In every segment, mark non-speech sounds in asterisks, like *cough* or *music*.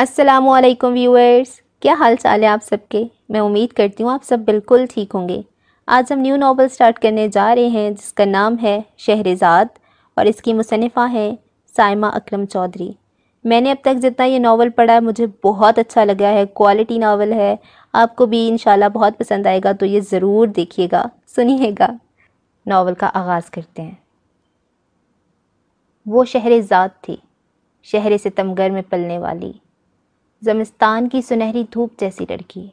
असलकम व्यूअर्स क्या हाल चाल है आप सबके मैं उम्मीद करती हूँ आप सब बिल्कुल ठीक होंगे आज हम न्यू नावल स्टार्ट करने जा रहे हैं जिसका नाम है शहरजाद और इसकी मुसनफ़ा है साइमा अकरम चौधरी मैंने अब तक जितना ये नावल पढ़ा है मुझे बहुत अच्छा लगा है क्वालिटी नावल है आपको भी इन बहुत पसंद आएगा तो ये ज़रूर देखिएगा सुनिएगा नावल का आगाज़ करते हैं वो शहरजाद थी शहर सितमगर में पलने वाली जमिस्तान की सुनहरी धूप जैसी लड़की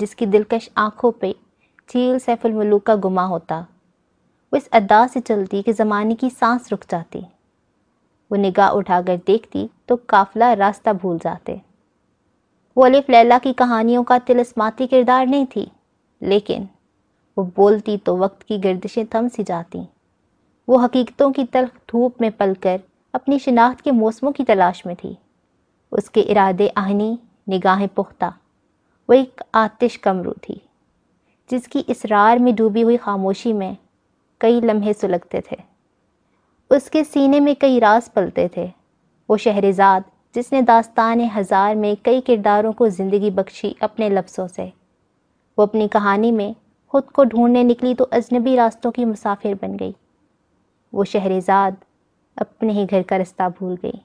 जिसकी दिलकश आँखों पे चील सैफुलमलूक का गुमा होता वो इस अदा से चलती कि ज़माने की सांस रुक जाती वो निगाह उठाकर देखती तो काफिला रास्ता भूल जाते वो अलिफ लैला की कहानियों का तिलस्माती किरदार नहीं थी लेकिन वो बोलती तो वक्त की गर्दिशें थम सी जाती वो हकीकतों की तलख धूप में पलकर अपनी शिनाख्त के मौसमों की तलाश में थी उसके इरादे आहनी निगाहें पुख्ता वो एक आतिश कमरू थी जिसकी इसरार में डूबी हुई खामोशी में कई लम्हे सुलगते थे उसके सीने में कई रास पलते थे वो शहरजाद जिसने दास्तान हज़ार में कई किरदारों को ज़िंदगी बख्शी अपने लफ्सों से वो अपनी कहानी में ख़ुद को ढूंढने निकली तो अजनबी रास्तों की मुसाफिर बन गई वो शहरजाद अपने ही घर का रास्ता भूल गई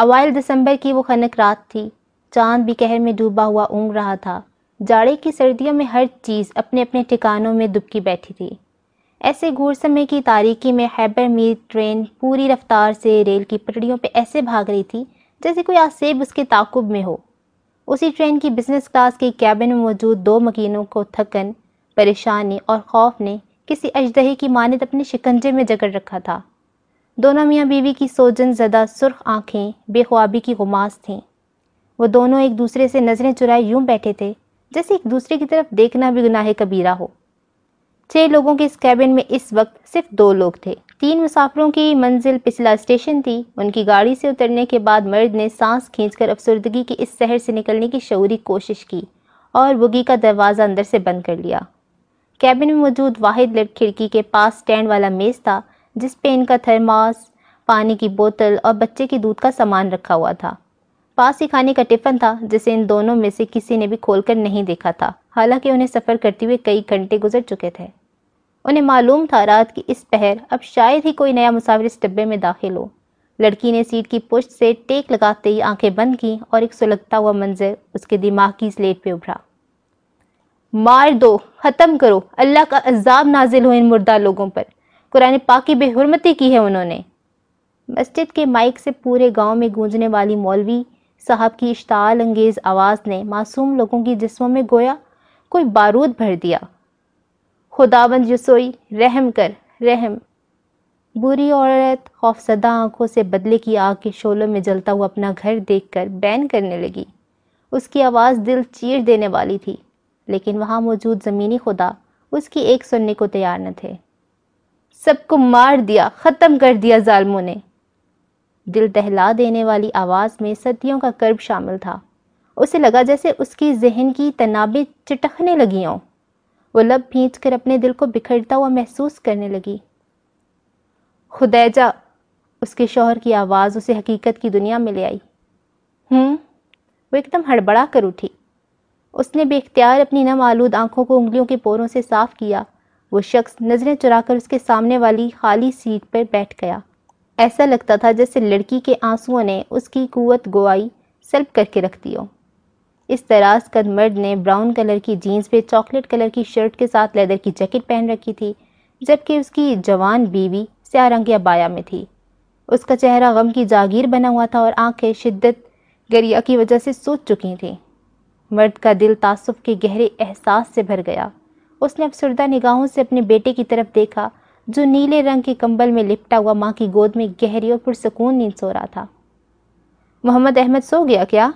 अवाइल दिसंबर की वो खनक रात थी चांद भी कहर में डूबा हुआ ऊँग रहा था जाड़े की सर्दियों में हर चीज़ अपने अपने ठिकानों में दुबकी बैठी थी ऐसे घूर समय की तारीकी में हैबर मीर ट्रेन पूरी रफ्तार से रेल की पटड़ियों पर ऐसे भाग रही थी जैसे कोई आसेब उसके ताकुब में हो उसी ट्रेन की बिजनेस क्लास के कैबिन में मौजूद दो मकीनों को थकन परेशानी और खौफ ने किसी अजदहे की मानद अपने शिकंजे में जकड़ रखा था दोनों मियाँ बीवी की सोजन ज़दा सुर्ख आँखें बेख्वाबी की गुमास थीं वो दोनों एक दूसरे से नज़रें चुराए यूं बैठे थे जैसे एक दूसरे की तरफ देखना भी गुनाह कबीरा हो छह लोगों के इस कैबिन में इस वक्त सिर्फ दो लोग थे तीन मुसाफिरों की मंजिल पिछला स्टेशन थी उनकी गाड़ी से उतरने के बाद मर्द ने सांस खींचकर अफसरदगी की इस शहर से निकलने की शौरी कोशिश की और बुगी का दरवाज़ा अंदर से बंद कर लिया कैबिन में मौजूद वाहिद खिड़की के पास स्टैंड वाला मेज़ था जिस पे इनका थर्मास पानी की बोतल और बच्चे के दूध का सामान रखा हुआ था पास ही खाने का टिफन था जिसे इन दोनों में से किसी ने भी खोलकर नहीं देखा था हालांकि उन्हें सफ़र करते हुए कई घंटे गुजर चुके थे उन्हें मालूम था रात की इस पहर अब शायद ही कोई नया मुसाफिर इस डिब्बे में दाखिल हो लड़की ने सीट की पुष्ट से टेक लगाते ही आंखें बंद की और एक सुलगता हुआ मंजर उसके दिमाग की स्लेट पे उभरा मार दो ख़त्म करो अल्लाह का अजाब नाजिल हो इन मुर्दा लोगों पर कुरान पाक की बेहरमती की है उन्होंने मस्जिद के माइक से पूरे गांव में गूंजने वाली मौलवी साहब की इश्ताल अंगेज़ आवाज़ ने मासूम लोगों की जिस्मों में गोया कोई बारूद भर दिया खुदाबंद यसोई रहम कर रहम बुरी औरत खौफसदा आंखों से बदले की आग के शोलों में जलता हुआ अपना घर देखकर बैन करने लगी उसकी आवाज़ दिल चीर देने वाली थी लेकिन वहाँ मौजूद ज़मीनी खुदा उसकी एक सुनने को तैयार न थे सबको मार दिया ख़त्म कर दिया जालमों ने दिल दहला देने वाली आवाज़ में सदियों का कर्ब शामिल था उसे लगा जैसे उसकी जहन की तनाबें चटकने लगी हों वो लब भींच कर अपने दिल को बिखरता हुआ महसूस करने लगी खुदैजा उसके शोहर की आवाज़ उसे हकीकत की दुनिया में ले आई हूँ वो एकदम हड़बड़ा कर उठी उसने बेख्तियार अपनी नम आलूद आँखों को उंगलियों के पोरों से साफ किया वो शख्स नजरें चुराकर उसके सामने वाली खाली सीट पर बैठ गया ऐसा लगता था जैसे लड़की के आंसुओं ने उसकी कुत गोवाई सल्ब करके रख दी हो इस दराज कद मर्द ने ब्राउन कलर की जीन्स पे चॉकलेट कलर की शर्ट के साथ लेदर की जैकेट पहन रखी थी जबकि उसकी जवान बीवी स्या रंग या बाया में थी उसका चेहरा गम की जागीर बना हुआ था और आंखें शिद्दत गरिया की वजह से सोच चुकी थीं मर्द का दिल तासुफ के गहरे एहसास से भर गया उसने अफसरदा निगाहों से अपने बेटे की तरफ देखा जो नीले रंग के कंबल में लिपटा हुआ माँ की गोद में गहरी और पुरसकून नींद सो रहा था मोहम्मद अहमद सो गया क्या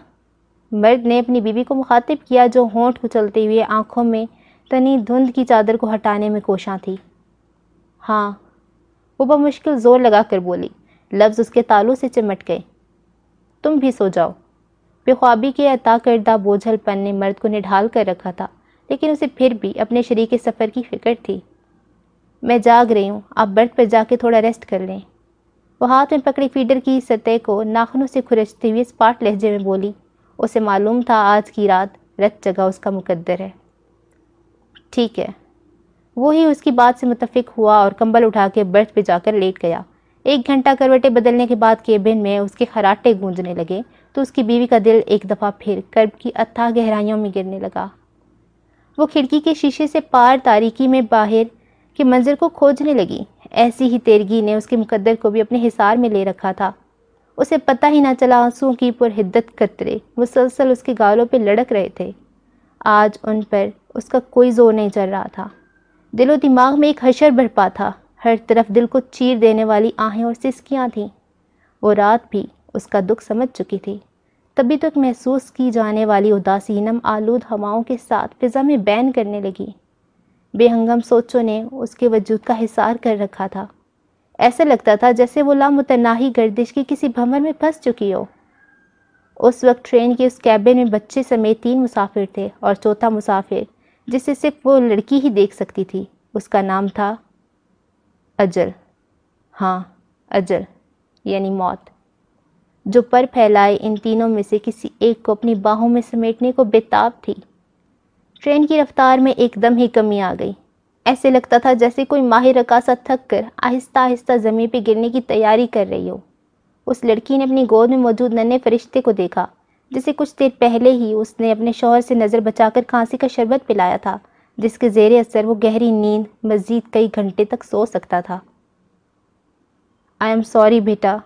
मर्द ने अपनी बीवी को मुखातिब किया जो होंठ उछलते हुए आंखों में तनी धुंध की चादर को हटाने में कोशा थी हाँ वो बमुश्किल ज़ोर लगा कर बोली लफ्ज़ उसके तालों से चिमट गए तुम भी सो जाओ बेख्वाबी के अता करदा बोझलपन ने मर्द को निढाल कर रखा था लेकिन उसे फिर भी अपने शरीर के सफ़र की फिक्र थी मैं जाग रही हूँ आप बर्थ पर जाके थोड़ा रेस्ट कर लें वह हाथ में पकड़ी फीडर की सतह को नाखनों से खुरचते हुए स्पाट लहजे में बोली उसे मालूम था आज की रात रत जगह उसका मुकद्दर है ठीक है वो ही उसकी बात से मुतफिक हुआ और कंबल उठा के बर्थ पर जाकर लेट गया एक घंटा करवटें बदलने के बाद केबिन में उसके खराटे गूंजने लगे तो उसकी बीवी का दिल एक दफ़ा फिर कर्ब की अथाह गहराइयों में गिरने लगा वो खिड़की के शीशे से पार तारीकी में बाहर के मंजर को खोजने लगी ऐसी ही तेरगी ने उसके मुकद्दर को भी अपने हिसार में ले रखा था उसे पता ही ना चला आंसुओं की पुरहिद्दत कतरे मुसलसल उसके गालों पर लड़क रहे थे आज उन पर उसका कोई जोर नहीं चल रहा था दिलो दिमाग में एक हशर भरपा था हर तरफ दिल को चीर देने वाली आहें और सिसकियाँ थीं वो रात भी उसका दुख समझ चुकी थी तभी तक महसूस की जाने वाली उदासी नम आलूद हवाओं के साथ फिज़ा में बैन करने लगी बेहंगम सोचों ने उसके वजूद का हिसार कर रखा था ऐसा लगता था जैसे वो लामतनाही गर्दिश की किसी भंवर में फंस चुकी हो उस वक्त ट्रेन के उस कैबिन में बच्चे समेत तीन मुसाफिर थे और चौथा मुसाफिर जिसे सिर्फ वो लड़की ही देख सकती थी उसका नाम था अजल हाँ अजल यानी मौत जो पर फैलाए इन तीनों में से किसी एक को अपनी बाहों में समेटने को बेताब थी ट्रेन की रफ्तार में एकदम ही कमी आ गई ऐसे लगता था जैसे कोई माहिर रकासा थक कर आहिस्ता आहिस्ता ज़मीन पर गिरने की तैयारी कर रही हो उस लड़की ने अपनी गोद में मौजूद नन्हे फरिश्ते को देखा जिसे कुछ देर पहले ही उसने अपने शोहर से नज़र बचाकर खांसी का शरबत पिलाया था जिसके जेर असर वो गहरी नींद मज़ीद कई घंटे तक सो सकता था आई एम सॉरी बेटा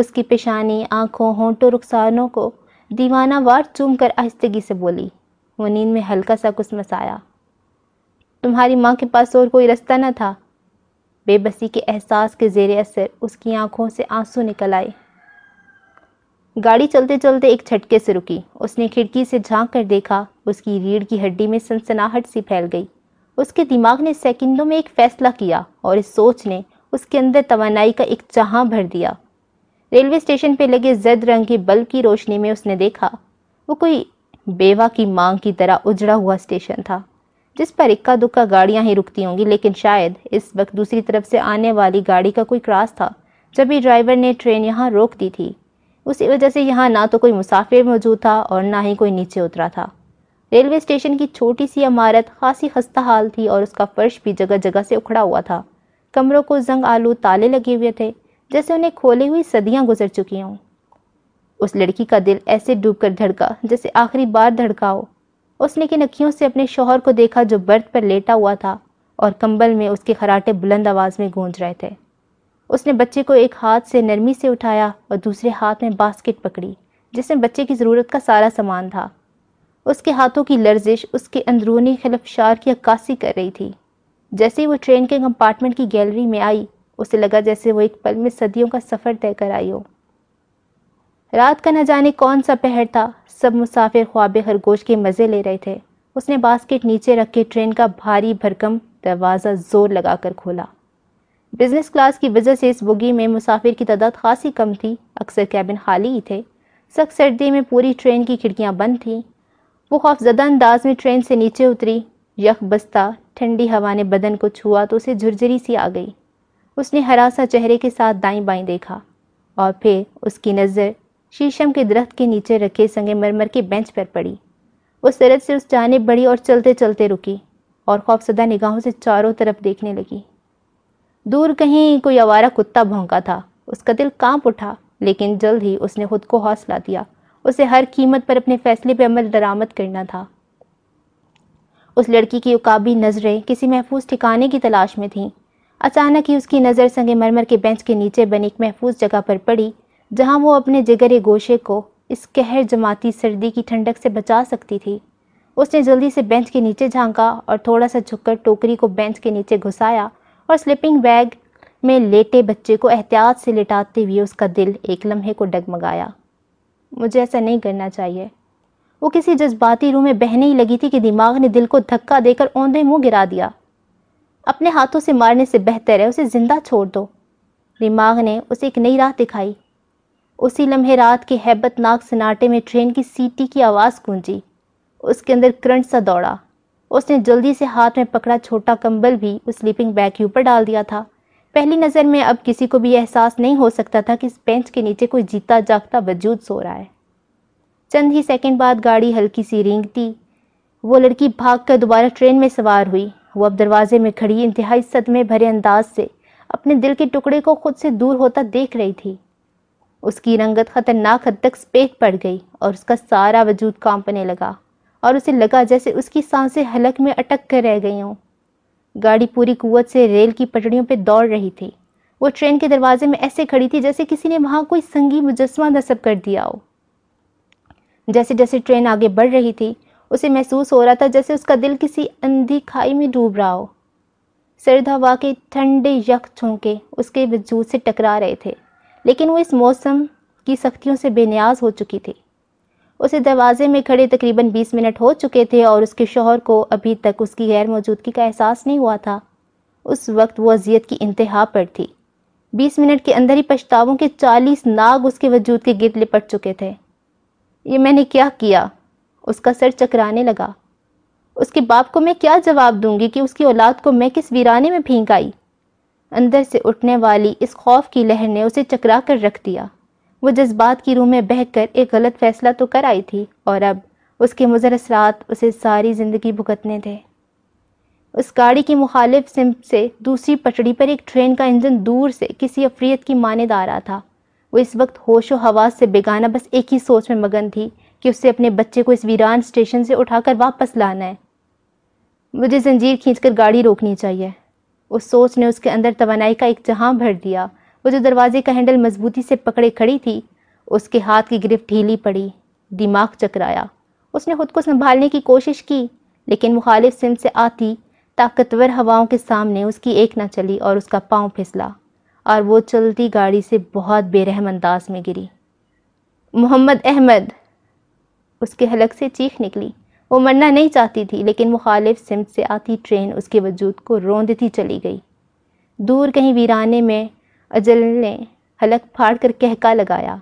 उसकी पेशानी आंखों होंठों रुखसानों को दीवाना वार चूम कर आहिस्तगी से बोली वो नींद में हल्का सा कुछ मसाया तुम्हारी माँ के पास और कोई रास्ता न था बेबसी के एहसास के जेर असर उसकी आंखों से आंसू निकल आए गाड़ी चलते चलते एक झटके से रुकी उसने खिड़की से झांक कर देखा उसकी रीढ़ की हड्डी में सनसनाहट सी फैल गई उसके दिमाग ने सेकंडों में एक फैसला किया और इस सोच ने उसके अंदर तोानाई का एक चाह भर दिया रेलवे स्टेशन पे लगे जद रंग की बल्ब की रोशनी में उसने देखा वो कोई बेवा की मांग की तरह उजड़ा हुआ स्टेशन था जिस पर इक्का दुक्का गाड़ियां ही रुकती होंगी लेकिन शायद इस वक्त दूसरी तरफ से आने वाली गाड़ी का कोई क्रॉस था जब भी ड्राइवर ने ट्रेन यहाँ रोक दी थी उसी वजह से यहाँ ना तो कोई मुसाफिर मौजूद था और ना ही कोई नीचे उतरा था रेलवे स्टेशन की छोटी सी इमारत खासी खस्ता हाल थी और उसका फर्श भी जगह जगह से उखड़ा हुआ था कमरों को जंग आलू ताले लगे हुए थे जैसे उन्हें खोली हुई सदियां गुजर चुकी हों उस लड़की का दिल ऐसे डूब कर धड़का जैसे आखिरी बार धड़का हो उसने की नखियों से अपने शोहर को देखा जो बर्थ पर लेटा हुआ था और कंबल में उसके खराटे बुलंद आवाज़ में गूंज रहे थे उसने बच्चे को एक हाथ से नरमी से उठाया और दूसरे हाथ में बास्केट पकड़ी जिसमें बच्चे की ज़रूरत का सारा सामान था उसके हाथों की लर्जिश उसके अंदरूनी खलफशार की अक्कासी कर रही थी जैसे ही वो ट्रेन के कंपार्टमेंट की गैलरी में आई उसे लगा जैसे वो एक पल में सदियों का सफ़र तय कर आई हो रात का न जाने कौन सा पहर था सब मुसाफिर ख्वाब खरगोश के मज़े ले रहे थे उसने बास्केट नीचे रख के ट्रेन का भारी भरकम दरवाज़ा ज़ोर लगाकर खोला बिजनेस क्लास की वजह से इस बोगी में मुसाफिर की तादाद खासी कम थी अक्सर कैबिन खाली ही थे सख्त सर्दी में पूरी ट्रेन की खिड़कियां बंद थीं वो खौफजदा अंदाज में ट्रेन से नीचे उतरी यख बस्ता ठंडी हवा ने बदन को छुआ तो उसे झुरझुरी सी आ गई उसने हरा सा चेहरे के साथ दाई बाई देखा और फिर उसकी नज़र शीशम के दरख्त के नीचे रखे संगे मरमर के बेंच पर पड़ी वो सरद से उस जाने बढ़ी और चलते चलते रुकी और खौफसदा निगाहों से चारों तरफ देखने लगी दूर कहीं कोई आवारा कुत्ता भोंका था उसका दिल कांप उठा लेकिन जल्द ही उसने खुद को हौसला दिया उसे हर कीमत पर अपने फैसले पर अमल दरामद करना था उस लड़की की उकाबी नज़रें किसी महफूज ठिकाने की तलाश में थीं अचानक ही उसकी नज़र संगे मरमर के बेंच के नीचे बनी एक महफूज जगह पर पड़ी जहां वो अपने जिगरे गोशे को इस कहर जमाती सर्दी की ठंडक से बचा सकती थी उसने जल्दी से बेंच के नीचे झांका और थोड़ा सा झुककर टोकरी को बेंच के नीचे घुसाया और स्लीपिंग बैग में लेटे बच्चे को एहतियात से लिटाते हुए उसका दिल एक लम्हे को डगमगाया मुझे ऐसा नहीं करना चाहिए वो किसी जज्बाती रूह में बहने ही लगी थी कि दिमाग ने दिल को धक्का देकर औंधे मुँह गिरा दिया अपने हाथों से मारने से बेहतर है उसे ज़िंदा छोड़ दो दिमाग ने उसे एक नई राह दिखाई उसी लम्हे रात के हैबतनाक सन्नाटे में ट्रेन की सीटी की आवाज़ गूंजी उसके अंदर करंट सा दौड़ा उसने जल्दी से हाथ में पकड़ा छोटा कंबल भी उस स्लीपिंग बैग के ऊपर डाल दिया था पहली नज़र में अब किसी को भी एहसास नहीं हो सकता था कि इस बेंच के नीचे कोई जीता जागता वजूद सो रहा है चंद ही सेकंड बाद गाड़ी हल्की सी रेंगती वो लड़की भाग कर दोबारा ट्रेन में सवार हुई वो अब दरवाजे में खड़ी इंतहाई सदमे भरे अंदाज से अपने दिल के टुकड़े को खुद से दूर होता देख रही थी उसकी रंगत खतरनाक हद तक स्पेट पड़ गई और उसका सारा वजूद कांपने लगा और उसे लगा जैसे उसकी सांसें हलक में अटक कर रह गई हों गाड़ी पूरी कुवत से रेल की पटड़ियों पर दौड़ रही थी वो ट्रेन के दरवाजे में ऐसे खड़ी थी जैसे किसी ने वहाँ कोई संगी मुजस्मा नसब कर दिया हो जैसे जैसे ट्रेन आगे बढ़ रही थी उसे महसूस हो रहा था जैसे उसका दिल किसी अंधी खाई में डूब रहा हो हवा के ठंडे यक झोंके उसके वजूद से टकरा रहे थे लेकिन वो इस मौसम की सख्तियों से बेनियाज हो चुकी थी उसे दरवाजे में खड़े तकरीबन बीस मिनट हो चुके थे और उसके शोहर को अभी तक उसकी गैर मौजूदगी का एहसास नहीं हुआ था उस वक्त वो अजियत की इंतहा पर थी बीस मिनट के अंदर ही पछतावों के चालीस नाग उसके वजूद के गिरद लिपट चुके थे ये मैंने क्या किया उसका सर चकराने लगा उसके बाप को मैं क्या जवाब दूंगी कि उसकी औलाद को मैं किस वीराने में फेंक आई अंदर से उठने वाली इस खौफ की लहर ने उसे चकरा कर रख दिया वो जज्बात की रूह में बह कर एक गलत फैसला तो कर आई थी और अब उसके मुजर असरात उसे सारी ज़िंदगी भुगतने थे उस गाड़ी की मुखालिफ सिम से दूसरी पटड़ी पर एक ट्रेन का इंजन दूर से किसी अफरीत की माने दा रहा था वो इस वक्त होश व हवास से बेगाना बस एक ही सोच में मगन थी कि उससे अपने बच्चे को इस वीरान स्टेशन से उठाकर वापस लाना है मुझे जंजीर खींचकर गाड़ी रोकनी चाहिए उस सोच ने उसके अंदर तोानाई का एक जहां भर दिया वो जो दरवाजे का हैंडल मजबूती से पकड़े खड़ी थी उसके हाथ की गिरफ्त ढीली पड़ी दिमाग चकराया उसने खुद को संभालने की कोशिश की लेकिन मुखालिफ सिम से आती ताकतवर हवाओं के सामने उसकी एक ना चली और उसका पाँव फिसला और वो चलती गाड़ी से बहुत बेरहम अंदाज में गिरी मोहम्मद अहमद उसके हलक से चीख निकली वो मरना नहीं चाहती थी लेकिन मुखालिफ सिमट से आती ट्रेन उसके वजूद को रोंदती चली गई दूर कहीं वीराने में अजल ने हलक फाड़ कर कहका लगाया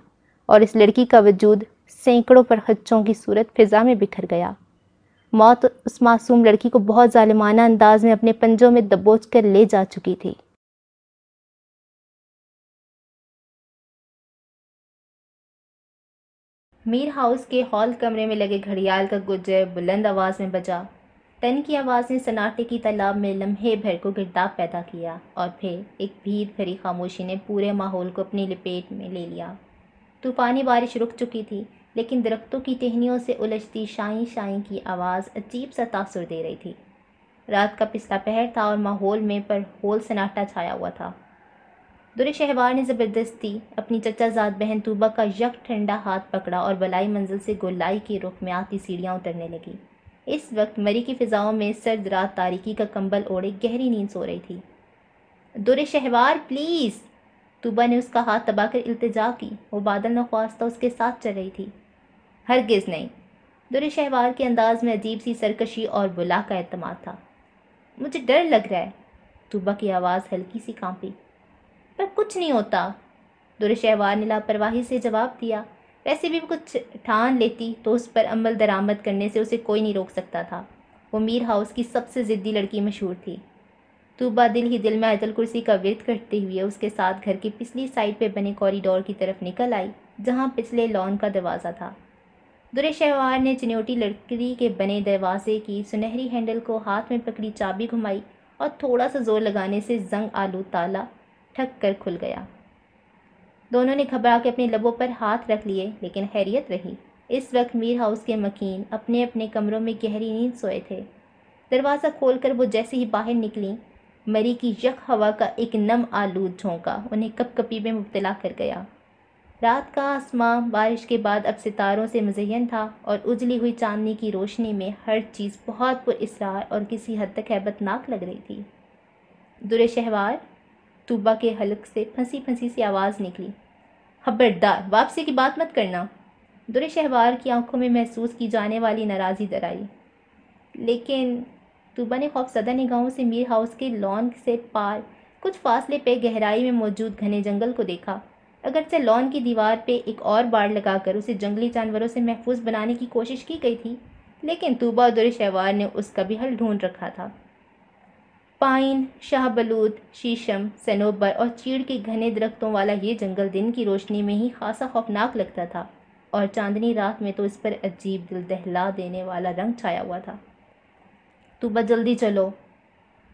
और इस लड़की का वजूद सैकड़ों पर खच्चों की सूरत फिजा में बिखर गया मौत उस मासूम लड़की को बहुत ालिमाना अंदाज में अपने पंजों में दबोच कर ले जा चुकी थी मीर हाउस के हॉल कमरे में लगे घड़ियाल का गुजर बुलंद आवाज़ में बजा टन की आवाज़ ने सनाटे की तालाब में लम्हे भर को गिरदाब पैदा किया और फिर एक भीड़ भरी खामोशी ने पूरे माहौल को अपनी लपेट में ले लिया तूफानी बारिश रुक चुकी थी लेकिन दरख्तों की टहनियों से उलझती शाई शाई की आवाज़ अजीब सा तासुर दे रही थी रात का पिछला पहर था और माहौल में पर होल सन्नाटा छाया हुआ था दुर शहबार ने ज़बरदस्ती अपनी चचा जात बहन तूबा का यक ठंडा हाथ पकड़ा और बलाई मंजिल से गोलाई के रुख में आती सीढ़ियाँ उतरने लगी इस वक्त मरी की फ़िज़ाओं में सर्द रात तारीकी का कंबल ओढ़े गहरी नींद सो रही थी दुर शहवार प्लीज़ तूबा ने उसका हाथ कर अल्तजा की वो बादल नख्वास्ता उसके साथ चल रही थी हरगिज़ नहीं दुर शहवार के अंदाज में अजीब सी सरकशी और बुला का अहतम था मुझे डर लग रहा है तूबा की आवाज़ हल्की सी कांपी पर कुछ नहीं होता दुरशहवार ने लापरवाही से जवाब दिया वैसे भी कुछ ठान लेती तो उस पर अमल दरामद करने से उसे कोई नहीं रोक सकता था वो मीर हाउस की सबसे ज़िद्दी लड़की मशहूर थी तूबा दिल ही दिल में आयतल कुर्सी का विरत करते हुए उसके साथ घर की पिछली साइड पर बने कॉरिडोर की तरफ निकल आई जहाँ पिछले लॉन का दरवाज़ा था दुरे शहवार ने चनेटी लड़की के बने दरवाजे की सुनहरी हैंडल को हाथ में पकड़ी चाबी घुमाई और थोड़ा सा जोर लगाने से जंग आलू ताला ठक कर खुल गया दोनों ने घबरा के अपने लबों पर हाथ रख लिए लेकिन हैरियत रही इस वक्त मीर हाउस के मकीन अपने अपने कमरों में गहरी नींद सोए थे दरवाज़ा कर वो जैसे ही बाहर निकली मरी की यक हवा का एक नम आलूद झोंका उन्हें कपकपी में मुबतला कर गया रात का आसमां बारिश के बाद अब सितारों से मुजयन था और उजली हुई चांदनी की रोशनी में हर चीज़ बहुत पुरसरार और किसी हद तक हैबतनाक लग रही थी दुर शहवार तूबा के हलक से फंसी फंसी सी आवाज़ निकली खबरदार वापसी की बात मत करना दुर शहवार की आंखों में महसूस की जाने वाली नाराज़ी आई लेकिन तूबा ने खौफसदा निगाहों से मीर हाउस के लॉन से पार कुछ फासले पे गहराई में मौजूद घने जंगल को देखा अगरचे लॉन की दीवार पे एक और बाड़ लगाकर उसे जंगली जानवरों से महफूज बनाने की कोशिश की गई थी लेकिन तूबा दुर शहवार ने उसका भी हल ढूंढ रखा था पाइन शाहबलूत शीशम सनोबर और चीड़ के घने दरख्तों वाला ये जंगल दिन की रोशनी में ही खासा खौफनाक लगता था और चांदनी रात में तो इस पर अजीब दिल दहला देने वाला रंग छाया हुआ था तो बस जल्दी चलो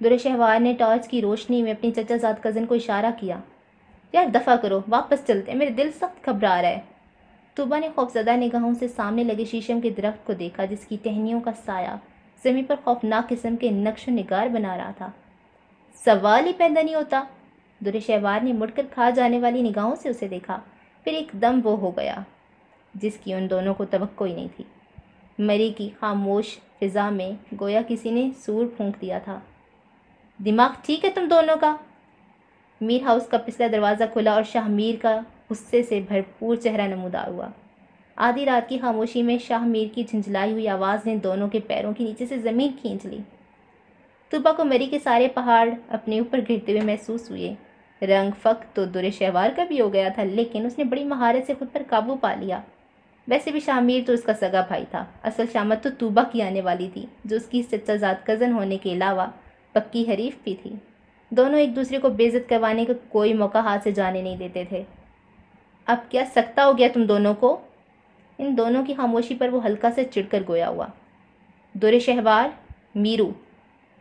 दुरशहवार ने टॉर्च की रोशनी में अपनी चचा जात कज़न को इशारा किया यार दफ़ा करो वापस चलते मेरे दिल सख्त घबरा रहा है तुबा ने खौफजदा निगाहों से सामने लगे शीशम के दरख्त को देखा जिसकी टहनियों का साया ज़मीन पर खौफनाक किस्म के नक्श निगार बना रहा था सवाल ही पैदा नहीं होता दुर शहबार ने मुड़कर खा जाने वाली निगाहों से उसे देखा फिर एकदम वो हो गया जिसकी उन दोनों को तो ही नहीं थी मरी की खामोश फिज़ा में गोया किसी ने सूर फूंक दिया था दिमाग ठीक है तुम दोनों का मीर हाउस का पिछला दरवाज़ा खुला और शाहमीर का गुस्से से भरपूर चेहरा नमूदार हुआ आधी रात की खामोशी में शाह मीर की झंझलाई हुई आवाज़ ने दोनों के पैरों के नीचे से ज़मीन खींच ली तुबा को मेरी के सारे पहाड़ अपने ऊपर गिरते हुए महसूस हुए रंग फ़क तो दुरे शहवार का भी हो गया था लेकिन उसने बड़ी महारत से खुद पर काबू पा लिया वैसे भी शामिर तो उसका सगा भाई था असल शामत तो तूबा की आने वाली थी जो उसकी सच्चाजात कज़न होने के अलावा पक्की हरीफ भी थी दोनों एक दूसरे को बेज़त करवाने का कोई मौका हाथ से जाने नहीं देते थे अब क्या सकता हो गया तुम दोनों को इन दोनों की खामोशी पर वो हल्का से चिड़कर गोया हुआ दुरे शहवार मीरू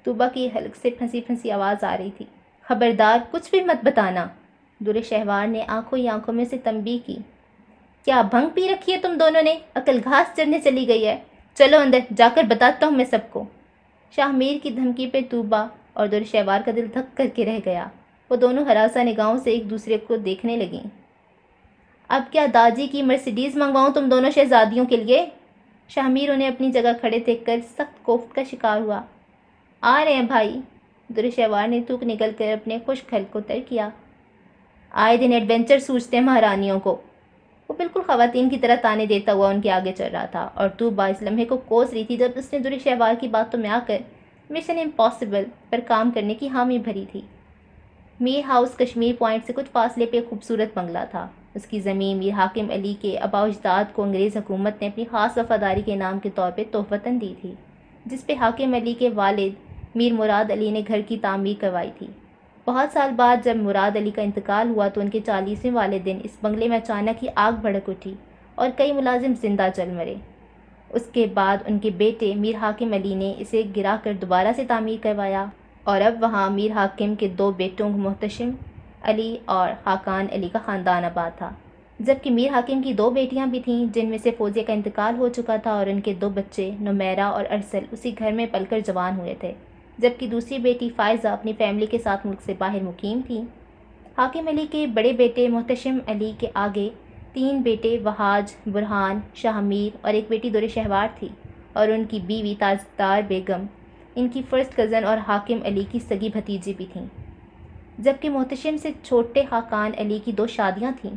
तुबा की हल्क से फंसी फंसी आवाज़ आ रही थी खबरदार कुछ भी मत बताना दुर शहवार ने आंखों ही आंखों में से तंबी की क्या भंग पी रखी है तुम दोनों ने अकल घास चढ़ने चली गई है चलो अंदर जाकर बताता हूँ मैं सबको शाहमीर की धमकी पे तूबा और दुर शहवार का दिल धक करके रह गया वो दोनों हरासा निगाहों से एक दूसरे को देखने लगीं अब क्या दाजी की मर्सिडीज़ मंगवाऊँ तुम दोनों शहजादियों के लिए शाहमीर उन्हें अपनी जगह खड़े देख कर सख्त कोफ्त का शिकार हुआ आ रहे हैं भाई दुरशवार ने थूक निकल कर अपने खुश खल को तय किया आए दिन एडवेंचर सूझते महारानियों को वो बिल्कुल ख़वातीन की तरह ताने देता हुआ उनके आगे चल रहा था और तू बाईस लम्हे को कोस रही थी जब उसने दुरी शहवार की बात तो में आकर मिशन इम्पॉसिबल पर काम करने की हामी भरी थी मीर हाउस कश्मीर पॉइंट से कुछ फासले पे खूबसूरत बंगला था उसकी ज़मीन मीर हाकिम अली के अबाजदाद को अंग्रेज़ हुकूमत ने अपनी ख़ास वफ़ादारी के नाम के तौर पर तोहफ़ता दी थी जिस पर हाकिम अली के वालिद मीर मुराद अली ने घर की तामीर करवाई थी बहुत साल बाद जब मुराद अली का इंतकाल हुआ तो उनके चालीसवें वाले दिन इस बंगले में अचानक ही आग भड़क उठी और कई मुलाजिम जिंदा चल मरे उसके बाद उनके बेटे मीर हाकिम अली ने इसे गिरा कर दोबारा से तामीर करवाया और अब वहाँ मीर हाकिम के दो बेटों को मुहतशम अली और हाकान अली का ख़ानदान आबाद था जबकि मीर हाकिम की दो बेटियां भी थीं जिनमें से फौजिया का इंतकाल हो चुका था और उनके दो बच्चे नुमैरा और अरसल उसी घर में पलकर जवान हुए थे जबकि दूसरी बेटी फ़ायज़ा अपनी फैमिली के साथ मुल्क से बाहर मुकीम थी हाकिम अली के बड़े बेटे मोहतशम अली के आगे तीन बेटे वहाज बुरहान शाहमीर और एक बेटी दुर शहवार थी और उनकी बीवी ताजदार बेगम इनकी फ़र्स्ट कज़न और हाकिम अली की सगी भतीजी भी थीं जबकि मोहतशिम से छोटे हाकान अली की दो शादियां थीं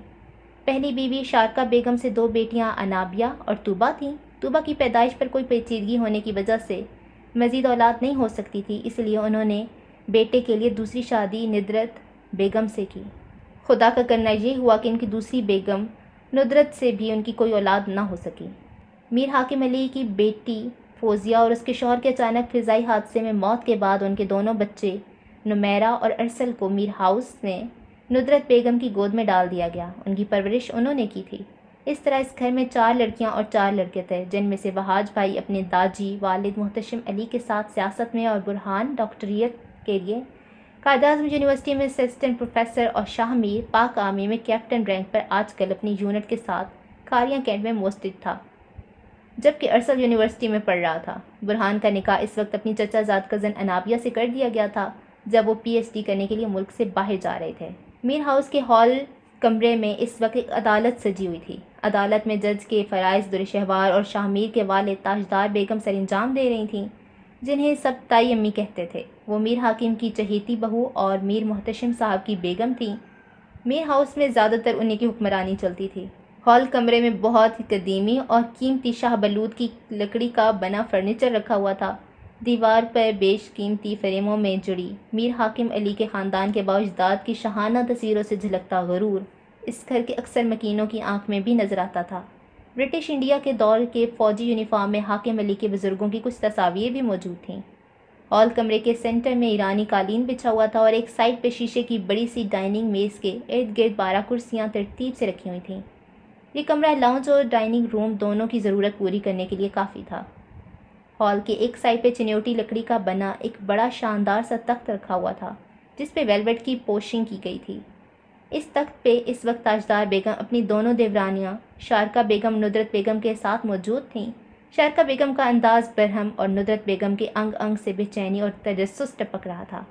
पहली बीवी शारका बेगम से दो बेटियां अनाबिया और तुबा थीं तुबा की पैदाइश पर कोई पेचीदगी होने की वजह से मज़ीद औलाद नहीं हो सकती थी इसलिए उन्होंने बेटे के लिए दूसरी शादी निदरत बेगम से की खुदा का करना ये हुआ कि इनकी दूसरी बेगम नुदरत से भी उनकी कोई औलाद ना हो सकी मीर हाकिम अली की बेटी फौजिया और उसके शोहर के अचानक फ़िज़ाई हादसे में मौत के बाद उनके दोनों बच्चे नुमैरा और अरसल को मीर हाउस ने नुदरत बेगम की गोद में डाल दिया गया उनकी परवरिश उन्होंने की थी इस तरह इस घर में चार लड़कियां और चार लड़के थे जिनमें से वहाज भाई अपने दाजी वालिद मुहतशम अली के साथ सियासत में और बुरहान डॉक्टरीत के लिए कायदाजम यूनिवर्सिटी में असिस्टेंट प्रोफेसर और शाह मीर पाक आर्मी में कैप्टन रैंक पर आजकल अपनी यूनिट के साथ कारिया कैंट में मोस्टिद था जबकि अरसल यूनिवर्सिटी में पढ़ रहा था बुरहान का निकाह इस वक्त अपनी चचाजाद कज़न अनाबिया से कर दिया गया था जब वो पीएचडी करने के लिए मुल्क से बाहर जा रहे थे मीर हाउस के हॉल कमरे में इस वक्त एक अदालत सजी हुई थी अदालत में जज के फ़रज़ दुरशहवार और शाहमीर के वाले ताजदार बेगम सर अंजाम दे रही थीं जिन्हें सब ताई अम्मी कहते थे वो मीर हाकिम की चहेती बहू और मीर मोहतशम साहब की बेगम थीं मीर हाउस में ज़्यादातर उन्हीं की हुक्मरानी चलती थी हॉल कमरे में बहुत ही कदीमी और कीमती शाह बलूद की लकड़ी का बना फर्नीचर रखा हुआ था दीवार पर बेशकीमती फ्रेमों में जुड़ी मीर हाकिम अली के ख़ानदान के बावजदाद की शहाना तस्वीरों से झलकता गरूर इस घर के अक्सर मकीनों की आंख में भी नज़र आता था ब्रिटिश इंडिया के दौर के फ़ौजी यूनिफॉर्म में हाकिम अली के बुज़ुर्गों की कुछ तस्वीरें भी मौजूद थीं हॉल कमरे के सेंटर में ईरानी कालीन बिछा हुआ था और एक साइड पर शीशे की बड़ी सी डाइनिंग मेज़ के इर्द गिर्द बारह कुर्सियाँ तरतीब से रखी हुई थीं ये कमरा लाउंज और डाइनिंग रूम दोनों की ज़रूरत पूरी करने के लिए काफ़ी था हॉल के एक साइड पे चिन्योटी लकड़ी का बना एक बड़ा शानदार सा तख्त रखा हुआ था जिस पे वेलवेट की पोशिंग की गई थी इस तख्त पे इस वक्त ताजदार बेगम अपनी दोनों देवरानियाँ शारका बेगम नुदरत बेगम के साथ मौजूद थीं शारका बेगम का अंदाज बरहम और नुदरत बेगम के अंग अंग से बेचैनी और तजस्स टपक रहा था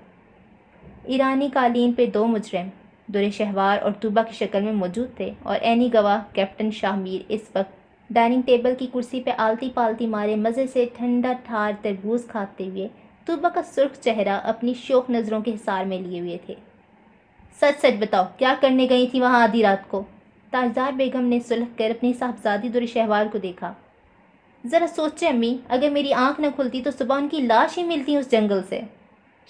ईरानी कालीन पे दो मुजरम दुरे शहवार और तूबा की शक्ल में मौजूद थे और एनी गवाह कैप्टन शाहमीर इस वक्त डाइनिंग टेबल की कुर्सी पे आलती पालती मारे मज़े से ठंडा ठार तरबूज खाते हुए तुबा का सुर्ख चेहरा अपनी शोक नज़रों के हिसार में लिए हुए थे सच सच बताओ क्या करने गई थी वहाँ आधी रात को ताजदार बेगम ने सुलह कर अपनी साहबजादी दुर शहवार को देखा ज़रा सोचे अम्मी अगर मेरी आंख न खुलती तो सुबह उनकी लाश ही मिलती उस जंगल से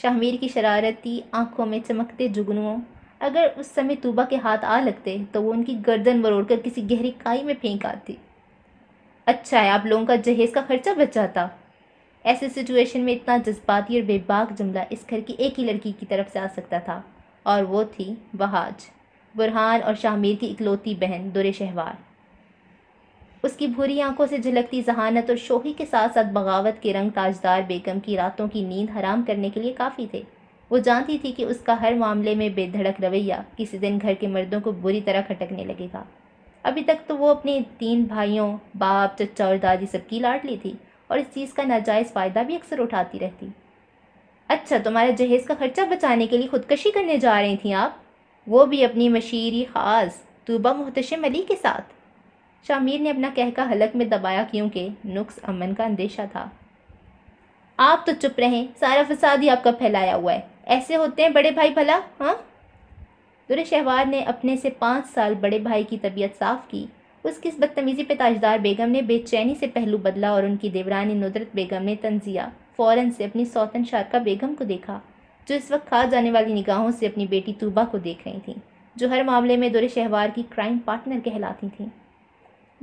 शाहमीर की शरारती आंखों में चमकते जुगनुओं अगर उस समय तूबा के हाथ आ लगते तो वो उनकी गर्दन कर किसी गहरी काई में फेंक आती अच्छा है आप लोगों का जहेज़ का खर्चा बचा था ऐसे सिचुएशन में इतना जज्बाती और बेबाक जुमला इस घर की एक ही लड़की की तरफ से आ सकता था और वो थी बहाज बुरहान और शाहमीर की इकलौती बहन दुरे शहवार उसकी भूरी आंखों से झलकती जहानत और शोही के साथ साथ बगावत के रंग ताजदार बेगम की रातों की नींद हराम करने के लिए काफ़ी थे वो जानती थी कि उसका हर मामले में बेधड़क रवैया किसी दिन घर के मर्दों को बुरी तरह खटकने लगेगा अभी तक तो वो अपने तीन भाइयों बाप चचा और दादी सबकी ली थी और इस चीज़ का नाजायज़ फ़ायदा भी अक्सर उठाती रहती अच्छा तुम्हारे जहेज़ का खर्चा बचाने के लिए खुदकशी करने जा रही थी आप वो भी अपनी मशीरी ख़ास तूबा मुहतशम अली के साथ शामिर ने अपना कहका हलक में दबाया क्योंकि नुक्स अमन का अंदेशा था आप तो चुप रहें सारा फसाद ही आपका फैलाया हुआ है ऐसे होते हैं बड़े भाई भला हाँ दुर शहवार ने अपने से पाँच साल बड़े भाई की तबीयत साफ की उसकी इस बदतमीज़ी पे ताजदार बेगम ने बेचैनी से पहलू बदला और उनकी देवरानी नुदरत बेगम ने तंजिया फ़ौरन से अपनी सौतन शारका बेगम को देखा जो इस वक्त खा जाने वाली निगाहों से अपनी बेटी तूबा को देख रही थी जो हर मामले में दुर शहवार की क्राइम पार्टनर कहलाती थी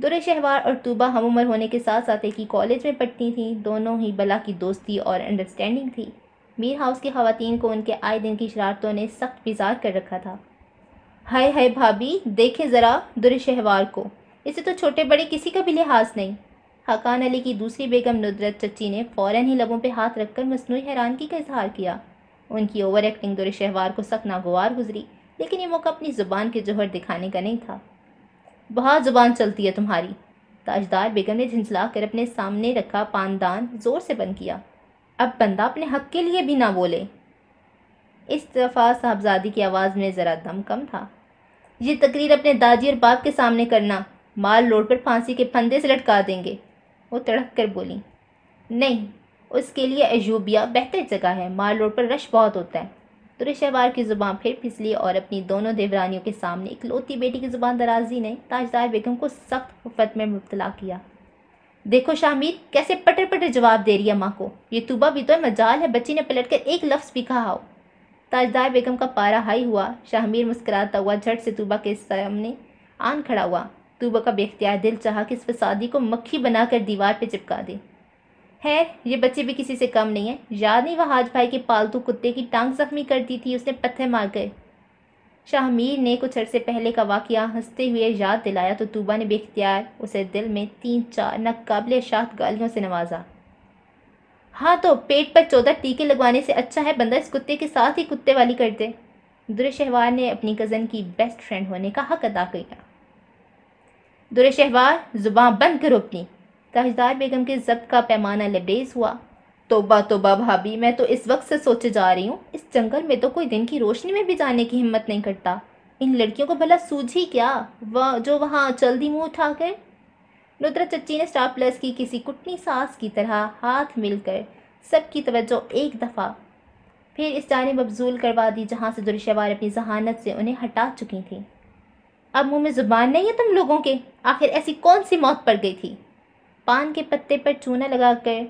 दुर शहवार और तूबा हम उम्र होने के साथ साथ एक ही कॉलेज में पढ़ती थी दोनों ही बला की दोस्ती और अंडरस्टैंडिंग थी मीर हाउस की खातन को उनके आए दिन की शरारतों ने सख्त बिजार कर रखा था हाय हाय भाभी देखें ज़रा दुरशहवार को इसे तो छोटे बड़े किसी का भी लिहाज नहीं हकान अली की दूसरी बेगम नुदरत चच्ची ने फ़ौर ही लबों पर हाथ रखकर मसनू हैरानगी का इजहार किया उनकी ओवर एक्टिंग दुर शहवार को सख नागवार गुजरी लेकिन ये मौका अपनी ज़ुबान के जोहर दिखाने का नहीं था बहुत ज़ुबान चलती है तुम्हारी ताजदार बेगम ने झंझला कर अपने सामने रखा पानदान ज़ोर से बंद किया अब बंदा अपने हक के लिए भी ना बोले इस दफ़ा साहबजादी की आवाज़ में ज़रा दम कम था ये तकरीर अपने दादी और बाप के सामने करना माल रोड पर फांसी के फंदे से लटका देंगे वो तड़क कर बोली नहीं उसके लिए अजूबिया बेहतर जगह है माल रोड पर रश बहुत होता है दुरशहवार की ज़ुबान फिर फिसली और अपनी दोनों देवरानियों के सामने इकलौती बेटी की ज़ुबान दराजी ने ताजदार बेगम को सख्त खुफत में मुबतला किया देखो शामिर कैसे पटर पटर जवाब दे रही है माँ को ये तुबा भी तो मजाल है बच्ची ने पलट कर एक लफ्ज़ भी कहा हो ताजदार बेगम का पारा हाई हुआ शाहमीर मुस्कराता हुआ झट से तूबा के सामने आन खड़ा हुआ तूबा का बेख्तियार दिल चाह कि इस फसादी को मक्खी बनाकर दीवार पर चिपका दे है ये बच्चे भी किसी से कम नहीं है याद नहीं वह हाज भाई के पालतू कुत्ते की टांग जख्मी कर दी थी उसने पत्थर मार गए शाहमीर ने कुछ अरसे पहले का वाक़ हंसते हुए याद दिलाया तो तूबा ने बेख्तियार उसे दिल में तीन चार नाकबले शाह गालियों से नवाजा हाँ तो पेट पर चौदह टीके लगवाने से अच्छा है बंदा इस कुत्ते के साथ ही कुत्ते वाली कर दे दुरे शहवार ने अपनी कज़न की बेस्ट फ्रेंड होने का हक अदा किया शहवार जुबान बंद करो अपनी ताजदार बेगम के जब्त का पैमाना लबेज हुआ तोबा तोबा भाभी मैं तो इस वक्त से सोचे जा रही हूँ इस जंगल में तो कोई दिन की रोशनी में भी जाने की हिम्मत नहीं करता इन लड़कियों को भला सूझी क्या वह जो वहाँ जल्दी उठा उठाकर रुद्र चच्ची ने स्टार प्लस की किसी कुटनी सास की तरह हाथ मिलकर सबकी तवज्जो एक दफ़ा फिर इस जानब मबजूल करवा दी जहाँ से दुरशवार अपनी जहानत से उन्हें हटा चुकी थी अब मुंह में ज़ुबान नहीं है तुम लोगों के आखिर ऐसी कौन सी मौत पड़ गई थी पान के पत्ते पर चूना लगाकर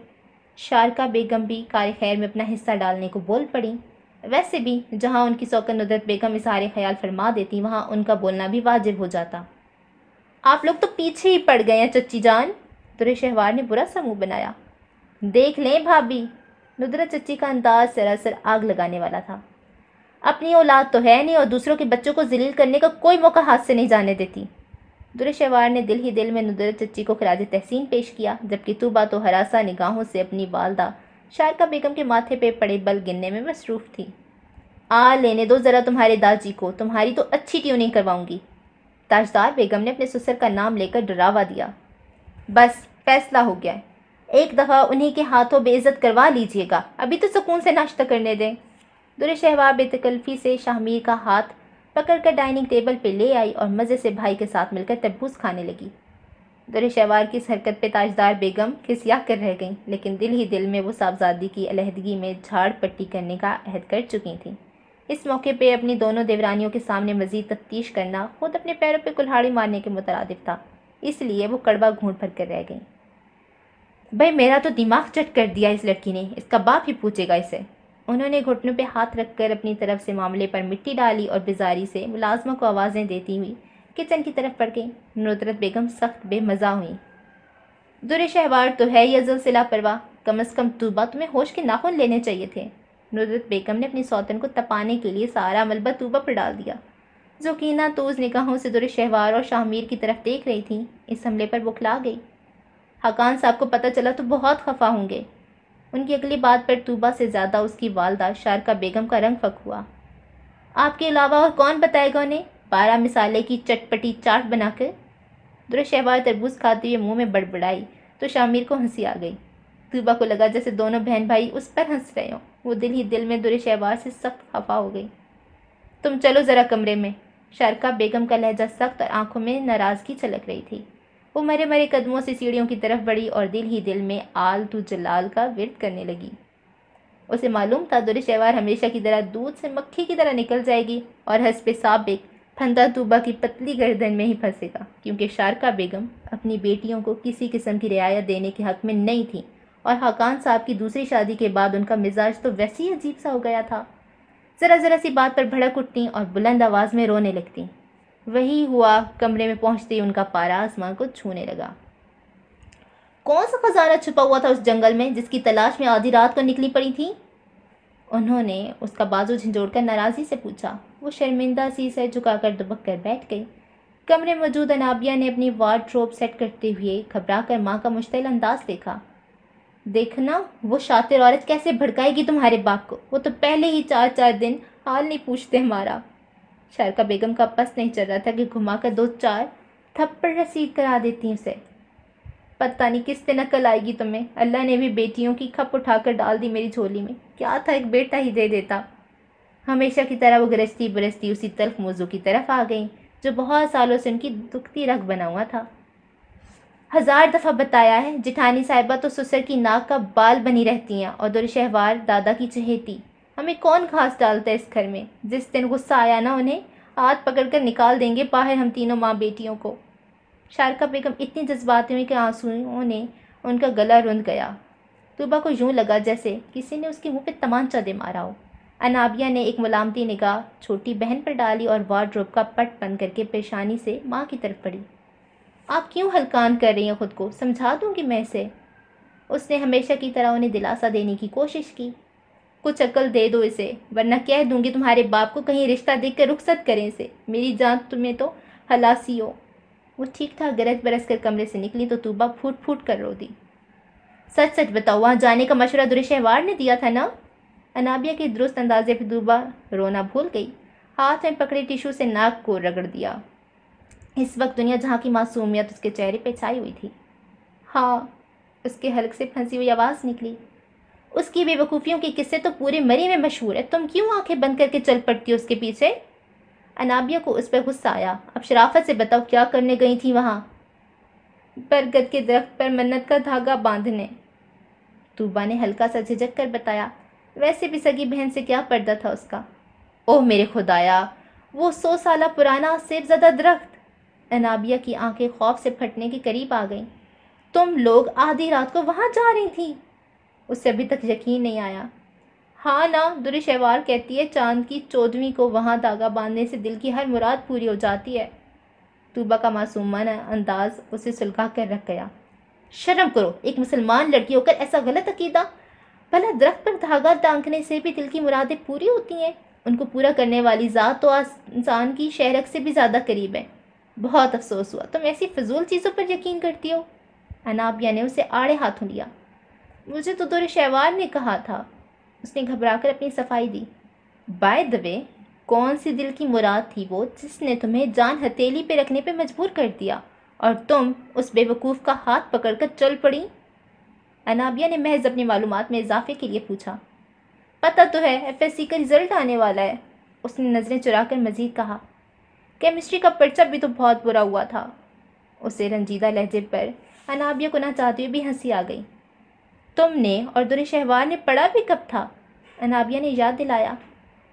शारका बेगम भी कार खैर में अपना हिस्सा डालने को बोल पड़ी वैसे भी जहाँ उनकी सौकत नुदरत बेगम इशारे ख्याल फरमा देती वहाँ उनका बोलना भी वाजिब हो जाता आप लोग तो पीछे ही पड़ गए हैं चच्ची जान दुरे शहवार ने बुरा सा मुंह बनाया देख लें भाभी नुदरा चच्ची का अंदाज सरासर आग लगाने वाला था अपनी औलाद तो है नहीं और दूसरों के बच्चों को जलील करने का कोई मौका हाथ से नहीं जाने देती दुरे शहवार ने दिल ही दिल में नुदरा चच्ची को खराज तहसीन पेश किया जबकि तूबा तो हरासा निगाहों से अपनी वालदा शारका बेगम के माथे पे पड़े बल गिनने में मसरूफ़ थी आ लेने दो ज़रा तुम्हारे दाजी को तुम्हारी तो अच्छी ट्यूनिंग करवाऊंगी ताजदार बेगम ने अपने ससुर का नाम लेकर डरावा दिया बस फैसला हो गया एक दफ़ा उन्हीं के हाथों बेइज्जत करवा लीजिएगा अभी तो सुकून से नाश्ता करने दें दुर शहबा बेतकल्फी से शाहमीर का हाथ पकड़कर डाइनिंग टेबल पर ले आई और मज़े से भाई के साथ मिलकर तरबूज खाने लगी दुर शहबार की इस हरकत पर ताजदार बेगम खिसिया कर रह गईं लेकिन दिल ही दिल में वो साहबजादी की अलहदगी में झाड़ पट्टी करने का अहद कर चुकी थीं इस मौके पर अपनी दोनों देवरानियों के सामने मजीद तफ्तीश करना खुद अपने पैरों पे कुल्हाड़ी मारने के मुतरद था इसलिए वो कड़वा घूट भर कर रह गई भाई मेरा तो दिमाग चट कर दिया इस लड़की ने इसका बाप ही पूछेगा इसे उन्होंने घुटनों पे हाथ रखकर अपनी तरफ से मामले पर मिट्टी डाली और बेजारी से मुलाजमा को आवाज़ें देती हुई किचन की तरफ पड़ गई नुदरत बेगम सख्त बेमज़ा हुई दुरे शहवार तो है यह सिलसिला परवा कम अज़ कम तुबा तुम्हें होश के नाखून लेने चाहिए थे नुजरत बेगम ने अपनी सौतन को तपाने के लिए सारा अमल बतूबा पर डाल दिया जोकीना तोज़ निगाहों से दुरे शहवार और शाहमीर की तरफ देख रही थी इस हमले पर बुखला गई हकान साहब को पता चला तो बहुत खफा होंगे उनकी अगली बात पर तूबा से ज़्यादा उसकी वालदा शारका बेगम का रंग फक हुआ आपके अलावा और कौन बताएगा उन्हें बारह मिसाले की चटपटी चाट बनाकर दुर शहवार तरबूज खाते हुए मुँह में बड़बड़ाई तो शामिर को हंसी आ गई तूबा को लगा जैसे दोनों बहन भाई उस पर हंस रहे हों वो दिल ही दिल में दुरे शहबाज से सख्त खफा हो गई तुम चलो ज़रा कमरे में शारका बेगम का लहजा सख्त और आंखों में नाराज़गी छलक रही थी वो मरे मरे कदमों से सीढ़ियों की तरफ बढ़ी और दिल ही दिल में आल तू जलाल का विरत करने लगी उसे मालूम था दुरे शहवार हमेशा की तरह दूध से मक्खी की तरह निकल जाएगी और हंसपे साबिक फंदा तूबा की पतली गर्दन में ही फंसेगा क्योंकि शारका बेगम अपनी बेटियों को किसी किस्म की रियायत देने के हक में नहीं थी और हाकान साहब की दूसरी शादी के बाद उनका मिजाज तो वैसे ही अजीब सा हो गया था ज़रा ज़रा सी बात पर भड़क उठती और बुलंद आवाज़ में रोने लगती वही हुआ कमरे में पहुँचते ही उनका पारा आसमान को छूने लगा कौन सा खजाना छुपा हुआ था उस जंगल में जिसकी तलाश में आधी रात को निकली पड़ी थी उन्होंने उसका बाजू कर नाराज़ी से पूछा वो शर्मिंदा सी झुका कर दुबक कर बैठ गई कमरे मौजूद अनाबिया ने अपनी वार्ड सेट करते हुए घबरा कर माँ का मुश्तिल अंदाज देखा देखना वो शातिर औरत कैसे भड़काएगी तुम्हारे बाप को वो तो पहले ही चार चार दिन हाल नहीं पूछते हमारा शारका बेगम का पस नहीं चल रहा था कि घुमाकर दो चार थप्पड़ रसीद करा देती उसे पता नहीं किस दिन अकल आएगी तुम्हें अल्लाह ने भी बेटियों की खप उठाकर डाल दी मेरी झोली में क्या था एक बेटा ही दे देता हमेशा की तरह वो गरजती बरसती उसी तरफ मौजू की तरफ आ गई जो बहुत सालों से उनकी दुखती रख बना हुआ था हजार दफ़ा बताया है जिठानी साहिबा तो ससुर की नाक का बाल बनी रहती हैं और दुर दादा की चहेती हमें कौन घास डालता है इस घर में जिस दिन गुस्सा आया ना उन्हें हाथ पकड़ कर निकाल देंगे बाहर हम तीनों माँ बेटियों को शारका बेगम इतनी जज्बात हुई कि आंसुओं ने उनका गला रुंध गया तुबा को यूं लगा जैसे किसी ने उसके मुंह पे तमांचा दे मारा हो अनाबिया ने एक मुलामती निगाह छोटी बहन पर डाली और वार्ड्रोब का पट बंद करके पेशानी से माँ की तरफ पड़ी आप क्यों हलकान कर रही हैं ख़ुद को समझा दूँगी मैं इसे उसने हमेशा की तरह उन्हें दिलासा देने की कोशिश की कुछ अकल दे दो इसे वरना कह दूंगी तुम्हारे बाप को कहीं रिश्ता देख कर रुख्सत करें इसे मेरी जान तुम्हें तो हलासी हो वो ठीक ठाक गरज बरस कर कमरे से निकली तो तूबा फूट फूट कर रो दी सच सच बताओ वहाँ जाने का मशवरा दुरशहवार ने दिया था ना अनाबिया के दुरुस्त अंदाजे पर दूबा रोना भूल गई हाथ में पकड़े टिशू से नाक को रगड़ दिया इस वक्त दुनिया जहाँ की मासूमियत उसके चेहरे पर छाई हुई थी हाँ उसके हल्क से फंसी हुई आवाज़ निकली उसकी बेवकूफ़ियों के किस्से तो पूरे मरी में मशहूर है तुम क्यों आंखें बंद करके चल पड़ती हो उसके पीछे अनाबिया को उस पर गुस्सा आया अब शराफत से बताओ क्या करने गई थी वहाँ बरगद के दरख्त पर मन्नत का धागा बांधने तूबा ने हल्का सा झिझक कर बताया वैसे भी सगी बहन से क्या पर्दा था उसका ओह मेरे खुदाया वो सौ साल पुराना सेबजदा दरख्त अनाबिया की आंखें खौफ से फटने के करीब आ गईं तुम लोग आधी रात को वहाँ जा रही थी उससे अभी तक यकीन नहीं आया हाँ ना दुरी शहवार कहती है चांद की चौदहवीं को वहाँ धागा बांधने से दिल की हर मुराद पूरी हो जाती है तूबा का मासूमान अंदाज उसे सुलगा कर रख गया शर्म करो एक मुसलमान लड़की होकर ऐसा गलत अकीदा भला दरख्त पर धागा टांगने से भी दिल की मुरादें पूरी होती हैं उनको पूरा करने वाली ज़ात तो इंसान की शहरक से भी ज़्यादा करीब है बहुत अफसोस हुआ तुम ऐसी फजूल चीज़ों पर यकीन करती हो अनाबिया ने उसे आड़े हाथों लिया मुझे तो दुर शहवार ने कहा था उसने घबराकर अपनी सफाई दी बाय द वे कौन सी दिल की मुराद थी वो जिसने तुम्हें जान हथेली पे रखने पे मजबूर कर दिया और तुम उस बेवकूफ़ का हाथ पकड़कर चल पड़ी अनाबिया ने महज अपनी मालूम में इजाफे के लिए पूछा पता तो है एफ का रिज़ल्ट आने वाला है उसने नज़रें चुरा कर मज़ीद कहा केमिस्ट्री का पर्चा भी तो बहुत बुरा हुआ था उसे रंजीदा लहजे पर अनाबिया को ना चाहती हुई भी हंसी आ गई तुमने और दुर शहवार ने पढ़ा भी कब था अनाबिया ने याद दिलाया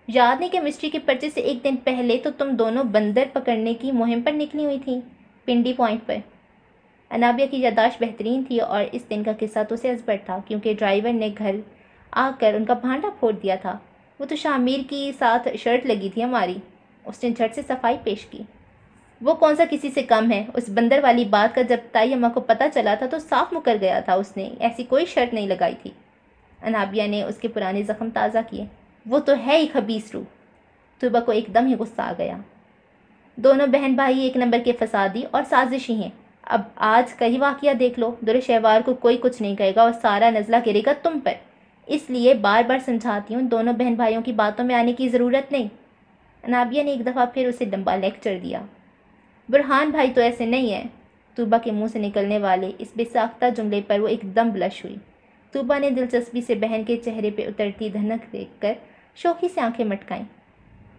याद नहीं केमिस्ट्री के पर्चे से एक दिन पहले तो तुम दोनों बंदर पकड़ने की मुहिम पर निकली हुई थी पिंडी पॉइंट पर अनाबिया की यादाश्त बेहतरीन थी और इस दिन का किस्सा तो उसे असबर था क्योंकि ड्राइवर ने घर आकर उनका भांडा फोड़ दिया था वो तो शामिर की साथ शर्ट लगी थी हमारी उसने झट से सफाई पेश की वो कौन सा किसी से कम है उस बंदर वाली बात का जब ताई अम्मा को पता चला था तो साफ मुकर गया था उसने ऐसी कोई शर्त नहीं लगाई थी अनाबिया ने उसके पुराने ज़ख्म ताज़ा किए वो तो है ही खबीस रू तुबा को एकदम ही गुस्सा आ गया दोनों बहन भाई एक नंबर के फसादी और साजिशी हैं अब आज का ही वाक़ देख लो दुर शहवार को कोई कुछ नहीं कहेगा और सारा नज़ला गिरेगा तुम पर इसलिए बार बार समझाती हूँ दोनों बहन भाइयों की बातों में आने की ज़रूरत नहीं अनाबिया ने एक दफ़ा फिर उसे डंबा लेक्चर दिया बुरहान भाई तो ऐसे नहीं है तूबा के मुंह से निकलने वाले इस बेसाख्ता जुमले पर वो एकदम ब्लश हुई तूबा ने दिलचस्पी से बहन के चेहरे पर उतरती धनक कर शौकी से आंखें मटकाईं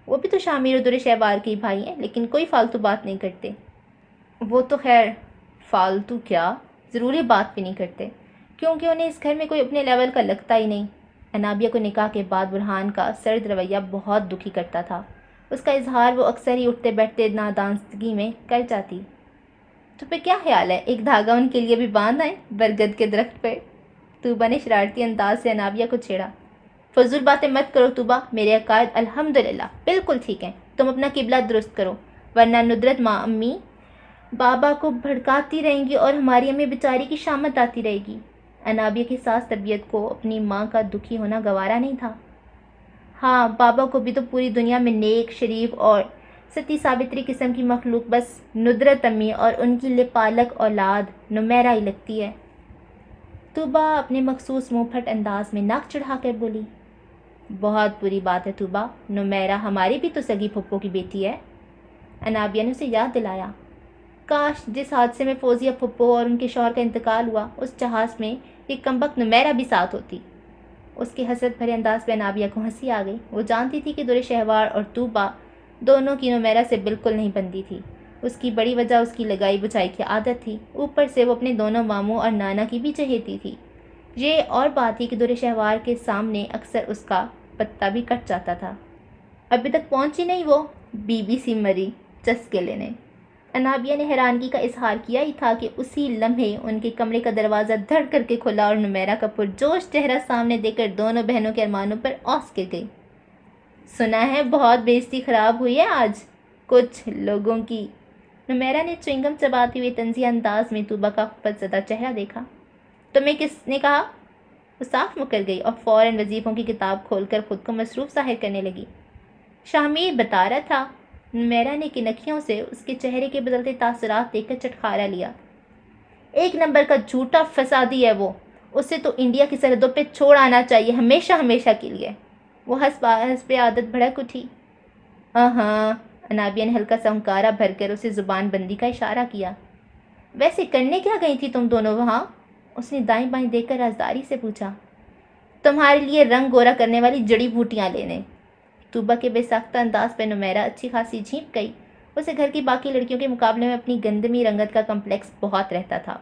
वो भी तो शामिर उदुर शहबार के भाई हैं लेकिन कोई फालतू बात नहीं करते वो तो खैर फालतू क्या ज़रूरी बात भी नहीं करते क्योंकि उन्हें इस घर में कोई अपने लेवल का लगता ही नहीं अनाबिया को निकाह के बाद बुरहान का सर्द रवैया बहुत दुखी करता था उसका इजहार वो अक्सर ही उठते बैठते नादानगी में कर जाती तो फिर क्या ख्याल है एक धागा उनके लिए भी बांध आए बरगद के दरख्त पर तूबा ने शरारती अंदाज से अनाबिया को छेड़ा फजूल बातें मत करो तूबा मेरे अकायद अल्हम्दुलिल्लाह बिल्कुल ठीक हैं तुम अपना किबला दुरुस्त करो वरना नुदरत माँ अम्मी बाबा को भड़काती रहेंगी और हमारी अम्मी बेचारी की शामत आती रहेगी अनाबिया की सास तबीयत को अपनी माँ का दुखी होना गवारा नहीं था हाँ बाबा को भी तो पूरी दुनिया में नेक शरीफ और सती सावित्री किस्म की मखलूक बस नुदरत अम्मी और उनकी लिए पालक औलाद नुमेरा ही लगती है तूबा अपने मखसूस मुँहफट अंदाज में नाक चढ़ा कर बोली बहुत बुरी बात है तूबा नुमेरा हमारी भी तो सगी फुप्पो की बेटी है अनाबिया ने उसे याद दिलाया काश जिस हादसे में फौजिया फुप्पो और उनके शोहर का इंतकाल हुआ उस जहाज़ में एक कम्बक नुमेरा भी साथ होती उसके हसरत भरे अंदाज पर नाबिया को हंसी आ गई वो जानती थी कि दुर शहवार और तूबा दोनों की नुमेरा से बिल्कुल नहीं बनती थी उसकी बड़ी वजह उसकी लगाई बुझाई की आदत थी ऊपर से वो अपने दोनों मामों और नाना की भी चहेती थी ये और बात थी कि दुर शहवार के सामने अक्सर उसका पत्ता भी कट जाता था अभी तक पहुंची नहीं वो बीबीसी मरी चस्के लेने अनाबिया ने हैरानगी का इजहार किया ही था कि उसी लम्हे उनके कमरे का दरवाज़ा धड़ करके खुला और नुमैरा का पुरजोश चेहरा सामने देकर दोनों बहनों के अरमानों पर औस के गई सुना है बहुत बेइज्जती ख़राब हुई है आज कुछ लोगों की नुमैरा ने चुंगम चबाते हुए तंजिया अंदाज में तूबा का पतजदा चेहरा देखा तुम्हें किसने कहा वो साफ मुकर गई और फ़ौर वजीफ़ों की किताब खोलकर ख़ुद को मसरूफ़ जाहिर करने लगी शाहमीर बता रहा था मैरा ने किनखियों से उसके चेहरे के बदलते तासरात देखकर चटखारा लिया एक नंबर का झूठा फसादी है वो उसे तो इंडिया की सरहदों पे छोड़ आना चाहिए हमेशा हमेशा के लिए वो हंस हंस पे आदत भड़क उठी हाँ अनाबिया ने हल्का सा हंकारा भरकर उसे ज़ुबान बंदी का इशारा किया वैसे करने क्या गई थी तुम दोनों वहाँ उसने दाएं बाएं देखकर राजदारी से पूछा तुम्हारे लिए रंग गोरा करने वाली जड़ी बूटियाँ लेने तूबा के बेसाख्ता अंदाज पर नुमैरा अच्छी खासी झीप गई उसे घर की बाकी लड़कियों के मुकाबले में अपनी गंदमी रंगत का कम्प्लेक्स बहुत रहता था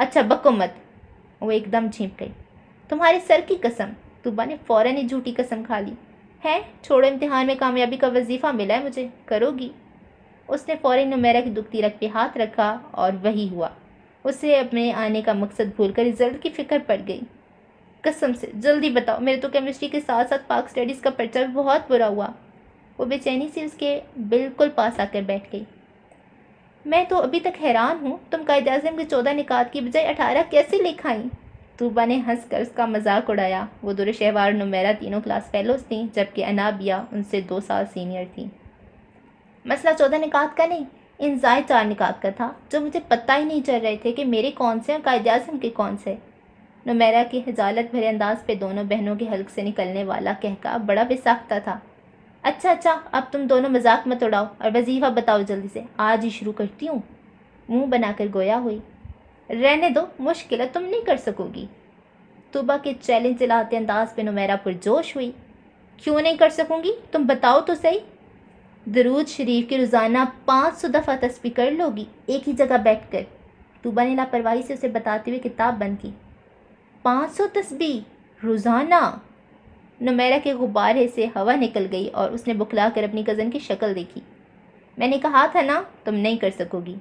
अच्छा बको मत वो एकदम झीप गई तुम्हारे सर की कसम तूबा ने फ़ौर ही झूठी कसम खा ली है छोड़ो इम्तिहान में कामयाबी का वजीफ़ा मिला है मुझे करोगी उसने फ़ौर नुमैरा की दुखती रख पे हाथ रखा और वही हुआ उसे अपने आने का मकसद भूलकर रिजल्ट की फ़िक्र पड़ गई कसम से जल्दी बताओ मेरे तो केमिस्ट्री के साथ साथ पार्क स्टडीज़ का पर्चा भी बहुत बुरा हुआ वो बेचैनी से उसके बिल्कुल पास आकर बैठ गई मैं तो अभी तक हैरान हूँ तुम कायद अजम के चौदह निकात की बजाय अठारह कैसे लिख आई तूबा ने हंस कर उसका मजाक उड़ाया वो दुर शहवार नुमेरा तीनों क्लास फेलोज थी जबकि अनाबिया उनसे दो साल सीनियर थी मसला चौदह निकात का नहीं इन जाय चार निकात का था जो मुझे पता ही नहीं चल रहे थे कि मेरे कौन से हैं और कायद अजम के कौन से नुमेरा के हिजालत भरे अंदाज पे दोनों बहनों के हल्क से निकलने वाला कहका बड़ा बेसाख्ता था अच्छा अच्छा अब तुम दोनों मजाक मत उड़ाओ और वजीफा बताओ जल्दी से आज ही शुरू करती हूँ मुंह बनाकर गोया हुई रहने दो मुश्किल है तुम नहीं कर सकोगी तुबा के चैलेंज चलाते अंदाज पे नुमेरा पुरजोश हुई क्यों नहीं कर सकूँगी तुम बताओ तो सही दरूद शरीफ की रोज़ाना पाँच सौ दफ़ा तस्वीर कर लोगी एक ही जगह बैठ कर तुबा ने लापरवाही से उसे बताते हुए किताब बंद की पाँच सौ तस्बी रोज़ाना नमेरा के गुब्बारे से हवा निकल गई और उसने बुखला कर अपनी कज़न की शक्ल देखी मैंने कहा था ना तुम नहीं कर सकोगी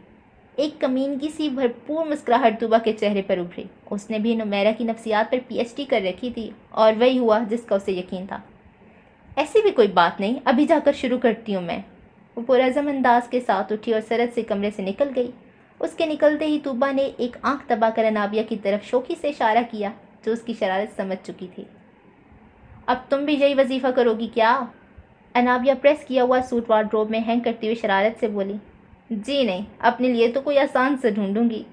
एक कमीनगी सी भरपूर मुस्कुराहट तुबा के चेहरे पर उभरी उसने भी नुमेरा की नफसियात पर पीएचडी कर रखी थी और वही हुआ जिसका उसे यकीन था ऐसी भी कोई बात नहीं अभी जाकर शुरू करती हूँ मैं वो पुरज़म अंदाज के साथ उठी और सरद से कमरे से निकल गई उसके निकलते ही तूबा ने एक आंख दबा कर अनाबिया की तरफ शोखी से इशारा किया जो उसकी शरारत समझ चुकी थी अब तुम भी यही वजीफ़ा करोगी क्या अनाबिया प्रेस किया हुआ सूट वार्ड्रोब में हैंग करती हुई शरारत से बोली जी नहीं अपने लिए तो कोई आसान से ढूंढूंगी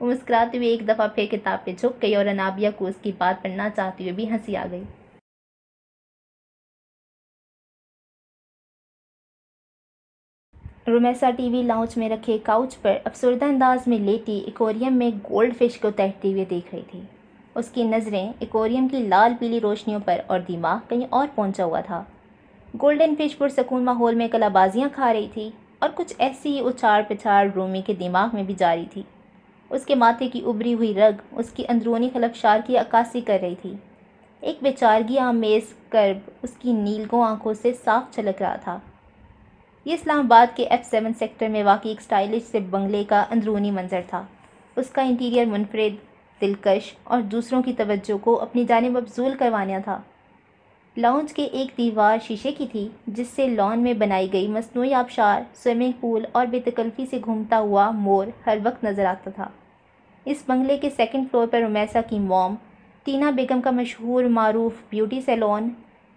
वो मुस्कुराते हुए एक दफ़ा फिर किताब पे झुक गई और अनाबिया को उसकी बात पढ़ना चाहती हुए भी हंसी आ गई रोमैसा टीवी लाउंज में रखे काउच पर अफसरदा अंदाज में लेटी एकोरियम में गोल्ड फिश को तैरते हुए देख रही थी उसकी नज़रें एकोरियम की लाल पीली रोशनियों पर और दिमाग कहीं और पहुंचा हुआ था गोल्डन फिश पुरसकून माहौल में कलाबाजियाँ खा रही थी और कुछ ऐसी ही उछाड़ पिछाड़ रोमी के दिमाग में भी जारी थी उसके माथे की उभरी हुई रग उसकी अंदरूनी खलबशार की अक्सी कर रही थी एक बेचारगी आमेज कर्ब उसकी नीलगों आंखों से साफ छलक रहा था ये इस्लामाबाद के एफ सेवन सेक्टर में वाकई एक स्टाइलिश से बंगले का अंदरूनी मंजर था उसका इंटीरियर मुनफरद दिलकश और दूसरों की तवज्जो को अपनी जानब मबजूल करवाना था लाउंज के एक दीवार शीशे की थी जिससे लॉन में बनाई गई मसनू आबशार स्विमिंग पूल और बेतकल्फ़ी से घूमता हुआ मोर हर वक्त नज़र आता था इस बंगले के सेकंड फ्लोर पर उमैसा की मोम टीना बेगम का मशहूर मरूफ ब्यूटी सैलून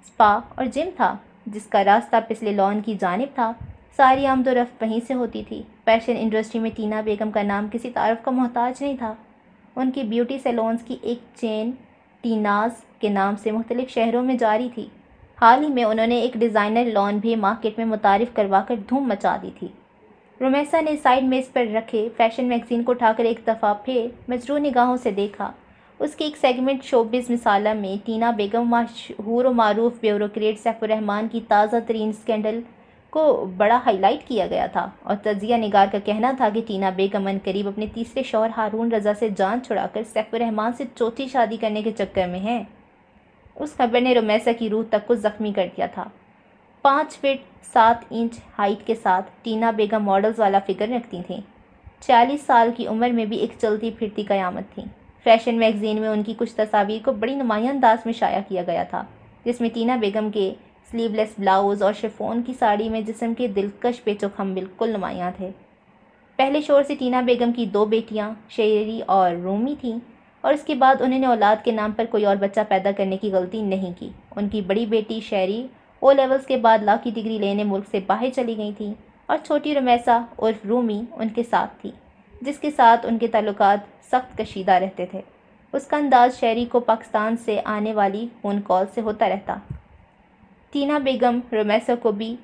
स्पा और जिम था जिसका रास्ता पिछले लॉन की जानब था सारी आमदोरफ़ वहीं से होती थी फैशन इंडस्ट्री में टीना बेगम का नाम किसी तारफ़ का मोहताज नहीं था उनकी ब्यूटी सेलोन्स की एक चेन टीनाज के नाम से मुख्तलिफ़ शहरों में जारी थी हाल ही में उन्होंने एक डिज़ाइनर लॉन भी मार्केट में मुतारफ़ करवा कर धूम मचा दी थी रोमैसा ने साइड मेज़ पर रखे फैशन मैगज़ीन को उठाकर एक दफ़ा फिर मजरू निगाहों से देखा उसके एक सेगमेंट शोबिस मिसाला में टीना बेगम मशहूर मरूफ ब्यूरोट सैफुररहमान की ताज़ा तरीन स्कैंडल को बड़ा हाईलाइट किया गया था और तजिया निगार का कहना था कि टीना बेगम करीब अपने तीसरे शोहर हारून रजा से जान छुड़ाकर सैफुररहमान से चौथी शादी करने के चक्कर में हैं उस खबर ने रोमैसा की रूह तक को ज़ख्मी कर दिया था पाँच फिट सात इंच हाइट के साथ टीना बेगम मॉडल्स वाला फिगर रखती थीं चालीस साल की उम्र में भी एक चलती फिरती क्यामत थी फैशन मैगज़ीन में उनकी कुछ तस्वीर को बड़ी नुमाया अंदाज में शाया किया गया था जिसमें टीना बेगम के स्लीवलेस ब्लाउज़ और शिफोन की साड़ी में जिसम के दिलकश पेचोखम बिल्कुल नुमाया थे पहले शोर से टीना बेगम की दो बेटियां शेरी और रूमी थीं और इसके बाद उन्होंने औलाद के नाम पर कोई और बच्चा पैदा करने की गलती नहीं की उनकी बड़ी बेटी शेरी ओ लेवल्स के बाद लॉ की डिग्री लेने मुल्क से बाहर चली गई थी और छोटी रमैसा उर्फ रूमी उनके साथ थी जिसके साथ उनके तल्लक सख्त कशीदा रहते थे उसका अंदाज शहरी को पाकिस्तान से आने वाली फ़ोन कॉल से होता रहता टीना बेगम रोमैसो को भी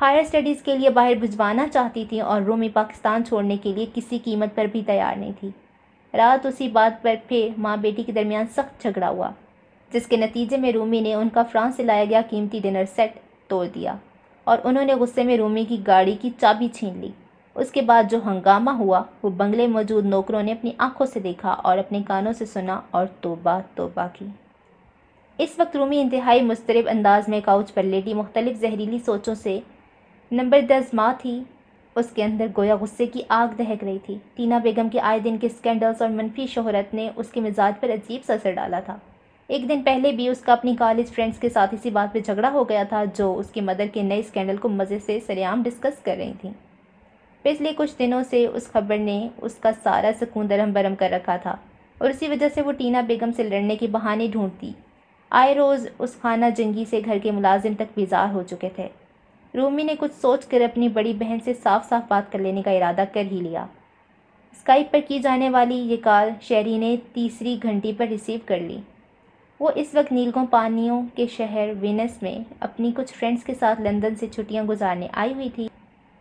हायर स्टडीज़ के लिए बाहर भिजवाना चाहती थी और रोमी पाकिस्तान छोड़ने के लिए किसी कीमत पर भी तैयार नहीं थी रात उसी बात पर फिर माँ बेटी के दरमियान सख्त झगड़ा हुआ जिसके नतीजे में रूमी ने उनका फ्रांस से लाया गया कीमती डिनर सेट तोड़ दिया और उन्होंने गुस्से में रूमी की गाड़ी की चाबी छीन ली उसके बाद जो हंगामा हुआ वो बंगले मौजूद नौकरों ने अपनी आंखों से देखा और अपने कानों से सुना और तोबा तोबा की इस वक्त रूमी इंतहाई मुस्तरब अंदाज में काउच पर लेटी मुख्तलिफ जहरीली सोचों से नंबर दस माँ थी उसके अंदर गोया गुस्से की आग दहक रही थी टीना बेगम के आए दिन के स्कैंडल्स और मनफी शहरत ने उसके मिजाज पर अजीब सा असर डाला था एक दिन पहले भी उसका अपनी कॉलेज फ्रेंड्स के साथ इसी बात पर झगड़ा हो गया था जो उसकी मदर के नए स्कैंडल को मज़े से सरेआम डिस्कस कर रही थी पिछले कुछ दिनों से उस खबर ने उसका सारा सुकून दरम बरम कर रखा था और इसी वजह से वो टीना बेगम से लड़ने के बहाने ढूंढती आए रोज़ उस खाना जंगी से घर के मुलाजिम तक बेजार हो चुके थे रूमी ने कुछ सोच कर अपनी बड़ी बहन से साफ साफ बात कर लेने का इरादा कर ही लिया स्काइप पर की जाने वाली ये कॉल शहरी ने तीसरी घंटी पर रिसीव कर ली वो इस वक्त नीलगों पानियों के शहर वेनिस में अपनी कुछ फ्रेंड्स के साथ लंदन से छुट्टियां गुजारने आई हुई थी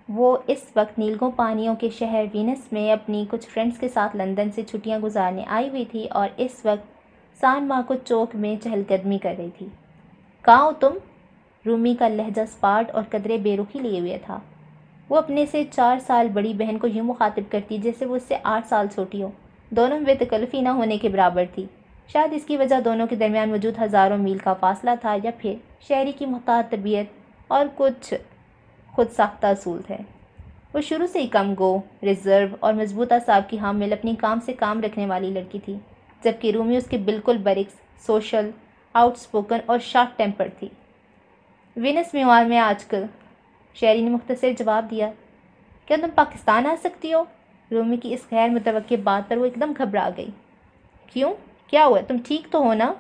वो इस वक्त पानियों के शहर वीनस में अपनी कुछ फ्रेंड्स के साथ लंदन से छुट्टियां गुजारने आई हुई थी और इस वक्त सान को चौक में चहलकदमी कर रही थी काओ तुम रूमी का लहजा स्पाट और कदरे बेरुखी लिए हुए था वो अपने से चार साल बड़ी बहन को यूँ मुखातिब करती जैसे वो उससे आठ साल छोटी हो दोनों में बेतकल्फ़ी ना होने के बराबर थी शायद इसकी वजह दोनों के दरमियान मौजूद हज़ारों मील का फासला था या फिर शहरी की मुहतात तबीयत और कुछ खुद साख्ता असूल थे वो शुरू से ही कम गो रिजर्व और मजबूत साहब की हामिल अपनी काम से काम रखने वाली लड़की थी जबकि रूमी उसके बिल्कुल बरिक्स सोशल आउटस्पोकन और शार्ट टेम्पर थी विनस म्यूर में आजकल शहरी ने मुख्तर जवाब दिया क्या तुम पाकिस्तान आ सकती हो रूमी की इस गैर मुतव बात पर वो एकदम घबरा गई क्यों क्या हुआ तुम ठीक तो हो ना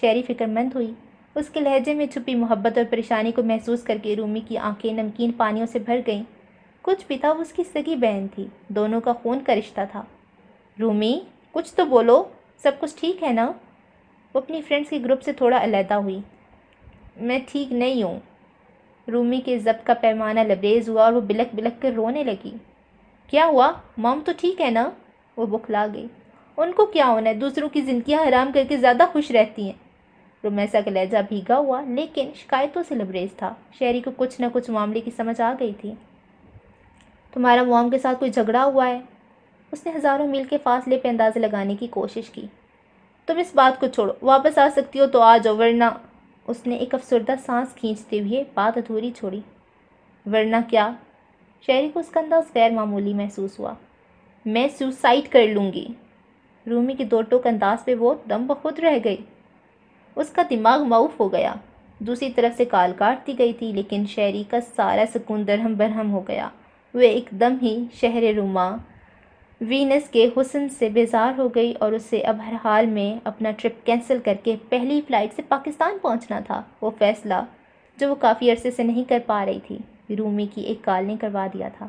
शहरी फिक्रमंद हुई उसके लहजे में छुपी मोहब्बत और परेशानी को महसूस करके रूमी की आंखें नमकीन पानियों से भर गईं कुछ पिता उसकी सगी बहन थी दोनों का खून का रिश्ता था रूमी कुछ तो बोलो सब कुछ ठीक है ना वो अपनी फ्रेंड्स के ग्रुप से थोड़ा अलहदा हुई मैं ठीक नहीं हूँ रूमी के जब्त का पैमाना लबरेज हुआ और वो बिलक बिलक कर रोने लगी क्या हुआ मॉम तो ठीक है ना वो बुखला गई उनको क्या होना है दूसरों की ज़िंदियाँ हराम करके ज़्यादा खुश रहती हैं रोमैसा तो का लहजा भीगा हुआ लेकिन शिकायतों से लबरेज था शहरी को कुछ ना कुछ मामले की समझ आ गई थी तुम्हारा मोम के साथ कोई झगड़ा हुआ है उसने हज़ारों मील के फासले पर अंदाज़े लगाने की कोशिश की तुम इस बात को छोड़ो वापस आ सकती हो तो आ जाओ वरना उसने एक अफसरदा सांस खींचते हुए बात अधूरी छोड़ी वरना क्या शहरी को उसका अंदाज गैर मामूली महसूस हुआ मैं सुसाइड कर लूँगी रूमी के दो टोक अंदाज पे वो दम बखुद रह गई उसका दिमाग माउफ हो गया दूसरी तरफ से काल काट दी गई थी लेकिन शहरी का सारा सुकून दरहम बरहम हो गया वह एकदम ही शहर रुमा वीनस के हुसन से बेजार हो गई और उसे अब हर हाल में अपना ट्रिप कैंसिल करके पहली फ़्लाइट से पाकिस्तान पहुंचना था वो फ़ैसला जो वो काफ़ी अरसे से नहीं कर पा रही थी रूमी की एक काल ने करवा दिया था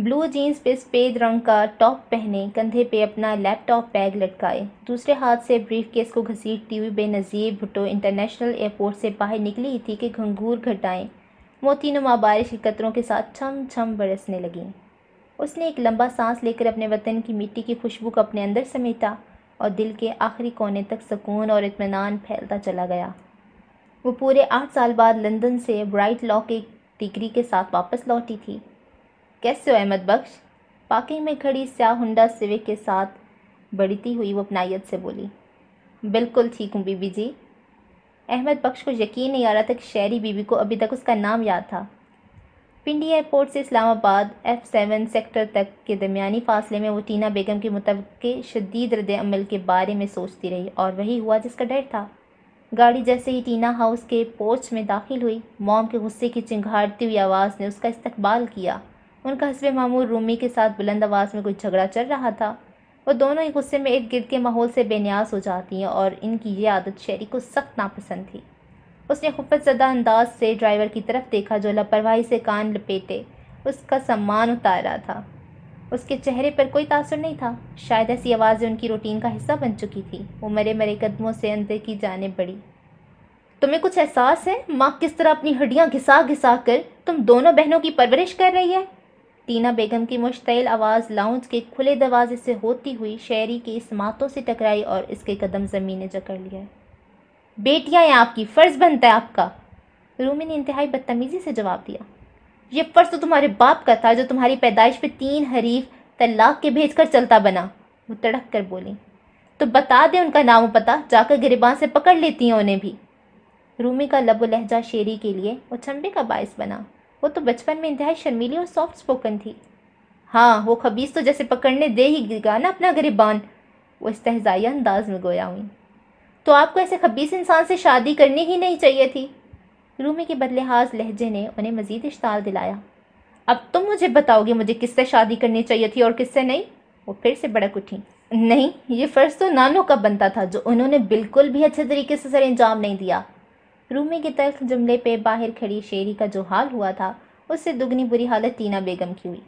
ब्लू जीन्स पे सफेद रंग का टॉप पहने कंधे पे अपना लैपटॉप बैग लटकाए दूसरे हाथ से ब्रीफ केस को घसीटती हुई बेनज़ीर भुट्टो इंटरनेशनल एयरपोर्ट से बाहर निकली थी कि घंघूर घटाएं नुमा बारिश की कतरों के साथ छम छम बरसने लगी उसने एक लंबा सांस लेकर अपने वतन की मिट्टी की खुशबू को अपने अंदर समेटा और दिल के आखिरी कोने तक सुकून और इतमान फैलता चला गया वो पूरे आठ साल बाद लंदन से ब्राइट लॉ के डिग्री के साथ वापस लौटी थी कैसे हो अहमद बख्श पार्किंग में खड़ी स्या हुडा सिविक के साथ बढ़ती हुई वो अपनायत से बोली बिल्कुल ठीक हूँ बीबी जी अहमद बख्श को यकीन नहीं आ रहा था कि शहरी बीबी को अभी तक उसका नाम याद था पिंडी एयरपोर्ट से इस्लामाबाद एफ सेवन सेक्टर तक के दरमिया फासले में वो टीना बेगम के मुतव शदीद रद अमल के बारे में सोचती रही और वही हुआ जिसका डर था गाड़ी जैसे ही टीना हाउस के पोर्च में दाखिल हुई मॉम के गुस्से की चिंघाड़ती हुई आवाज़ ने उसका इस्तकबाल किया उनका हसब मामूर रूमी के साथ बुलंद आवाज़ में कुछ झगड़ा चल रहा था वो दोनों ही गुस्से में इर्द गिर्द के माहौल से बेनियाज हो जाती हैं और इनकी ये आदत शेरी को सख्त नापसंद थी उसने खुफत ज़दा अंदाज से ड्राइवर की तरफ देखा जो लापरवाही से कान लपेटे उसका सम्मान उतारा था उसके चेहरे पर कोई तासर नहीं था शायद ऐसी आवाज़ें उनकी रूटीन का हिस्सा बन चुकी थी वो मरे मरे कदमों से अंदर की जाने बढ़ी तुम्हें कुछ एहसास है माँ किस तरह अपनी हड्डियाँ घिसा घिसा कर तुम दोनों बहनों की परवरिश कर रही है टीना बेगम की मुश्तिल आवाज़ लाउंज के खुले दरवाजे से होती हुई शहरी की इस मातों से टकराई और इसके कदम ज़मीन ने जकड़ लिया बेटियाँ हैं आपकी फ़र्ज बनता है आपका रूमी ने इंतहाई बदतमीज़ी से जवाब दिया ये फ़र्ज तो तुम्हारे बाप का था जो तुम्हारी पैदाइश पर तीन हरीफ तलाक के भेज कर चलता बना वो तड़क कर बोली तो बता दे उनका नाम पता जाकर गिरबान से पकड़ लेती हैं उन्हें भी रूमी का लबो लहजा शेरी के लिए उछम्बे का बायस बना वो तो बचपन में इंतहा शर्मीली और सॉफ्ट स्पोकन थी हाँ वो खबीस तो जैसे पकड़ने दे ही गया ना अपना गरीबान वो इस्तेजाया अंदाज में गोया हुई तो आपको ऐसे खबीस इंसान से शादी करनी ही नहीं चाहिए थी रूमी के बदलेहाज लहजे ने उन्हें मज़ीद इश्तार दिलाया अब तुम मुझे बताओगे मुझे किससे शादी करनी चाहिए थी और किससे नहीं वो फिर से बड़क उठी नहीं ये फ़र्ज़ तो नानों का बनता था जो उन्होंने बिल्कुल भी अच्छे तरीके से सर अंजाम नहीं दिया रूमी के तल्ख जुमले पे बाहर खड़ी शेरी का जो हाल हुआ था उससे दुगनी बुरी हालत टीना बेगम की हुई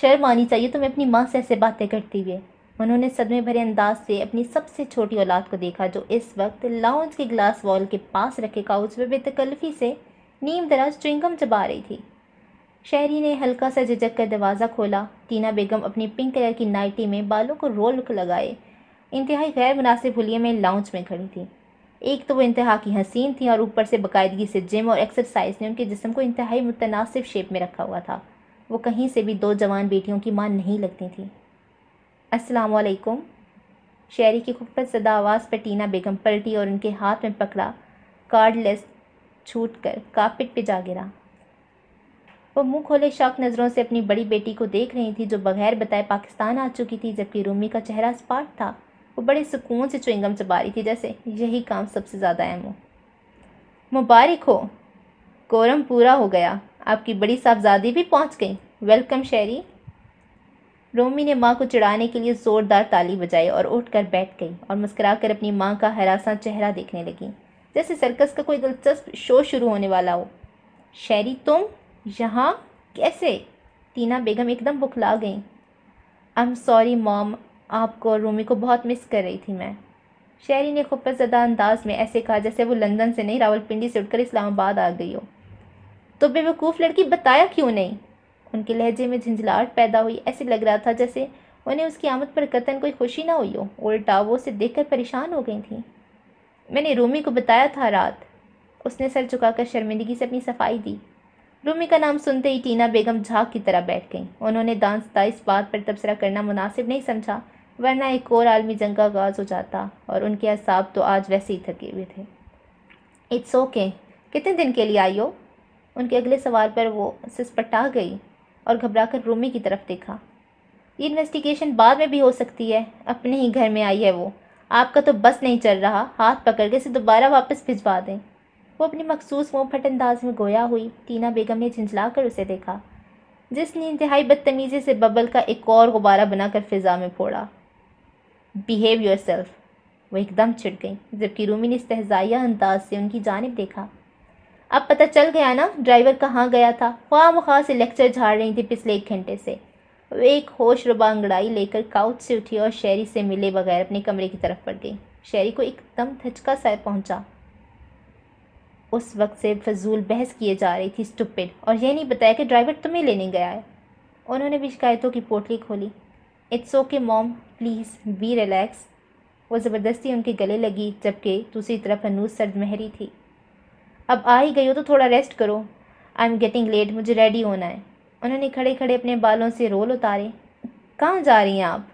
शर्म आनी चाहिए तुम्हें अपनी माँ से ऐसे बातें करती हुए उन्होंने सदमे भरे अंदाज से अपनी सबसे छोटी औलाद को देखा जो इस वक्त लाउंज के ग्लास वॉल के पास रखे काउच पर बेतकल्फी से नीम दराज चुंगम चबा रही थी शहरी ने हल्का सा झिझक कर दरवाज़ा खोला टीना बेगम अपनी पिंक कलर की नाइटी में बालों को रोल लगाए इंतहाई गैर मुनासिब हुलिये में लाउंज में खड़ी थी एक तो वो इंतहा की हसीन थी और ऊपर से बाकायदगी से जिम और एक्सरसाइज ने उनके जिसम को इंतहाई मुतनासिब शेप में रखा हुआ था वो कहीं से भी दो जवान बेटियों की मां नहीं लगती थी असलकुम शायरी की खूबत सदा आवाज़ पर टीना बेगम पलटी और उनके हाथ में पकड़ा कार्डलेस छूट कर कापिट पर जा गिरा वो मुँह खोले शाक नज़रों से अपनी बड़ी बेटी को देख रही थी जो बगैर बताए पाकिस्तान आ चुकी थी जबकि रूमी का चेहरा स्पाट था वो बड़े सुकून से चुंगम चबा रही थी जैसे यही काम सबसे ज़्यादा अहम हो मुबारक हो कोरम पूरा हो गया आपकी बड़ी साहबजादी भी पहुंच गई वेलकम शेरी रोमी ने माँ को चिढ़ाने के लिए ज़ोरदार ताली बजाई और उठकर बैठ गई और कर अपनी माँ का हरासा चेहरा देखने लगी जैसे सर्कस का कोई दिलचस्प शो शुरू होने वाला हो शेरी तुम यहाँ कैसे टीना बेगम एकदम बुखला गई आई एम सॉरी मॉम आपको और रूमी को बहुत मिस कर रही थी मैं शहरी ने खूब ज़दा अंदाज में ऐसे कहा जैसे वो लंदन से नहीं रावलपिंडी से उठकर इस्लामाबाद आ गई हो तो बेवकूफ़ लड़की बताया क्यों नहीं उनके लहजे में झंझलाहट पैदा हुई ऐसे लग रहा था जैसे उन्हें उसकी आमद पर कतन कोई खुशी ना हुई हो उल्टा वो उसे कर परेशान हो गई थी मैंने रूमी को बताया था रात उसने सर झुकाकर शर्मिंदगी से अपनी सफाई दी रूमी का नाम सुनते ही टीना बेगम झाग की तरह बैठ गई उन्होंने दांस इस बात पर तबसरा करना मुनासिब नहीं समझा वरना एक और आलमी जंग का आगाज़ हो जाता और उनके असाब तो आज वैसे ही थके हुए थे इट्स ओके okay. कितने दिन के लिए आई हो उनके अगले सवाल पर वो सिसपटा गई और घबरा कर रूमी की तरफ देखा ये इन्वेस्टिगेशन बाद में भी हो सकती है अपने ही घर में आई है वो आपका तो बस नहीं चल रहा हाथ पकड़ के इसे दोबारा वापस भिजवा दें वो अपनी मखसूस मुँह फट अंदाज में गोया हुई टीना बेगम ने झंझला कर उसे देखा जिसने इंतहाई बदतमीज़ी से बबल का एक और गुब्बारा बनाकर फिज़ा में फोड़ा बिहेव योर सेल्फ वह एकदम छिट गई जबकि रूमी ने तहजाया अंदाज से उनकी जानब देखा अब पता चल गया ना ड्राइवर कहाँ गया था ख्वा मखा से लेक्चर झाड़ रही थी पिछले एक घंटे से वह एक होश रुबा अंगड़ाई लेकर काउच से उठी और शहरी से मिले बगैर अपने कमरे की तरफ पड़ गई शहरी को एकदम धचका सा पहुँचा उस वक्त से फजूल बहस किए जा रही थी स्टुपिड और यह नहीं बताया कि ड्राइवर तुम्हें लेने गया है उन्होंने भी शिकायतों की पोटली खोली it's okay mom please be relax वो ज़बरदस्ती उनके गले लगी जबकि दूसरी तरफ हनूज सर्द महरी थी अब आ ही गई हो तो थोड़ा रेस्ट करो आई एम गेटिंग लेट मुझे रेडी होना है उन्होंने खड़े खड़े अपने बालों से रोल उतारे कहाँ जा रही हैं आप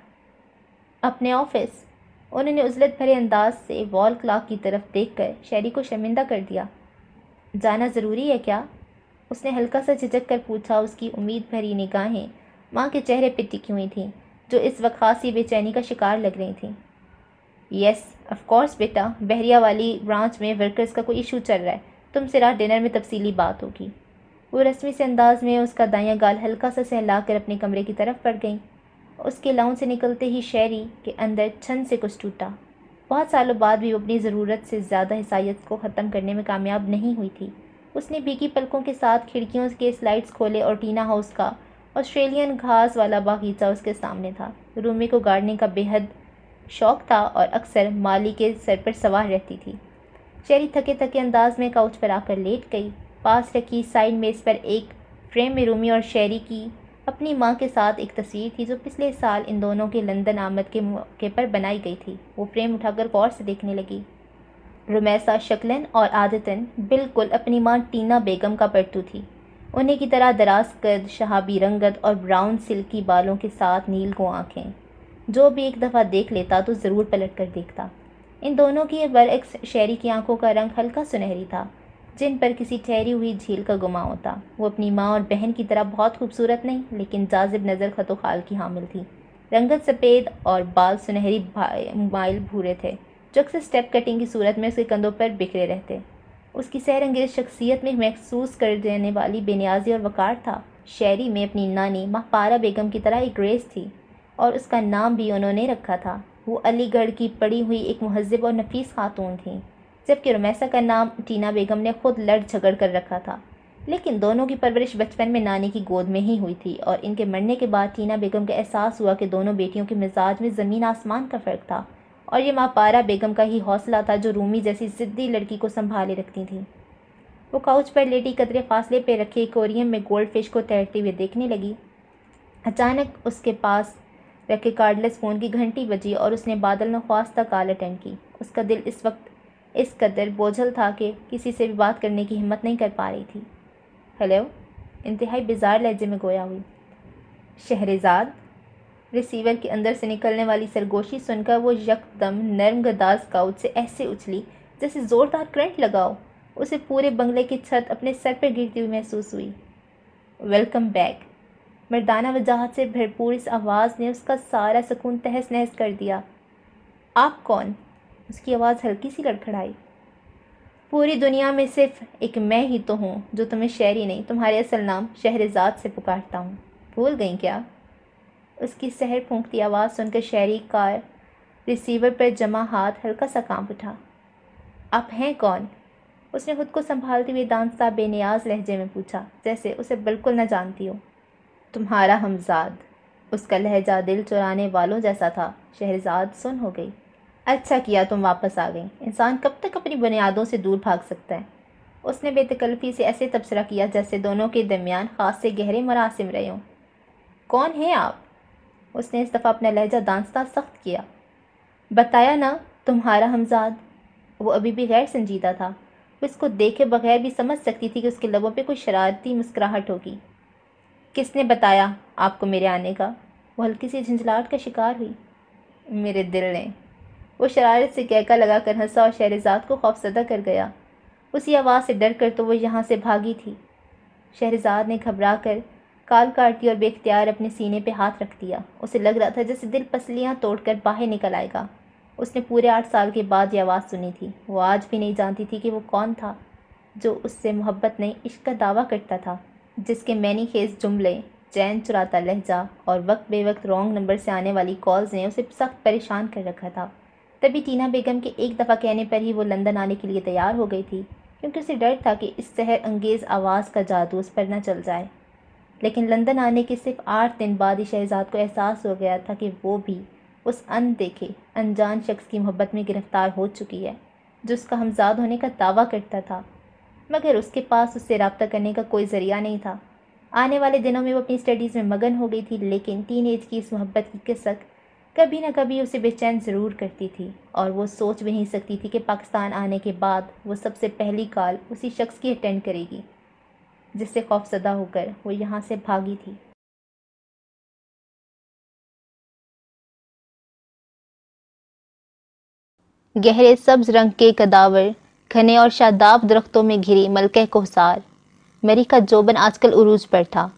अपने ऑफिस उन्होंने उजलत भरे अंदाज से वॉल क्लॉक की तरफ देख कर शहरी को शर्मिंदा कर दिया जाना ज़रूरी है क्या उसने हल्का सा झिझक कर पूछा उसकी उम्मीद भरी निगाहें माँ के चेहरे पर टिकी हुई थी जो इस वक्त खासी बेचैनी का शिकार लग रही थी यस ऑफ कोर्स बेटा बहरिया वाली ब्रांच में वर्कर्स का कोई इशू चल रहा है तुम से रात डिनर में तफसीली बात होगी वो रस्मी से अंदाज में उसका दाया गाल हल्का सा सहला कर अपने कमरे की तरफ पड़ गई उसके लाउन से निकलते ही शहरी के अंदर छन से कुछ टूटा बहुत सालों बाद भी वो अपनी ज़रूरत से ज़्यादा हिसाइत को ख़त्म करने में कामयाब नहीं हुई थी उसने भीगी पलकों के साथ खिड़कियों के स्लाइड्स खोले और टीना हाउस का ऑस्ट्रेलियन घास वाला बागीचा उसके सामने था रूमी को गार्डनिंग का बेहद शौक था और अक्सर माली के सर पर सवार रहती थी चेरी थके थके अंदाज में काउच पर आकर लेट गई पास रखी साइड मेज़ पर एक फ्रेम में रूमी और शेरी की अपनी माँ के साथ एक तस्वीर थी जो पिछले साल इन दोनों के लंदन आमद के मौके पर बनाई गई थी वो फ्रेम उठाकर गौर से देखने लगी रुमैसा शक्लन और आदतन बिल्कुल अपनी माँ टीना बेगम का पटतू थी उन्हें की तरह दराज कद शहाबी रंगत और ब्राउन की बालों के साथ नील को आँखें जो भी एक दफ़ा देख लेता तो ज़रूर पलट कर देखता इन दोनों की बरक्स शहरी की आंखों का रंग हल्का सुनहरी था जिन पर किसी ठहरी हुई झील का गुमा होता वो अपनी माँ और बहन की तरह बहुत खूबसूरत नहीं लेकिन जाजिब नज़र खतो खाल की हामिल थी रंगत सफ़ेद और बाल सुनहरी माइल भूरे थे जो अक्सर स्टेप कटिंग की सूरत में उसके कंधों पर बिखरे रहते उसकी सैर अंगेज शख्सियत में महसूस कर देने वाली बेनियाजी और वक़ार था शायरी में अपनी नानी महपारा बेगम की तरह एक रेस थी और उसका नाम भी उन्होंने रखा था वो अलीगढ़ की पड़ी हुई एक महजब और नफीस खातून थी जबकि रोमैसा का नाम टीना बेगम ने खुद लड़ झगड़ कर रखा था लेकिन दोनों की परवरिश बचपन में नानी की गोद में ही हुई थी और इनके मरने के बाद टीना बेगम का एहसास हुआ कि दोनों बेटियों के मिजाज में ज़मीन आसमान का फ़र्क था और ये माँ पारा बेगम का ही हौसला था जो रूमी जैसी ज़िद्दी लड़की को संभाले रखती थी वो काउच पर लेटी कतरे फासले पर रखे कोरियम में गोल्ड फिश को तैरते हुए देखने लगी अचानक उसके पास रखे कार्डलेस फ़ोन की घंटी बजी और उसने बादल ने ख्वास्ता कॉल अटेंड की उसका दिल इस वक्त इस कदर बोझल था कि किसी से भी बात करने की हिम्मत नहीं कर पा रही थी हेलो इंतहाई बेजार लहजे में गोया हुई शहरजाद रिसीवर के अंदर से निकलने वाली सरगोशी सुनकर वो यकदम नर्म गदास काउच से ऐसे उछली जैसे ज़ोरदार करंट लगाओ उसे पूरे बंगले की छत अपने सर पर गिरती हुई महसूस हुई वेलकम बैक मर्दाना वजाहत से भरपूर इस आवाज़ ने उसका सारा सुकून तहस नहस कर दिया आप कौन उसकी आवाज़ हल्की सी लड़खड़ाई पूरी दुनिया में सिर्फ एक मैं ही तो हूँ जो तुम्हें शहरी नहीं तुम्हारे असल नाम शहरजाद से पुकारता हूँ भूल गई क्या उसकी सहर फूंकती आवाज़ सुनकर शहरी कार रिसीवर पर जमा हाथ हल्का सा कांप उठा आप हैं कौन उसने खुद को संभालते हुए दानसा बेनियाज लहजे में पूछा जैसे उसे बिल्कुल न जानती हो तुम्हारा हमजाद उसका लहजा दिल चुराने वालों जैसा था शहजाद सुन हो गई अच्छा किया तुम वापस आ गई इंसान कब तक अपनी बुनियादों से दूर भाग सकता है उसने बेतकल्फ़ी से ऐसे तबसरा किया जैसे दोनों के दरमियान ख़ास से गहरे मरासिम रहे हों कौन हैं आप उसने इस दफ़ा अपना लहजा दानस्ता सख्त किया बताया ना तुम्हारा हमजाद वो अभी भी गैर संजीदा था वो इसको देखे बगैर भी समझ सकती थी कि उसके लबों पे कोई शरारती मुस्कुराहट होगी किसने बताया आपको मेरे आने का वो हल्की सी झंझलाहट का शिकार हुई मेरे दिल ने वो शरारत से कहका लगा कर हंसा और शहरजाद को खौफजदा कर गया उसी आवाज़ से डर कर तो वो यहाँ से भागी थी शहरजाद ने घबरा कर काल काटी और बेख्तियार अपने सीने पे हाथ रख दिया उसे लग रहा था जैसे दिल पसलियाँ तोड़कर बाहर निकल आएगा उसने पूरे आठ साल के बाद ये आवाज़ सुनी थी वो आज भी नहीं जानती थी कि वो कौन था जो उससे मोहब्बत नहीं इश्क का दावा करता था जिसके मैनी खेज जुमले चैन चुराता लहजा और वक्त बे वक्त रॉन्ग नंबर से आने वाली कॉल्स ने उसे सख्त परेशान कर रखा था तभी टीना बेगम के एक दफ़ा कहने पर ही वो लंदन आने के लिए तैयार हो गई थी क्योंकि उसे डर था कि इस शहर अंगेज़ आवाज़ का जादू उस पर न चल जाए लेकिन लंदन आने के सिर्फ आठ दिन बाद ही शहजाद को एहसास हो गया था कि वो भी उस अनदेखे अनजान शख्स की मोहब्बत में गिरफ़्तार हो चुकी है जो उसका हमजाद होने का दावा करता था मगर उसके पास उससे रबता करने का कोई ज़रिया नहीं था आने वाले दिनों में वो अपनी स्टडीज़ में मगन हो गई थी लेकिन टीन एज की इस मोहब्बत की किसक कभी ना कभी उसे बेचैन ज़रूर करती थी और वो सोच भी नहीं सकती थी कि पाकिस्तान आने के बाद वो सबसे पहली कॉल उसी शख्स की अटेंड करेगी जिससे खौफजदा होकर वो यहाँ से भागी थी गहरे सब्ज रंग के कदावर घने और शादाब दरख्तों में घिरी मलकह कोहसार मरी का जोबन आजकल उरूज पर था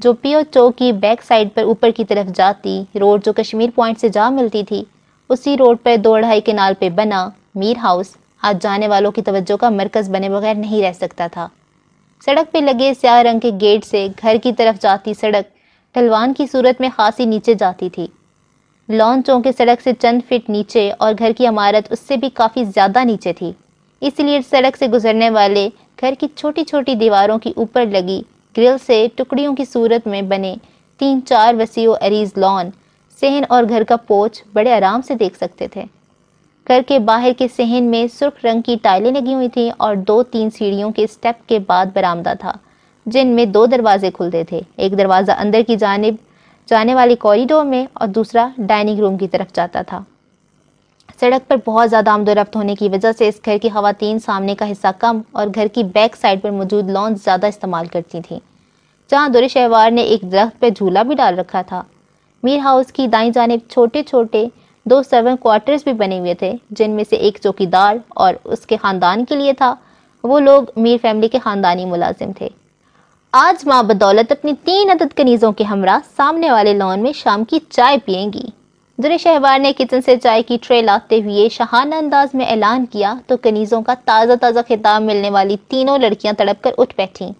जो पीओ चौक की बैक साइड पर ऊपर की तरफ जाती रोड जो कश्मीर पॉइंट से जा मिलती थी उसी रोड पर दो ढाई के नाल पे बना मीर हाउस आज जाने वालों की तवज्जो का मरकज़ बने बगैर नहीं रह सकता था सड़क पे लगे स्या रंग के गेट से घर की तरफ जाती सड़क ढलवान की सूरत में खासी नीचे जाती थी लॉन चौंके सड़क से चंद फिट नीचे और घर की इमारत उससे भी काफ़ी ज़्यादा नीचे थी इसलिए सड़क से गुजरने वाले घर की छोटी छोटी दीवारों की ऊपर लगी ग्रिल से टुकड़ियों की सूरत में बने तीन चार वसी अरीज लॉन सेहन और घर का पोच बड़े आराम से देख सकते थे घर के बाहर के सहन में सुर्ख रंग की टाइलें लगी हुई थी और दो तीन सीढ़ियों के स्टेप के बाद बरामदा था जिनमें दो दरवाजे खुलते थे एक दरवाज़ा अंदर की जानब जाने वाली कॉरिडोर में और दूसरा डाइनिंग रूम की तरफ जाता था सड़क पर बहुत ज़्यादा आमदोरफ्त होने की वजह से इस घर की खातन सामने का हिस्सा कम और घर की बैक साइड पर मौजूद लॉन्च ज़्यादा इस्तेमाल करती थी जहाँ दुरेश शहवार ने एक दरख्त पर झूला भी डाल रखा था मीर हाउस की दाई जानब छोटे छोटे दो सर्वेंट क्वार्टर्स भी बने हुए थे जिनमें से एक चौकीदार और उसके ख़ानदान के लिए था वो लोग मीर फैमिली के ख़ानदानी मुलाजिम थे आज माँ बदौलत अपनी तीन अदद कनीज़ों के हमरा सामने वाले लॉन में शाम की चाय पियेंगी दुर शहबार ने किचन से चाय की ट्रे लाते हुए शहाना अंदाज में ऐलान किया तो कनीज़ों का ताज़ा ताज़ा खिताब मिलने वाली तीनों लड़कियाँ तड़प कर उठ बैठी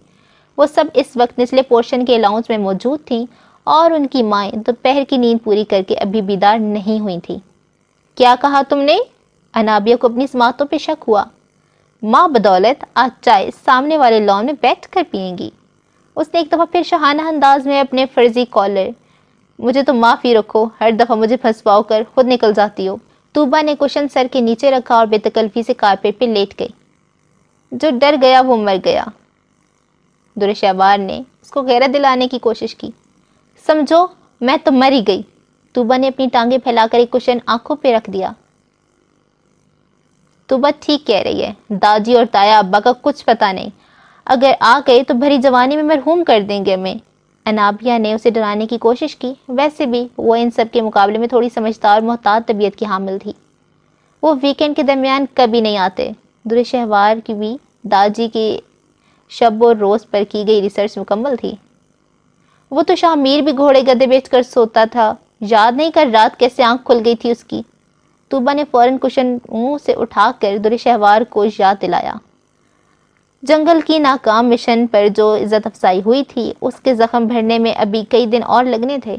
वो सब इस वक्त निचले पोर्शन के अलाउंस में मौजूद थीं और उनकी माएँ दोपहर की नींद पूरी करके अभी बीदार नहीं हुई थी क्या कहा तुमने अनाबिया को अपनी समातों पर शक हुआ माँ बदौलत आज चाय सामने वाले लॉन में बैठ कर पियेंगी उसने एक दफ़ा फिर शहाना अंदाज में अपने फर्जी कॉलर मुझे तो माफ़ ही रखो हर दफ़ा मुझे फंसवाओ कर खुद निकल जाती हो तूबा ने कुशन सर के नीचे रखा और बेतकल्फी से कारपेट पर लेट गई जो डर गया वो मर गया दुरशाबार ने उसको गैरत दिलाने की कोशिश की समझो मैं तो मरी गई तुबा ने अपनी टांगे फैलाकर एक कुशन आंखों पे रख दिया तुबा ठीक कह रही है दादी और ताया अब्बा का कुछ पता नहीं अगर आ गए तो भरी जवानी में मरहूम कर देंगे हमें अनाबिया ने उसे डराने की कोशिश की वैसे भी वो इन सब के मुकाबले में थोड़ी समझदार और मोहतात तबीयत की हामिल थी वो वीकेंड के दरमियान कभी नहीं आते दुर की भी दाजी के शब और रोज़ पर की गई रिसर्च मुकम्मल थी वो तो शाहमीर भी घोड़े गदे बेच कर सोता था याद नहीं कर रात कैसे आंख खुल गई थी उसकी तूबा ने फौरन कुशन मुंह से उठाकर दुरे शहवार को याद दिलाया जंगल की नाकाम मिशन पर जो इज्जत अफसाई हुई थी उसके ज़ख्म भरने में अभी कई दिन और लगने थे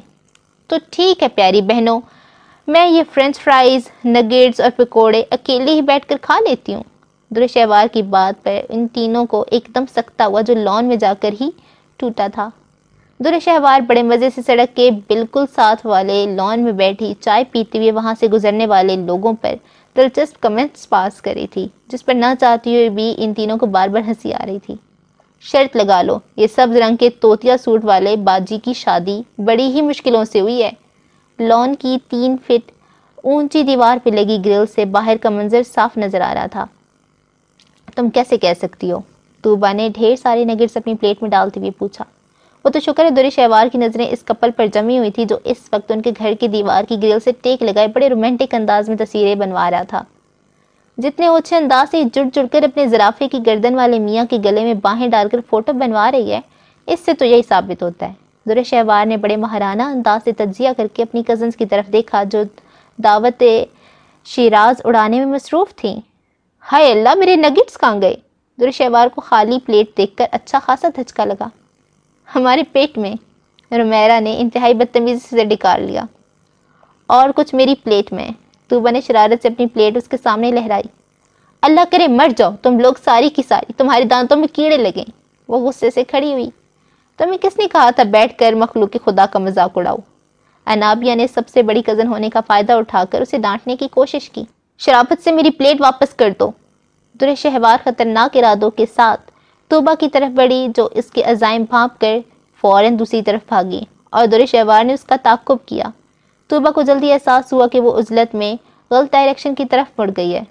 तो ठीक है प्यारी बहनों मैं ये फ्रेंच फ्राइज़ नगेट्स और पकौड़े अकेले ही बैठकर खा लेती हूँ शहवार की बात पर इन तीनों को एकदम सकता हुआ जो लॉन में जाकर ही टूटा था दुर शहवार बड़े मज़े से सड़क के बिल्कुल साथ वाले लॉन में बैठी चाय पीते हुए वहाँ से गुजरने वाले लोगों पर दिलचस्प कमेंट्स पास करी थी जिस पर ना चाहती हुए भी इन तीनों को बार बार हंसी आ रही थी शर्त लगा लो ये सब्ज रंग के तोतिया सूट वाले बाजी की शादी बड़ी ही मुश्किलों से हुई है लॉन की तीन फिट ऊंची दीवार पर लगी ग्रिल से बाहर का मंजर साफ नज़र आ रहा था तुम कैसे कह सकती हो तूबा ने ढेर सारे नगेट्स अपनी प्लेट में डालते हुए पूछा वो तो शुक्र है दुरी शहवार की नज़रें इस कपल पर जमी हुई थी जो इस वक्त उनके घर की दीवार की ग्रिल से टेक लगाए बड़े रोमांटिक अंदाज में तस्वीरें बनवा रहा था जितने ओछे अंदाज से जुड़ जुड़ कर अपने जराफे की गर्दन वाले मियाँ के गले में बाहें डालकर फोटो बनवा रही है इससे तो यही साबित होता है दुर शहवार ने बड़े महाराना अंदाज से तजिया करके अपनी कज़न की तरफ देखा जो दावत शराज उड़ाने में मसरूफ़ थी हाय अल्लाह मेरे नगेट्स कहाँ गए दुर शहवार को खाली प्लेट देखकर अच्छा खासा धचका लगा हमारे पेट में रोमैरा ने इंतहाई बदतमीज़ी से डिकार लिया और कुछ मेरी प्लेट में तूबा ने शरारत से अपनी प्लेट उसके सामने लहराई अल्लाह करे मर जाओ तुम लोग सारी की सारी तुम्हारे दांतों में कीड़े लगे वो गुस्से से खड़ी हुई तुम्हें किसने कहा था बैठ कर मखलूक खुदा का मजाक उड़ाओ अनाबिया ने सबसे बड़ी कज़न होने का फ़ायदा उठाकर उसे डांटने की कोशिश की शराबत से मेरी प्लेट वापस कर दो दुर शहवार ख़तरनाक इरादों के साथ तोबा की तरफ बढ़ी जो इसके अजाइम भाप कर फ़ौरन दूसरी तरफ भागी और दुर शहवार ने उसका ताकुब किया तोबा को जल्दी एहसास हुआ कि वो उजलत में गलत डायरेक्शन की तरफ बढ़ गई है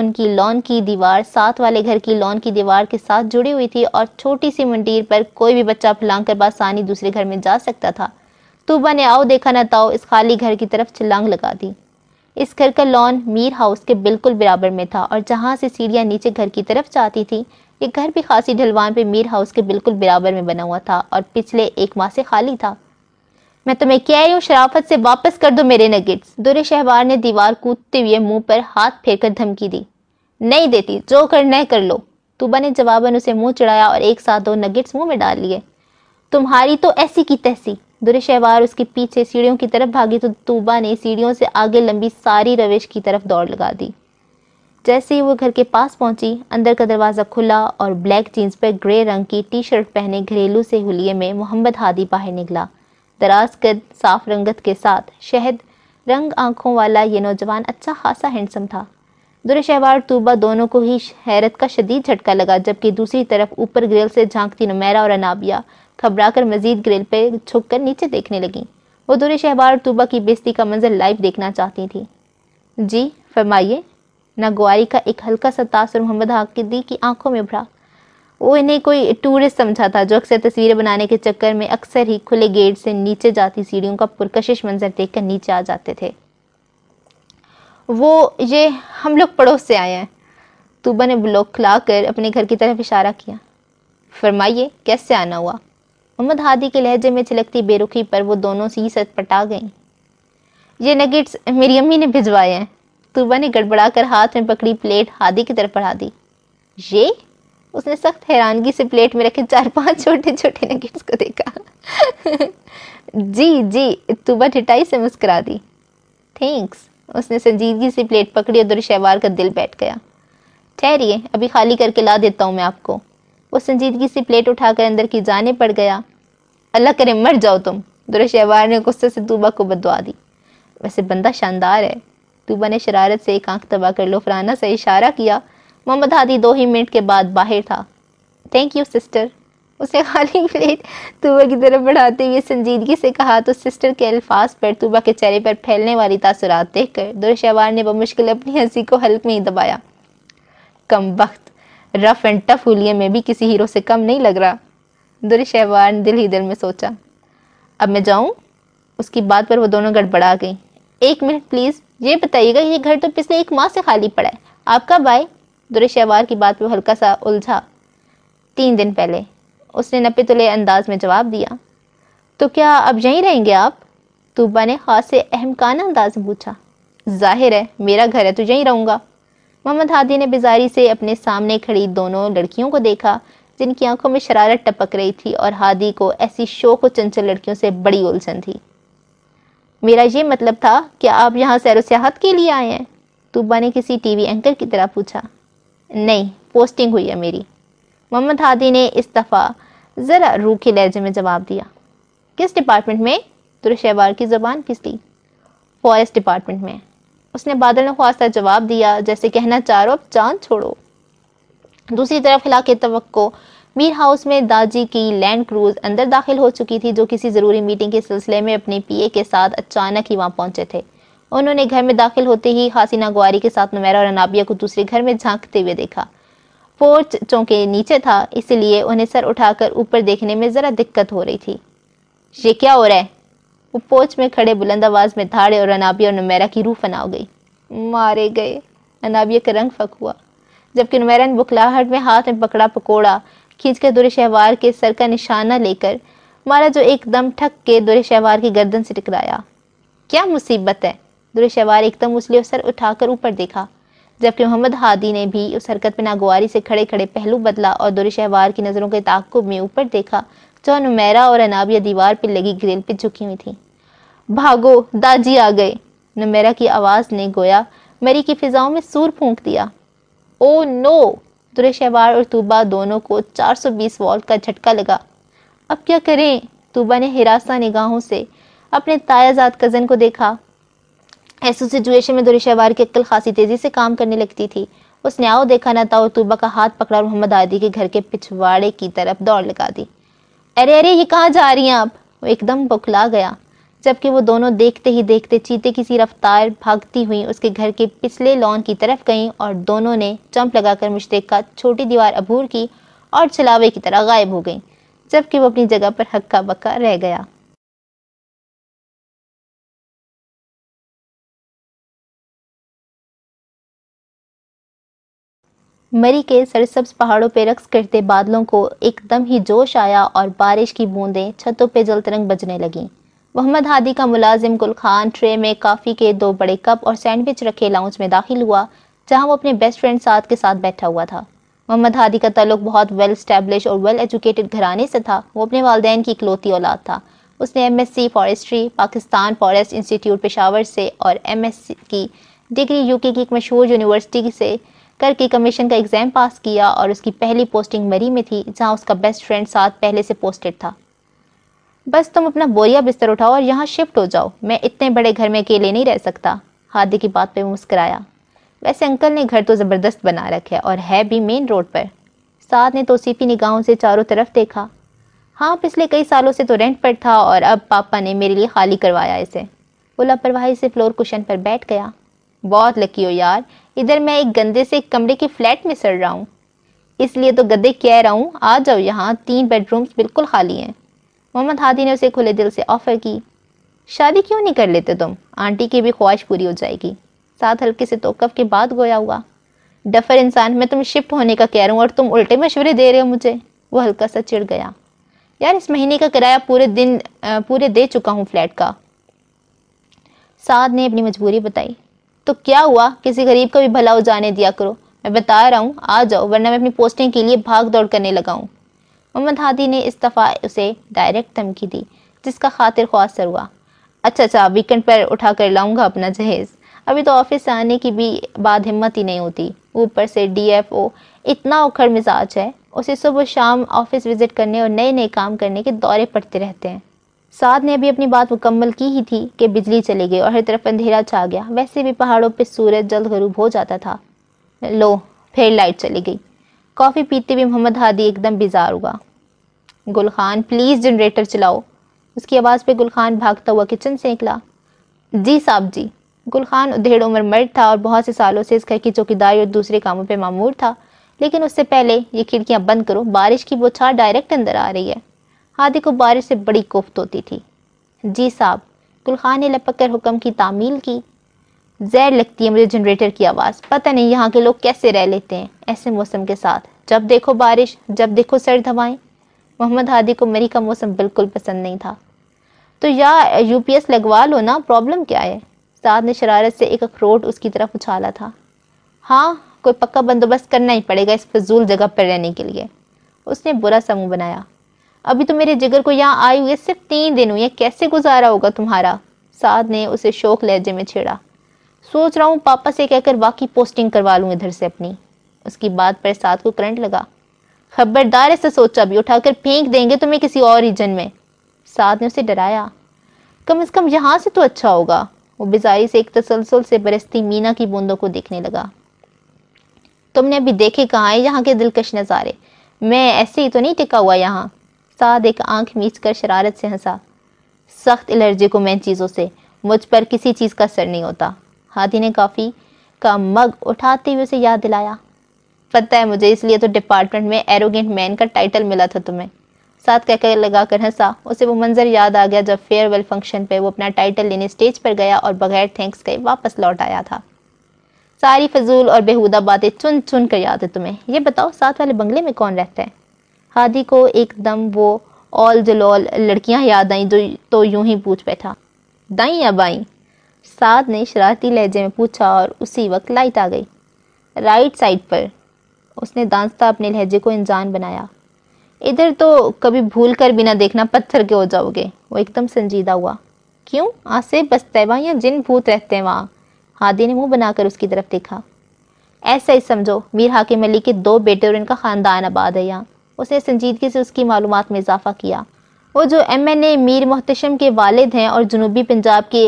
उनकी लॉन की दीवार साथ वाले घर की लॉन की दीवार के साथ जुड़ी हुई थी और छोटी सी मंडीर पर कोई भी बच्चा फलांग कर बासानी दूसरे घर में जा सकता था तोबा ने आओ देखा न ताओ इस खाली घर की तरफ छलांग लगा दी इस घर का लॉन मीर हाउस के बिल्कुल बराबर में था और जहाँ से सीढ़ियाँ नीचे घर की तरफ जाती थी ये घर भी खासी ढलवान पे मीर हाउस के बिल्कुल बराबर में बना हुआ था और पिछले एक माह से खाली था मैं तुम्हें कह रही हूँ शराफत से वापस कर दो मेरे नगेट्स दुरे शहबार ने दीवार कूदते हुए मुंह पर हाथ फेर कर धमकी दी नहीं देती जो करना है कर लो तुबा ने जवाबन उसे मुंह चढ़ाया और एक साथ दो नगेट्स मुंह में डाल लिए तुम्हारी तो ऐसी की तैसी दुरे शहबार उसके पीछे सीढ़ियों की तरफ भागी तो तूबा ने सीढ़ियों से आगे लंबी सारी रवेश की तरफ दौड़ लगा दी जैसे ही वो घर के पास पहुंची अंदर का दरवाज़ा खुला और ब्लैक जीन्स पर ग्रे रंग की टी शर्ट पहने घरेलू से हुलिये में मोहम्मद हादी बाहर निकला दराज कद साफ रंगत के साथ शहद रंग आँखों वाला ये नौजवान अच्छा खासा हैंडसम था दुर शहबार तूबा दोनों को ही हैरत का शदीद झटका लगा जबकि दूसरी तरफ ऊपर ग्रिल से झांकती नुमैरा और अनाबिया घबरा कर मजीद ग्रिल पर छुप कर नीचे देखने लगीं वो दुर शहबार तूबा की बेस्ती का मंजर लाइव देखना चाहती थी जी फरमाइए नागवारी का एक हल्का सा तासुर मोहम्मद हाकिदी की आंखों में भरा वो इन्हें कोई टूरिस्ट समझा था जो अक्सर तस्वीरें बनाने के चक्कर में अक्सर ही खुले गेट से नीचे जाती सीढ़ियों का पुरकशिश मंजर कर नीचे आ जाते थे वो ये हम लोग पड़ोस से आए हैं तूबा ने ब्लॉक खिलाकर अपने घर की तरफ इशारा किया फरमाइए कैसे आना हुआ मोहम्मद हादी के लहजे में छिलकती बेरुखी पर वो दोनों सी सत पटा गईं ये नगेट्स मेरी अम्मी ने भिजवाए हैं मकतूबा ने गड़बड़ाकर हाथ में पकड़ी प्लेट हादी की तरफ बढ़ा दी ये उसने सख्त हैरानगी से प्लेट में रखे चार पांच छोटे छोटे नगेट्स को देखा जी जी तुबा ठिटाई से मुस्करा दी थैंक्स उसने संजीदगी से प्लेट पकड़ी और दुरशहवार का दिल बैठ गया ठहरिए अभी खाली करके ला देता हूँ मैं आपको वो संजीदगी से प्लेट उठाकर अंदर की जाने पड़ गया अल्लाह करे मर जाओ तुम दुरशहवार ने गुस्से से तुबा को बदवा दी वैसे बंदा शानदार है मकतूबा ने शरारत से एक आंख तबाह कर लो फराना से इशारा किया मोहम्मद हादी दो ही मिनट के बाद बाहर था थैंक यू सिस्टर उसने खाली प्लेट तूबा की तरफ बढ़ाते हुए संजीदगी से कहा तो सिस्टर के अल्फाज पर तूबा के चेहरे पर फैलने वाली तासरात देख कर दुरशवार ने बमुश्किल अपनी हंसी को हल्क में ही दबाया कम वक्त रफ एंड टफ हुलिये में भी किसी हीरो से कम नहीं लग रहा दुरशवार ने दिल ही दिल में सोचा अब मैं जाऊँ उसकी बात पर वो दोनों गड़बड़ा गई एक मिनट प्लीज़ ये बताइएगा ये घर तो पिछले एक माह से खाली पड़ा है आप कब आए दुरेशवार की बात पर हल्का सा उलझा तीन दिन पहले उसने नपे तुले अंदाज में जवाब दिया तो क्या अब यहीं रहेंगे आप तूबा ने हाथ से अहमकाना अंदाज में पूछा जाहिर है मेरा घर है तो यहीं रहूँगा मोहम्मद हादी ने बेजारी से अपने सामने खड़ी दोनों लड़कियों को देखा जिनकी आंखों में शरारत टपक रही थी और हादी को ऐसी शोक और चंचल लड़कियों से बड़ी उलझन थी मेरा ये मतलब था कि आप यहाँ सैर सियाहत के लिए आए हैं तूबा ने किसी टीवी एंकर की तरह पूछा नहीं पोस्टिंग हुई है मेरी मोहम्मद हादी ने इस दफ़ा ज़रा रूखे लहजे में जवाब दिया किस डिपार्टमेंट में तुरशहबार की ज़बान किस ली फॉरेस्ट डिपार्टमेंट में उसने बादल ने जवाब दिया जैसे कहना चाह अब चाँद छोड़ो दूसरी तरफ हिला के तो मीर हाउस में दाजी की लैंड क्रूज अंदर दाखिल हो चुकी थी जो किसी ज़रूरी मीटिंग के सिलसिले में अपने पीए के साथ अचानक ही वहाँ पहुँचे थे उन्होंने घर में दाखिल होते ही हासिना गुआरी के साथ नुमैरा और अनाबिया को दूसरे घर में झांकते हुए देखा पोर्च चौके नीचे था इसलिए उन्हें सर उठाकर ऊपर देखने में ज़रा दिक्कत हो रही थी ये क्या हो रहा है वो पोच में खड़े बुलंद आवाज़ में धाड़े और अनाबिया और नुमैरा की रूह फना हो गई मारे गए अनाबिया का रंग फक हुआ जबकि नुमैरा ने बुखलाहट में हाथ में पकड़ा पकौड़ा खींचकर दुर शहवार के सर का निशाना लेकर मारा जो एकदम ठक के दुर शहवार की गर्दन से टकराया क्या मुसीबत है दुर शहवार एकदम उसलिए सर उठाकर ऊपर देखा जबकि मोहम्मद हादी ने भी उस हरकत में नागवारी से खड़े खड़े पहलू बदला और दुर शहवार की नज़रों के ताकुब में ऊपर देखा जो नुमैरा और अनाबिया दीवार पर लगी ग्रिल पर झुकी हुई थी भागो दाजी आ गए नुमैरा की आवाज़ ने गोया मरी की फिजाओं में सूर फूंक दिया ओ नो दुरशहवार और तूबा दोनों को 420 वॉल्ट का झटका लगा अब क्या करें तूबा ने हिरासा निगाहों से अपने तायाजात कज़न को देखा ऐसी सिचुएशन में दुरशहवार की अक्ल खासी तेज़ी से काम करने लगती थी उसने आओ देखा ना था और तूबा का हाथ पकड़ा और मोहम्मद आदि के घर के पिछवाड़े की तरफ दौड़ लगा दी अरे अरे ये कहाँ जा रही हैं आप वो एकदम बौखला गया जबकि वो दोनों देखते ही देखते चीते की सी रफ्तार भागती हुई उसके घर के पिछले लॉन की तरफ गईं और दोनों ने चंप लगाकर मुश्तक का छोटी दीवार अबूर की और छलावे की तरह गायब हो गई जबकि वो अपनी जगह पर हक्का बक्का रह गया मरी के सरसब्ज पहाड़ों पर रक्स करते बादलों को एकदम ही जोश आया और बारिश की बूंदें छतों पर जलतरंग बजने लगीं मोहम्मद हादी का मुलाजिम गुल खान ट्रे में काफ़ी के दो बड़े कप और सैंडविच रखे लाउंज में दाखिल हुआ जहां वो अपने बेस्ट फ्रेंड साथ के साथ बैठा हुआ था मोहम्मद हादी का तल्लुक बहुत वेल स्टैब्लिश और वेल एजुकेटेड घराने से था वो अपने वालदे की इकलौती औलाद था उसने M S C forestry Pakistan forest institute Peshawar से और एम एस सी की डिग्री यू की एक मशहूर यूनिवर्सिटी से करके कमीशन का एग्ज़ाम पास किया और उसकी पहली पोस्टिंग मरी में थी जहाँ उसका बेस्ट फ्रेंड साथ पहले से पोस्टेड था बस तुम अपना बोरिया बिस्तर उठाओ और यहाँ शिफ्ट हो जाओ मैं इतने बड़े घर में अकेले नहीं रह सकता हादी की बात पर मुस्कराया वैसे अंकल ने घर तो ज़बरदस्त बना रखा है और है भी मेन रोड पर साथ ने तोसीफी निगाहों से चारों तरफ देखा हाँ पिछले कई सालों से तो रेंट पर था और अब पापा ने मेरे लिए खाली करवाया इसे वो लापरवाही से फ्लोर कुशन पर बैठ गया बहुत लकी हो यार इधर मैं एक गंदे से कमरे के फ्लैट में सड़ रहा हूँ इसलिए तो गद्दे कह रहा हूँ आ जाओ यहाँ तीन बेडरूम्स बिल्कुल खाली हैं मोहम्मद हादी ने उसे खुले दिल से ऑफ़र की शादी क्यों नहीं कर लेते तुम आंटी की भी ख्वाहिश पूरी हो जाएगी साथ हल्के से तोकफ के बाद गोया हुआ डफर इंसान मैं तुम शिफ्ट होने का कह रहा हूँ और तुम उल्टे मशवरे दे रहे हो मुझे वो हल्का सा चिड़ गया यार इस महीने का किराया पूरे दिन पूरे दे चुका हूँ फ्लैट का साध ने अपनी मजबूरी बताई तो क्या हुआ किसी गरीब का भी भला हो जाने दिया करो मैं बता रहा हूँ आ जाओ वरना मैं अपनी पोस्टिंग के लिए भाग दौड़ करने लगाऊँ मोहम्मद हादी ने इस दफ़ा उसे डायरेक्ट धमकी दी जिसका खातिर ख्वास सर हुआ अच्छा अच्छा वीकेंड पर उठा कर लाऊँगा अपना जहेज़ अभी तो ऑफिस से आने की भी बात हिम्मत ही नहीं होती ऊपर से डीएफओ इतना उखड़ मिजाज है उसे सुबह शाम ऑफिस विजिट करने और नए नए काम करने के दौरे पड़ते रहते हैं साध ने अभी अपनी बात मुकम्मल की ही थी कि बिजली चली गई और हर तरफ अंधेरा छा गया वैसे भी पहाड़ों पर सूरज जल्द गरूब हो जाता था लो फिर लाइट चली गई कॉफ़ी पीते हुए मोहम्मद हादी एकदम बेजार हुआ गुल ख़ान प्लीज़ जनरेटर चलाओ उसकी आवाज़ पे खान भागता हुआ किचन से निकला जी साहब जी गुल खान उधेड़ उम्र मर्द था और बहुत से सालों से इस घर की चौकीदारी और दूसरे कामों पर मामूर था लेकिन उससे पहले ये खिड़कियाँ बंद करो बारिश की बौछार डायरेक्ट अंदर आ रही है हादी को बारिश से बड़ी कोफ्त होती थी जी साहब गुल ख़ान ने लपक कर हुक्म की तामील की जैर लगती है मुझे जनरेटर की आवाज़ पता नहीं यहाँ के लोग कैसे रह लेते हैं ऐसे मौसम के साथ जब देखो बारिश जब देखो सर्द हवाएं मोहम्मद हादी को मरी का मौसम बिल्कुल पसंद नहीं था तो या यूपीएस लगवा लो ना प्रॉब्लम क्या है साद ने शरारत से एक अखरोट उसकी तरफ उछाला था हाँ कोई पक्का बंदोबस्त करना ही पड़ेगा इस फजूल जगह पर रहने के लिए उसने बुरा समूह बनाया अभी तो मेरे जिगर को यहाँ आई हुए सिर्फ तीन दिन हुए कैसे गुजारा होगा तुम्हारा साध ने उसे शोक लहजे में छेड़ा सोच रहा हूँ पापा से कहकर वाकई पोस्टिंग करवा लूँ इधर से अपनी उसकी बात पर साथ को करंट लगा खबरदार ऐसा सोचा भी उठाकर फेंक देंगे तुम्हें तो किसी और रीजन में साथ ने उसे डराया कम अज़ कम यहाँ से तो अच्छा होगा वो बिजाई से एक तसलसल से बरसती मीना की बूंदों को देखने लगा तुमने अभी देखे कहाँ है यहाँ के दिलकश नज़ारे मैं ऐसे ही तो नहीं टिका हुआ यहाँ साथ एक आंख मीच कर शरारत से हंसा सख्त एलर्जी को मैं चीज़ों से मुझ पर किसी चीज़ का असर नहीं होता हादी ने कॉफ़ी का मग उठाते हुए उसे याद दिलाया पता है मुझे इसलिए तो डिपार्टमेंट में एरोगेंट मैन का टाइटल मिला था तुम्हें साथ कहकर कर हंसा उसे वो मंजर याद आ गया जब फेयरवेल फंक्शन पे वो अपना टाइटल लेने स्टेज पर गया और बगैर थैंक्स के वापस लौट आया था सारी फजूल और बेहुदा बातें चुन चुन कर याद है तुम्हें ये बताओ साथ वाले बंगले में कौन रहता है हादी को एकदम वो ऑल जलॉल लड़कियां याद आईं जो तो यूं ही पूछ बैठा दाई या बाई साद ने शरारती लहजे में पूछा और उसी वक्त लाइट आ गई राइट साइड पर उसने दानस्ता अपने लहजे को अनजान बनाया इधर तो कभी भूल कर बिना देखना पत्थर के हो जाओगे वो एकदम संजीदा हुआ क्यों आसे बसते वहाँ या जिन भूत रहते हैं वहाँ हादी ने मुंह बनाकर उसकी तरफ देखा ऐसा ही समझो मीर हाकिम अली के दो बेटे और इनका ख़ानदान आबाद है यहाँ उसने संजीदगी से उसकी मालूम में इजाफा किया वो जो M N A Mir Mohtasham के वालिद हैं और जनूबी पंजाब के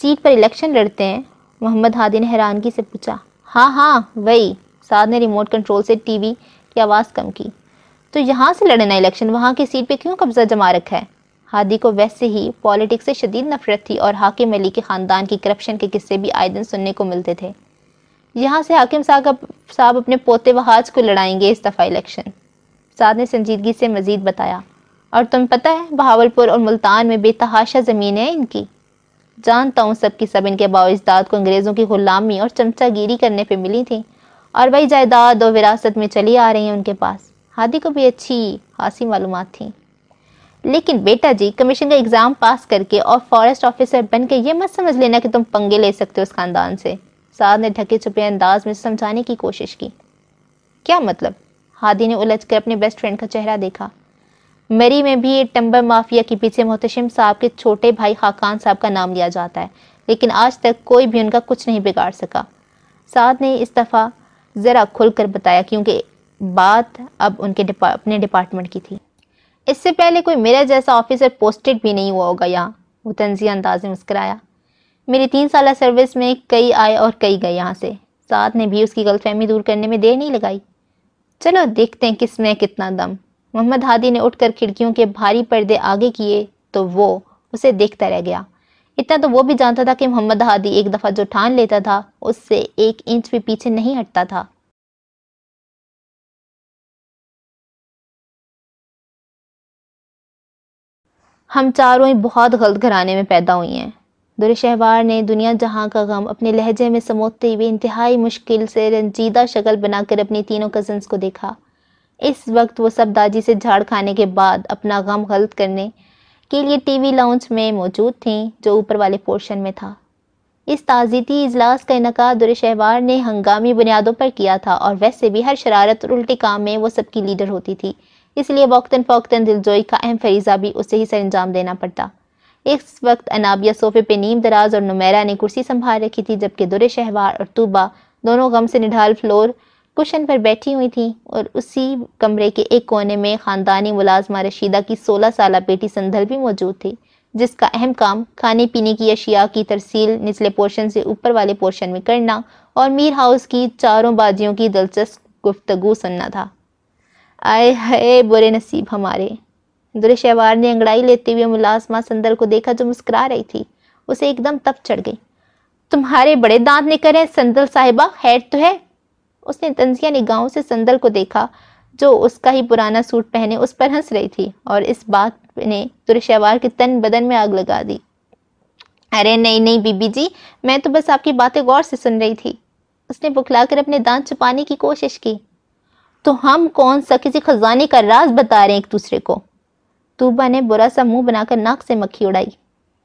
सीट पर इलेक्शन लड़ते हैं मोहम्मद हादी ने हैरानगी से पूछा हाँ हाँ वही साद ने रिमोट कंट्रोल से टीवी की आवाज़ कम की तो यहाँ से लड़ना इलेक्शन वहाँ की सीट पे क्यों कब्जा जमा रखा है हादी को वैसे ही पॉलिटिक्स से शदीद नफरत थी और हाकिम अली के ख़ानदान की करप्शन के किस्से भी आए दिन सुनने को मिलते थे यहाँ से हाकिम साहब साहब अपने पोते वहाज को लड़ाएंगे इस दफ़ा इलेक्शन साद ने संजीदगी से मज़ीद बताया और तुम पता है बहावलपुर और मुल्तान में बेतहाशा ज़मीन है इनकी जानता हूँ सबकी सब इनके बाजदाद को अंग्रेज़ों की गुलामी और चमचागिरी करने पर मिली थी और वही जायदाद और विरासत में चली आ रही हैं उनके पास हादी को भी अच्छी खासी मालूम थी लेकिन बेटा जी कमीशन का एग्ज़ाम पास करके और फॉरेस्ट ऑफिसर बन के ये मत समझ लेना कि तुम पंगे ले सकते हो उस खानदान से साध ने ढके छुपे अंदाज में समझाने की कोशिश की क्या मतलब हादी ने उलझ कर अपने बेस्ट फ्रेंड का चेहरा देखा मरी में भी टम्बर माफिया के पीछे मोहतशिम साहब के छोटे भाई खाकान साहब का नाम लिया जाता है लेकिन आज तक कोई भी उनका कुछ नहीं बिगाड़ सका साथ ने इस दफ़ा ज़रा खुल कर बताया क्योंकि बात अब उनके डिपा, अपने डिपार्टमेंट की थी इससे पहले कोई मेरा जैसा ऑफिसर पोस्टेड भी नहीं हुआ होगा यहाँ वो तंजी अंदाज में मुस्कराया मेरी तीन साल सर्विस में कई आए और कई गए यहाँ से साथ ने भी उसकी गलतफहमी दूर करने में देर नहीं लगाई चलो देखते हैं किस में कितना दम मोहम्मद हादी ने उठकर खिड़कियों के भारी पर्दे आगे किए तो वो उसे देखता रह गया इतना तो वो भी जानता था कि मोहम्मद हादी एक दफ़ा जो ठान लेता था उससे एक इंच भी पीछे नहीं हटता था हम चारों ही बहुत गलत घराने में पैदा हुई हैं दुर शहवार ने दुनिया जहाँ का गम अपने लहजे में समोते हुए इंतहाई मुश्किल से रंजीदा शक्ल बनाकर अपनी तीनों कजन्स को देखा इस वक्त वो सब दादी से झाड़ खाने के बाद अपना गम गलत करने के लिए टीवी लाउंज में मौजूद थी जो ऊपर वाले पोर्शन में था इस ताज़ीती इजलास का इनका शहबार ने हंगामी बुनियादों पर किया था और वैसे भी हर शरारत और उल्टे काम में वो सबकी लीडर होती थी इसलिए वक्ता फ़ौकता दिलजोई का अहम फरीज़ा भी उसे ही सर अंजाम देना पड़ता इस वक्त अनाबिया सोफे पे नीम दराज और नुमैरा ने कुर्सी संभाल रखी थी जबकि दुर शहवार और तूबा दोनों गम से निढाल फ्लोर कुशन पर बैठी हुई थी और उसी कमरे के एक कोने में ख़ानदानी मुलाजमा रशीदा की सोलह साल बेटी संदल भी मौजूद थी जिसका अहम काम खाने पीने की अशिया की तरसील निचले पोर्शन से ऊपर वाले पोर्शन में करना और मीर हाउस की चारों बाजियों की दिलचस्प गुफ्तगु सुनना था आए हए बुरे नसीब हमारे दुरशहवार ने अंगड़ाई लेते हुए मुलाजमा संदल को देखा जो मुस्करा रही थी उसे एकदम तप चढ़ गई तुम्हारे बड़े दांत निकले संदल साहिबा खैर तो है उसने तंजिया ने गाँव से संदल को देखा जो उसका ही पुराना सूट पहने उस पर हंस रही थी और इस बात ने तुरशवार के तन बदन में आग लगा दी अरे नहीं नहीं बीबी जी मैं तो बस आपकी बातें गौर से सुन रही थी उसने बुखलाकर अपने दांत छुपाने की कोशिश की तो हम कौन सा किसी खजाने का राज बता रहे हैं एक दूसरे को तूबा ने बुरा सा मुंह बनाकर नाक से मक्खी उड़ाई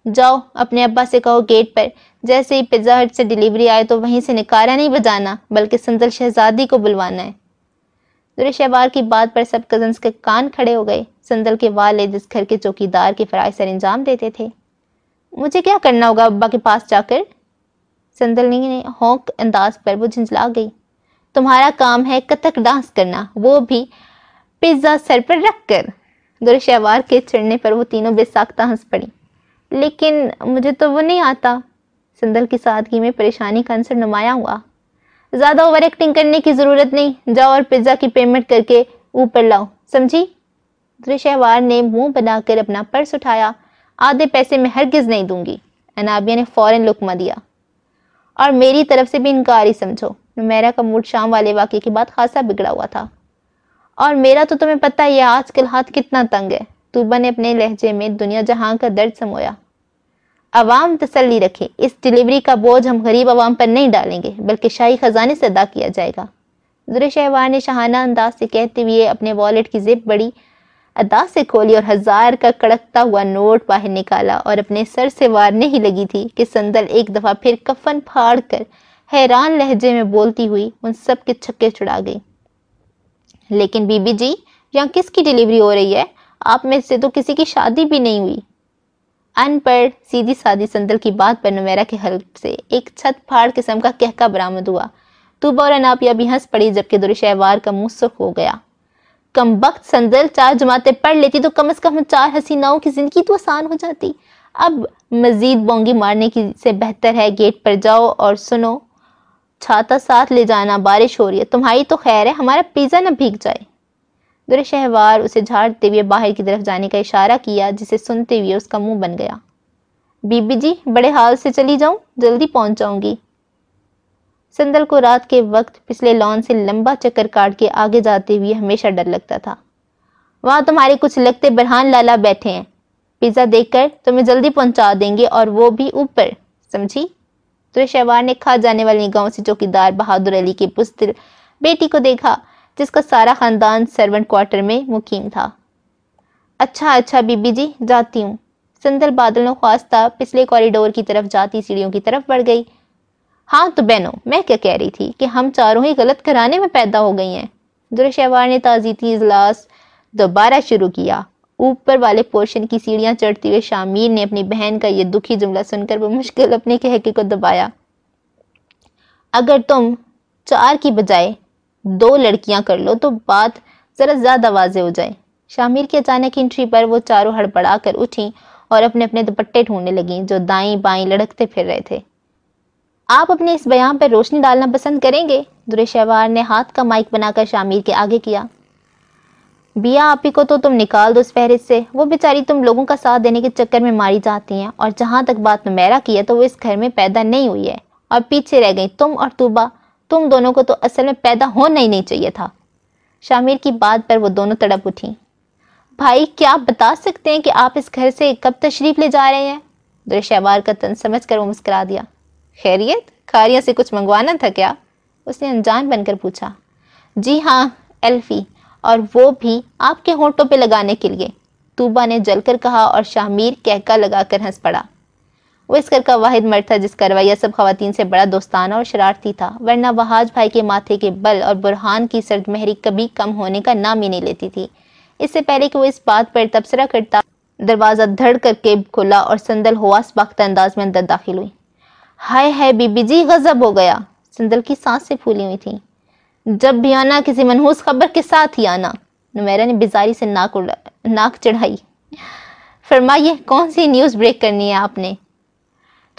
जाओ अपने अब्बा से कहो गेट पर जैसे ही पिज्ज़ा हट से डिलीवरी आए तो वहीं से निकारा नहीं बजाना बल्कि संदल शहजादी को बुलवाना है दुर शहवार की बात पर सब कजन्स के कान खड़े हो गए संदल के वाले जिस घर के चौकीदार के फ़राज सर अंजाम देते थे मुझे क्या करना होगा अब्बा के पास जाकर संदल ने होंक अंदाज पर वो झंझला गई तुम्हारा काम है कथक डांस करना वो भी पिज्ज़ा सर पर रख कर दुरे शहवार के चिड़ने पर वो तीनों बेसाख्ता हंस पड़ी लेकिन मुझे तो वो नहीं आता सिंदल की सादगी में परेशानी का अंसर नुमाया हुआ ज़्यादा ओवर एक्टिंग करने की ज़रूरत नहीं जाओ और पिज्ज़ा की पेमेंट करके ऊपर लाओ समझी दृश्यवार ने मुंह बनाकर अपना पर्स उठाया आधे पैसे मैं हरगिज नहीं दूंगी अनाबिया ने फ़ौरन लुकमा दिया और मेरी तरफ से भी इनकार ही समझो नुमेरा का मूड शाम वाले वाक़े के बाद खासा बिगड़ा हुआ था और मेरा तो तुम्हें पता ही है आजकल हाथ कितना तंग है तूबा ने अपने लहजे में दुनिया जहां का दर्द समोया आवाम तसली रखे इस डिलीवरी का बोझ हम गरीब आवाम पर नहीं डालेंगे बल्कि शाही खजाने से अदा किया जाएगा शहवार ने शहाना अंदाज से कहते हुए अपने वॉलेट की जिप बड़ी अदा से खोली और हजार का कड़कता हुआ नोट बाहर निकाला और अपने सर से वारने ही लगी थी कि संदल एक दफा फिर कफन फाड़ कर हैरान लहजे में बोलती हुई उन सब के छक्के चुड़ा गई लेकिन बीबी जी यहाँ किसकी डिलीवरी हो रही है आप में से तो किसी की शादी भी नहीं हुई अनपढ़ सीधी सादी संदल की बात पर नवेरा के हल्प से एक छत फाड़ किस्म का कहका बरामद हुआ तूबा और अनापिया भी हंस पड़ी जबकि दुरशहवार का मुंह सुख हो गया कम वक्त संदल चार जमातें पढ़ लेती तो कम अज कम चार हसीनाओं की जिंदगी तो आसान हो जाती अब मजीद बोंगी मारने की से बेहतर है गेट पर जाओ और सुनो छाता साथ ले जाना बारिश हो रही है तुम्हारी तो खैर है हमारा पिज़्ज़ा ना भीग जाए दुरशहवार उसे झाड़ते हुए बाहर की तरफ जाने का इशारा किया जिसे सुनते हुए उसका मुंह बन गया बीबी जी बड़े हाल से चली जाऊं जल्दी पहुंच जाऊंगी संदल को रात के वक्त पिछले लॉन से लंबा चक्कर काट के आगे जाते हुए हमेशा डर लगता था वहां तुम्हारे कुछ लगते बरहान लाला बैठे हैं पिज्जा देखकर तुम्हें जल्दी पहुंचा देंगे और वो भी ऊपर समझी तो शहवार ने खा जाने वाली गाँव से चौकीदार बहादुर अली की पुस्तर बेटी को देखा जिसका सारा ख़ानदान सर्वेंट क्वार्टर में मुकीम था अच्छा अच्छा बीबी जी जाती हूँ संदल बादलों खास्ता पिछले कॉरिडोर की तरफ जाती सीढ़ियों की तरफ बढ़ गई हाँ तो बहनों मैं क्या कह रही थी कि हम चारों ही गलत कराने में पैदा हो गई हैं दुरशहवार ने ताज़ीती इजलास दोबारा शुरू किया ऊपर वाले पोर्शन की सीढ़ियाँ चढ़ते हुए शामीर ने अपनी बहन का यह दुखी जुमला सुनकर वो मुश्किल अपने कहके को दबाया अगर तुम चार की बजाय दो लड़कियां कर लो तो बात ज़रा ज़्यादा वाजे हो जाए शामिर की अचानक इंट्री पर वो चारों हड़बड़ा कर उठी और अपने अपने दुपट्टे ढूंढने लगीं जो दाई बाई लड़कते फिर रहे थे आप अपने इस बयान पर रोशनी डालना पसंद करेंगे दुरे शहवार ने हाथ का माइक बनाकर शामिर के आगे किया बिया ही को तो तुम निकाल दो उस फहरिस्त से वो बेचारी तुम लोगों का साथ देने के चक्कर में मारी जाती हैं और जहाँ तक बात नुमैरा की है तो वो इस घर में पैदा नहीं हुई है और पीछे रह गई तुम और तूबा तुम दोनों को तो असल में पैदा होना ही नहीं चाहिए था शामिर की बात पर वो दोनों तड़प उठी भाई क्या आप बता सकते हैं कि आप इस घर से कब तशरीफ ले जा रहे हैं दृश्यवार का तन समझ कर वो मुस्करा दिया खैरियत खारिया से कुछ मंगवाना था क्या उसने अनजान बनकर पूछा जी हाँ एल्फी और वो भी आपके होंठों पे लगाने के लिए तूबा ने जलकर कहा और शामिर कहका लगाकर हंस पड़ा वो इस घर का वाहिद मर्द था जिसका रवैया सब खातन से बड़ा दोस्ताना और शरारती था वरना वहाज भाई के माथे के बल और बुरहान की सर्द महरी कभी कम होने का नाम ही नहीं लेती थी इससे पहले कि वो इस बात पर तबसरा करता दरवाज़ा धड़ करके खुला और संदल हवास बाख्ता अंदाज में अंदर दाखिल हुई हाय है बीबी जी गजब हो गया संदल की सांस से फूली हुई थी जब भी आना किसी मनहूस खबर के साथ ही आना नुमेरा ने बिजारी से नाक उड़ा नाक चढ़ाई फरमाइए कौन सी न्यूज़ ब्रेक करनी है आपने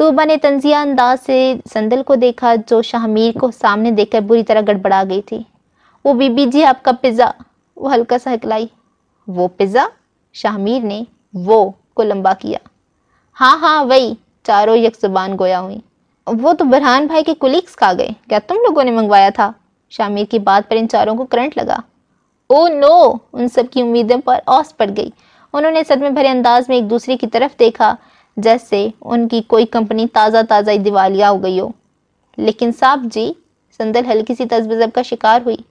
तोबा ने तंजिया अंदाज से संदल को देखा जो शाहमीर को सामने देखकर बुरी तरह गड़बड़ा गई थी वो बीबी जी आपका पिज़्ज़ा वो हल्का सा हकलाई वो पिज़्ज़ा शाहमीर ने वो को लंबा किया हाँ हाँ वही चारों जुबान गोया हुई वो तो बरहान भाई के कुलीग्स खा गए क्या तुम लोगों ने मंगवाया था शामिर की बात पर इन चारों को करंट लगा ओ नो उन सब की उम्मीदों पर औस पड़ गई उन्होंने सदमे भरे अंदाज में एक दूसरे की तरफ देखा जैसे उनकी कोई कंपनी ताज़ा ताज़ा ही दिवालिया हो गई हो लेकिन साहब जी संदल हल्की सी तजबजब का शिकार हुई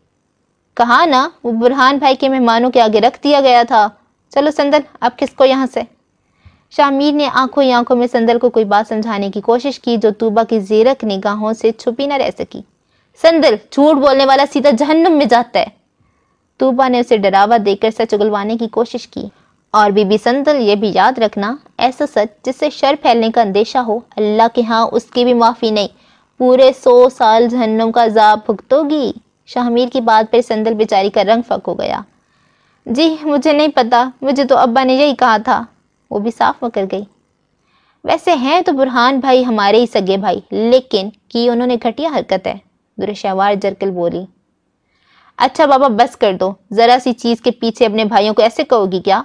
कहा ना वो बुरहान भाई के मेहमानों के आगे रख दिया गया था चलो संदल अब किसको यहाँ से शामिर ने आंखों ही आंखों में संदल को कोई बात समझाने की कोशिश की जो तूबा की जीरक निगाहों से छुपी ना रह सकी संदल झूठ बोलने वाला सीधा जहन्नुम में जाता है तूबा ने उसे डरावा देकर सच उगलवाने की कोशिश की और बीबी संदल ये भी याद रखना ऐसा सच जिससे शर फैलने का अंदेशा हो अल्लाह के हाँ उसकी भी माफ़ी नहीं पूरे सौ साल जहन्नुम का जाप भुगतोगी शाहमीर की बात पर संदल बेचारी का रंग फक हो गया जी मुझे नहीं पता मुझे तो अब्बा ने यही कहा था वो भी साफ मकर गई वैसे हैं तो बुरहान भाई हमारे ही सगे भाई लेकिन की उन्होंने घटिया हरकत है दुरशावार जरकल बोली अच्छा बाबा बस कर दो ज़रा सी चीज़ के पीछे अपने भाइयों को ऐसे कहोगी क्या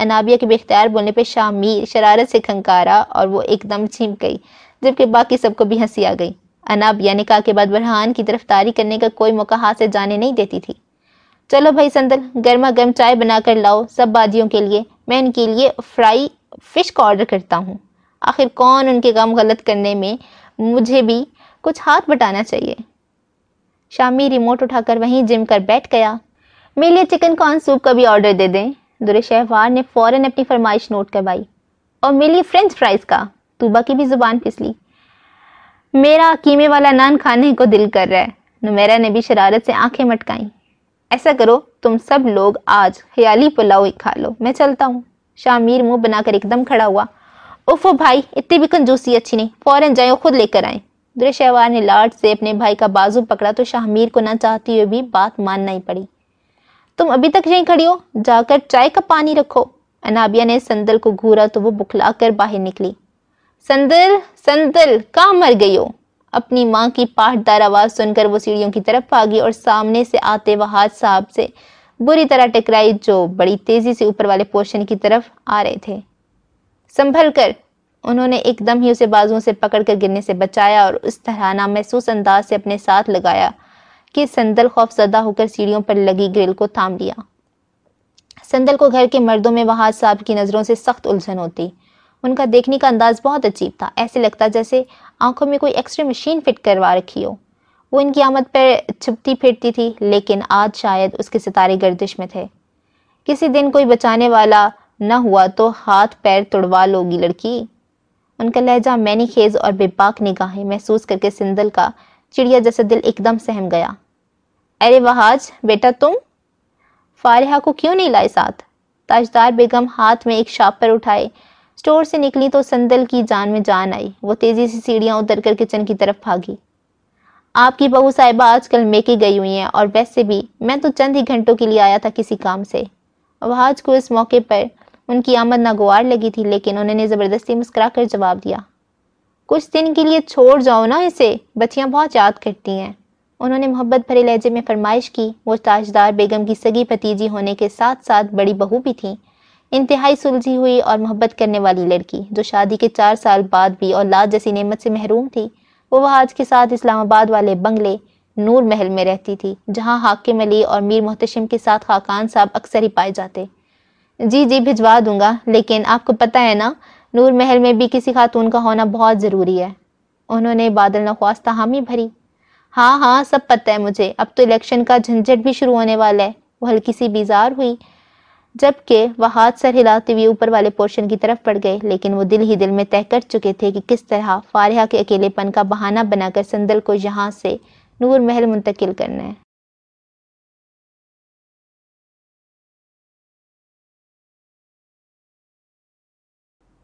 अनाबिया के बेख्तियार बोलने पर शामीर शरारत से खंकारा और वो एकदम छिम गई जबकि बाकी सबको भी हंसी आ गई अनाबिया ने कहा के बाद बरहान की गिरफ्तारी करने का कोई मौका हाथ से जाने नहीं देती थी चलो भाई संदल गर्मा गर्म चाय बनाकर लाओ सब बाजियों के लिए मैं इनके लिए फ्राई फिश का ऑर्डर करता हूँ आखिर कौन उनके गम गलत करने में मुझे भी कुछ हाथ बटाना चाहिए शामी रिमोट उठाकर वहीं जिम कर बैठ गया मेरे लिए चिकन कॉर्न सूप का भी ऑर्डर दे दें दुरे शहवार ने फ़ौरन अपनी फरमाइश नोट करवाई और मिली फ्रेंच फ्राइज़ का तूबा की भी ज़ुबान फिसली मेरा कीमे वाला नान खाने को दिल कर रहा है नुमेरा ने भी शरारत से आंखें मटकाईं ऐसा करो तुम सब लोग आज ख्याली पुलाव ही खा लो मैं चलता हूँ शामीर मुंह बनाकर एकदम खड़ा हुआ उफो भाई इतनी भी कंजूसी अच्छी नहीं फ़ौरन जाए खुद लेकर आए दुरे शहवार ने लाट से अपने भाई का बाजू पकड़ा तो शाहमीर को ना चाहती हुए भी बात मानना ही पड़ी तुम अभी तक यहीं खड़ी हो जाकर चाय का पानी रखो अनाबिया ने संदल को घूरा तो वो बुखला कर बाहर निकली संदल संदल कहाँ मर गई हो अपनी माँ की पाठदार आवाज़ सुनकर वो सीढ़ियों की तरफ भागी और सामने से आते वहाज साहब से बुरी तरह टकराई जो बड़ी तेज़ी से ऊपर वाले पोर्शन की तरफ आ रहे थे संभल कर उन्होंने एकदम ही उसे बाजुओं से पकड़कर गिरने से बचाया और उस तरह ना महसूस अंदाज से अपने साथ लगाया कि संदल खौफ जदा होकर सीढ़ियों पर लगी ग्रिल को थाम लिया संदल को घर के मर्दों में वहाज साहब की नज़रों से सख्त उलझन होती उनका देखने का अंदाज बहुत अजीब था ऐसे लगता जैसे आंखों में कोई एक्सरे मशीन फिट करवा रखी हो वो इनकी आमद पर छुपती फिरती थी लेकिन आज शायद उसके सितारे गर्दिश में थे किसी दिन कोई बचाने वाला न हुआ तो हाथ पैर तुड़वा लोगी लड़की उनका लहजा मैनी खेज और बेपाक निगाहें महसूस करके सिंदल का चिड़िया जैसा दिल एकदम सहम गया अरे वहाज बेटा तुम फारिहा को क्यों नहीं लाए साथ ताजदार बेगम हाथ में एक शाप पर उठाए स्टोर से निकली तो संदल की जान में जान आई वो तेज़ी से सीढ़ियाँ उतर कर किचन की तरफ भागी आपकी बहू साहिबा आजकल मेके गई हुई हैं और वैसे भी मैं तो चंद ही घंटों के लिए आया था किसी काम से वहाज को इस मौके पर उनकी आमद नागवार लगी थी लेकिन उन्होंने ज़बरदस्ती मुस्करा कर जवाब दिया कुछ दिन के लिए छोड़ जाओ ना इसे बच्चियाँ बहुत याद करती हैं उन्होंने मोहब्बत भरे लहजे में फरमाइश की वो ताजदार बेगम की सगी भतीजी होने के साथ साथ बड़ी बहू भी थी इंतहाई सुलझी हुई और मोहब्बत करने वाली लड़की जो शादी के चार साल बाद भी औलाद जैसी नेमत से महरूम थी वो वहाज के साथ इस्लामाबाद वाले बंगले नूर महल में रहती थी जहाँ हाकिम अली और मीर मोहतशम के साथ खाकान साहब अक्सर ही पाए जाते जी जी भिजवा दूंगा लेकिन आपको पता है ना नूर महल में भी किसी खातून का होना बहुत ज़रूरी है उन्होंने बादल नख्वास्ता हामी भरी हाँ हाँ सब पता है मुझे अब तो इलेक्शन का झंझट भी शुरू होने वाला है वो हल्की सी बीजार हुई जबकि वह हाथ सर हिलाते हुए ऊपर वाले पोर्शन की तरफ पड़ गए लेकिन वो दिल ही दिल में तय कर चुके थे कि किस तरह फारिहा के अकेलेपन का बहाना बनाकर संदल को यहाँ से नूर महल मुंतकिल करना है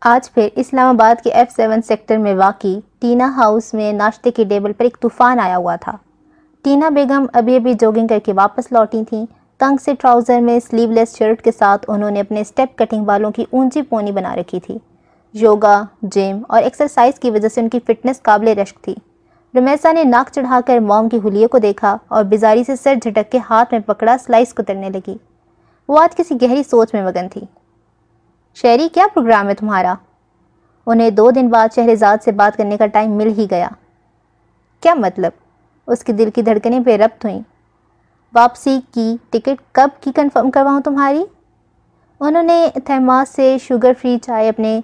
आज फिर इस्लामाबाद के एफ सेवन सेक्टर में वाकई टीना हाउस में नाश्ते की टेबल पर एक तूफान आया हुआ था टीना बेगम अभी अभी जॉगिंग करके वापस लौटी थीं तंग से ट्राउज़र में स्लीवलेस शर्ट के साथ उन्होंने अपने स्टेप कटिंग वालों की ऊंची पोनी बना रखी थी योगा जिम और एक्सरसाइज की वजह से उनकी फ़िटनेस काबिल रश्क थी रमेसा ने नाक चढ़ाकर मॉम की हुलिये को देखा और बिजारी से सर झटक के हाथ में पकड़ा स्लाइस कुतरने लगी वो आज किसी गहरी सोच में मगन थी शहरी क्या प्रोग्राम है तुम्हारा उन्हें दो दिन बाद शहरजाद से बात करने का टाइम मिल ही गया क्या मतलब उसके दिल की धड़कनें बेरब्त हुई वापसी की टिकट कब की कंफर्म करवाऊँ तुम्हारी उन्होंने थैमास से शुगर फ्री चाय अपने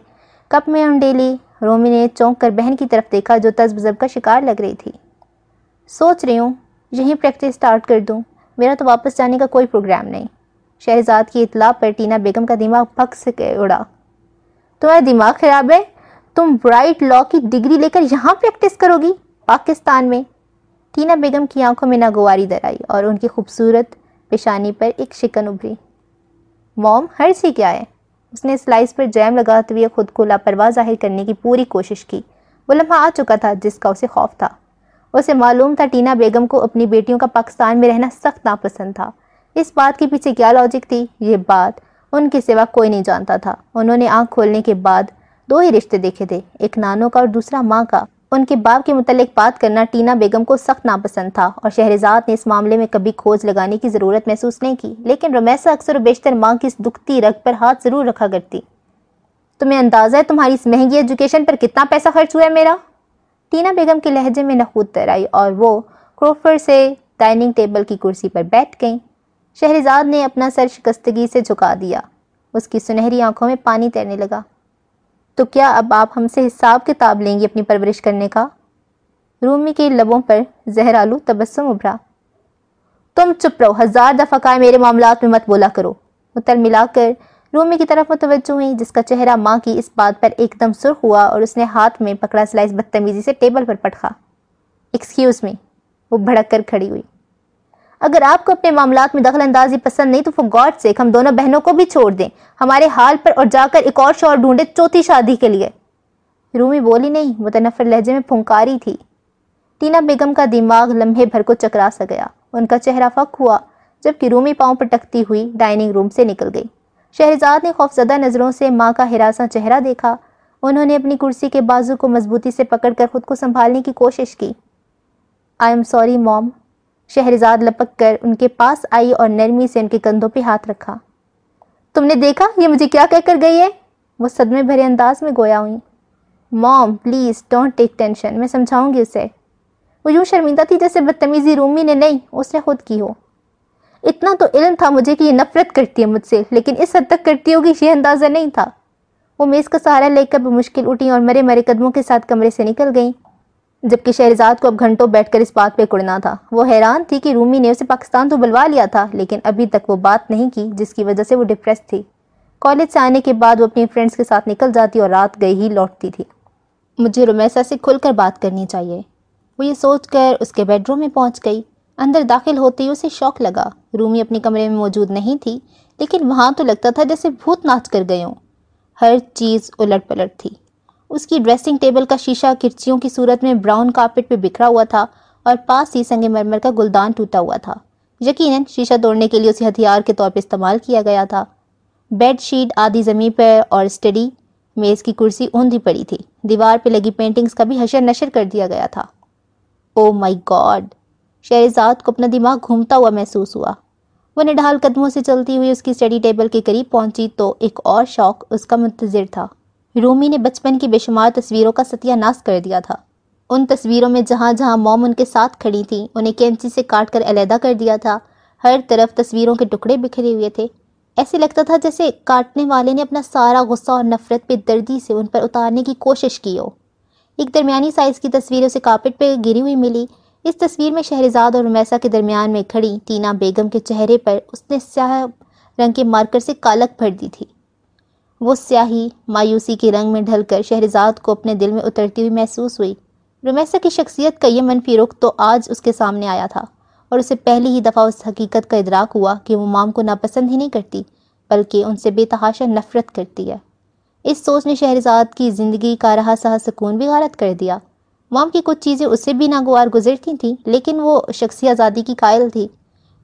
कप में अंडे ली रोमी ने चौंक कर बहन की तरफ देखा जो तजब का शिकार लग रही थी सोच रही हूँ यहीं प्रैक्टिस स्टार्ट कर दूँ मेरा तो वापस जाने का कोई प्रोग्राम नहीं शहजाद की इतला पर टीना बेगम का दिमाग पक से उड़ा तुम्हारा दिमाग ख़राब है तुम ब्राइट लॉ की डिग्री लेकर यहाँ प्रैक्टिस करोगी पाकिस्तान में टीना बेगम की आंखों में दर दराई और उनकी खूबसूरत पेशानी पर एक शिकन उभरी मॉम हर सी क्या है उसने स्लाइस पर जैम लगाते हुए खुद को लापरवाह जाहिर करने की पूरी कोशिश की वो लम्हा आ चुका था जिसका उसे खौफ था उसे मालूम था टीना बेगम को अपनी बेटियों का पाकिस्तान में रहना सख्त नापसंद था इस बात के पीछे क्या लॉजिक थी ये बात उनके सिवा कोई नहीं जानता था उन्होंने आंख खोलने के बाद दो ही रिश्ते देखे थे एक नानों का और दूसरा माँ का उनके बाप के मतलब बात करना टीना बेगम को सख्त नापसंद था और शहरजाद ने इस मामले में कभी खोज लगाने की ज़रूरत महसूस नहीं की लेकिन रमैसा अक्सर बेशतर माँ की इस दुखती रग पर हाथ ज़रूर रखा करती तुम्हें अंदाज़ा है तुम्हारी इस महंगी एजुकेशन पर कितना पैसा खर्च हुआ है मेरा टीना बेगम के लहजे में नखूद तर आई और वो क्रोफर से डाइनिंग टेबल की कुर्सी पर बैठ गई शहरजाद ने अपना सर शिकस्तगी से झुका दिया उसकी सुनहरी आंखों में पानी तैरने लगा तो क्या अब आप हमसे हिसाब किताब लेंगी अपनी परवरिश करने का रूमी के लबों पर जहरालू तबस्सुम उभरा तुम चुप रहो हजार दफ़ा का मेरे मामला में मत बोला करो उतर मिलाकर रूमी की तरफ मुतवजह हुई जिसका चेहरा माँ की इस बात पर एकदम सुर्ख हुआ और उसने हाथ में पकड़ा स्लाइस बदतमीजी से टेबल पर पटखा एक्सक्यूज़ मी वो भड़क कर खड़ी हुई अगर आपको अपने मामला में दखल अंदाजी पसंद नहीं तो फो गॉड से हम दोनों बहनों को भी छोड़ दें हमारे हाल पर और जाकर एक और शोर ढूंढे चौथी शादी के लिए रूमी बोली नहीं मुतनफर लहजे में फुंकारी थी टीना बेगम का दिमाग लम्हे भर को चकरा सा गया उनका चेहरा फक हुआ जबकि रूमी पाँव पर टकती हुई डाइनिंग रूम से निकल गई शहजाद ने खौफजदा नज़रों से माँ का हिरासा चेहरा देखा उन्होंने अपनी कुर्सी के बाजू को मजबूती से पकड़कर खुद को संभालने की कोशिश की I am sorry mom Shehrzad लपक कर उनके पास आई और नरमी से उनके कंधों पर हाथ रखा तुमने देखा ये मुझे क्या कहकर गई है वो सदमे भरे अंदाज में गोया हुई mom please don't take tension मैं समझाऊंगी उसे वो यूँ शर्मिंदा थी जैसे बदतमीज़ी रूमी ने नहीं उसने खुद की हो इतना तो इल्म था मुझे कि ये नफरत करती है मुझसे लेकिन इस हद तक करती होगी ये अंदाज़ा नहीं था वो मेज़ का सहारा लेकर मुश्किल उठी और मरे मरे कदमों के साथ कमरे से निकल गईं जबकि शहरजाद को अब घंटों बैठकर इस बात पे कुड़ना था वो हैरान थी कि रूमी ने उसे पाकिस्तान तो बुलवा लिया था लेकिन अभी तक वो बात नहीं की जिसकी वजह से वो डिप्रेस थी कॉलेज से आने के बाद वो अपनी फ्रेंड्स के साथ निकल जाती और रात गई ही लौटती थी मुझे रुमैसा से खुलकर बात करनी चाहिए वो ये सोचकर उसके बेडरूम में पहुंच गई अंदर दाखिल होते ही उसे शौक लगा रूमी अपने कमरे में मौजूद नहीं थी लेकिन वहाँ तो लगता था जैसे भूत नाच कर गए हों हर चीज़ उलट पलट थी उसकी ड्रेसिंग टेबल का शीशा किरचियों की सूरत में ब्राउन कारपेट पर बिखरा हुआ था और पास ही संगे मरमर का गुलदान टूटा हुआ था यकीनन शीशा तोड़ने के लिए उसे हथियार के तौर पर इस्तेमाल किया गया था बेड शीट आधी ज़मीन पर और स्टडी मेज़ की कुर्सी ऊंधी पड़ी थी दीवार पर लगी पेंटिंग्स का भी हशर नशर कर दिया गया था ओ माई गॉड शहजाद को अपना दिमाग घूमता हुआ महसूस हुआ वह निढाल कदमों से चलती हुई उसकी स्टडी टेबल के करीब पहुंची तो एक और शौक उसका मुंतजर था रूमी ने बचपन की बेशुमार तस्वीरों का सत्यानाश कर दिया था उन तस्वीरों में जहाँ जहाँ मोम उनके साथ खड़ी थी उन्हें कैंची से काट कर अलहदा कर दिया था हर तरफ तस्वीरों के टुकड़े बिखरे हुए थे ऐसे लगता था जैसे काटने वाले ने अपना सारा गुस्सा और नफरत पे दर्दी से उन पर उतारने की कोशिश की हो एक दरमियानी साइज़ की तस्वीर उसे कारपेट पर गिरी हुई मिली इस तस्वीर में शहरजाद और रुमैसा के दरमियान में खड़ी टीना बेगम के चेहरे पर उसने स्याह रंग के मार्कर से कालक भर दी थी वो स्याही मायूसी के रंग में ढलकर शहरजाद को अपने दिल में उतरती हुई महसूस हुई रुमैसा की शख्सियत का यह मनफी रुख तो आज उसके सामने आया था और उसे पहली ही दफ़ा उस हकीकत का इदराक हुआ कि वो माम को नापसंद ही नहीं करती बल्कि उनसे बेतहाशा नफरत करती है इस सोच ने शहरजाद की ज़िंदगी का रहा सहा सुकून भी गारत कर दिया माम की कुछ चीज़ें उससे भी नागवार गुजरती थीं लेकिन वो शख्सी आज़ादी की कायल थी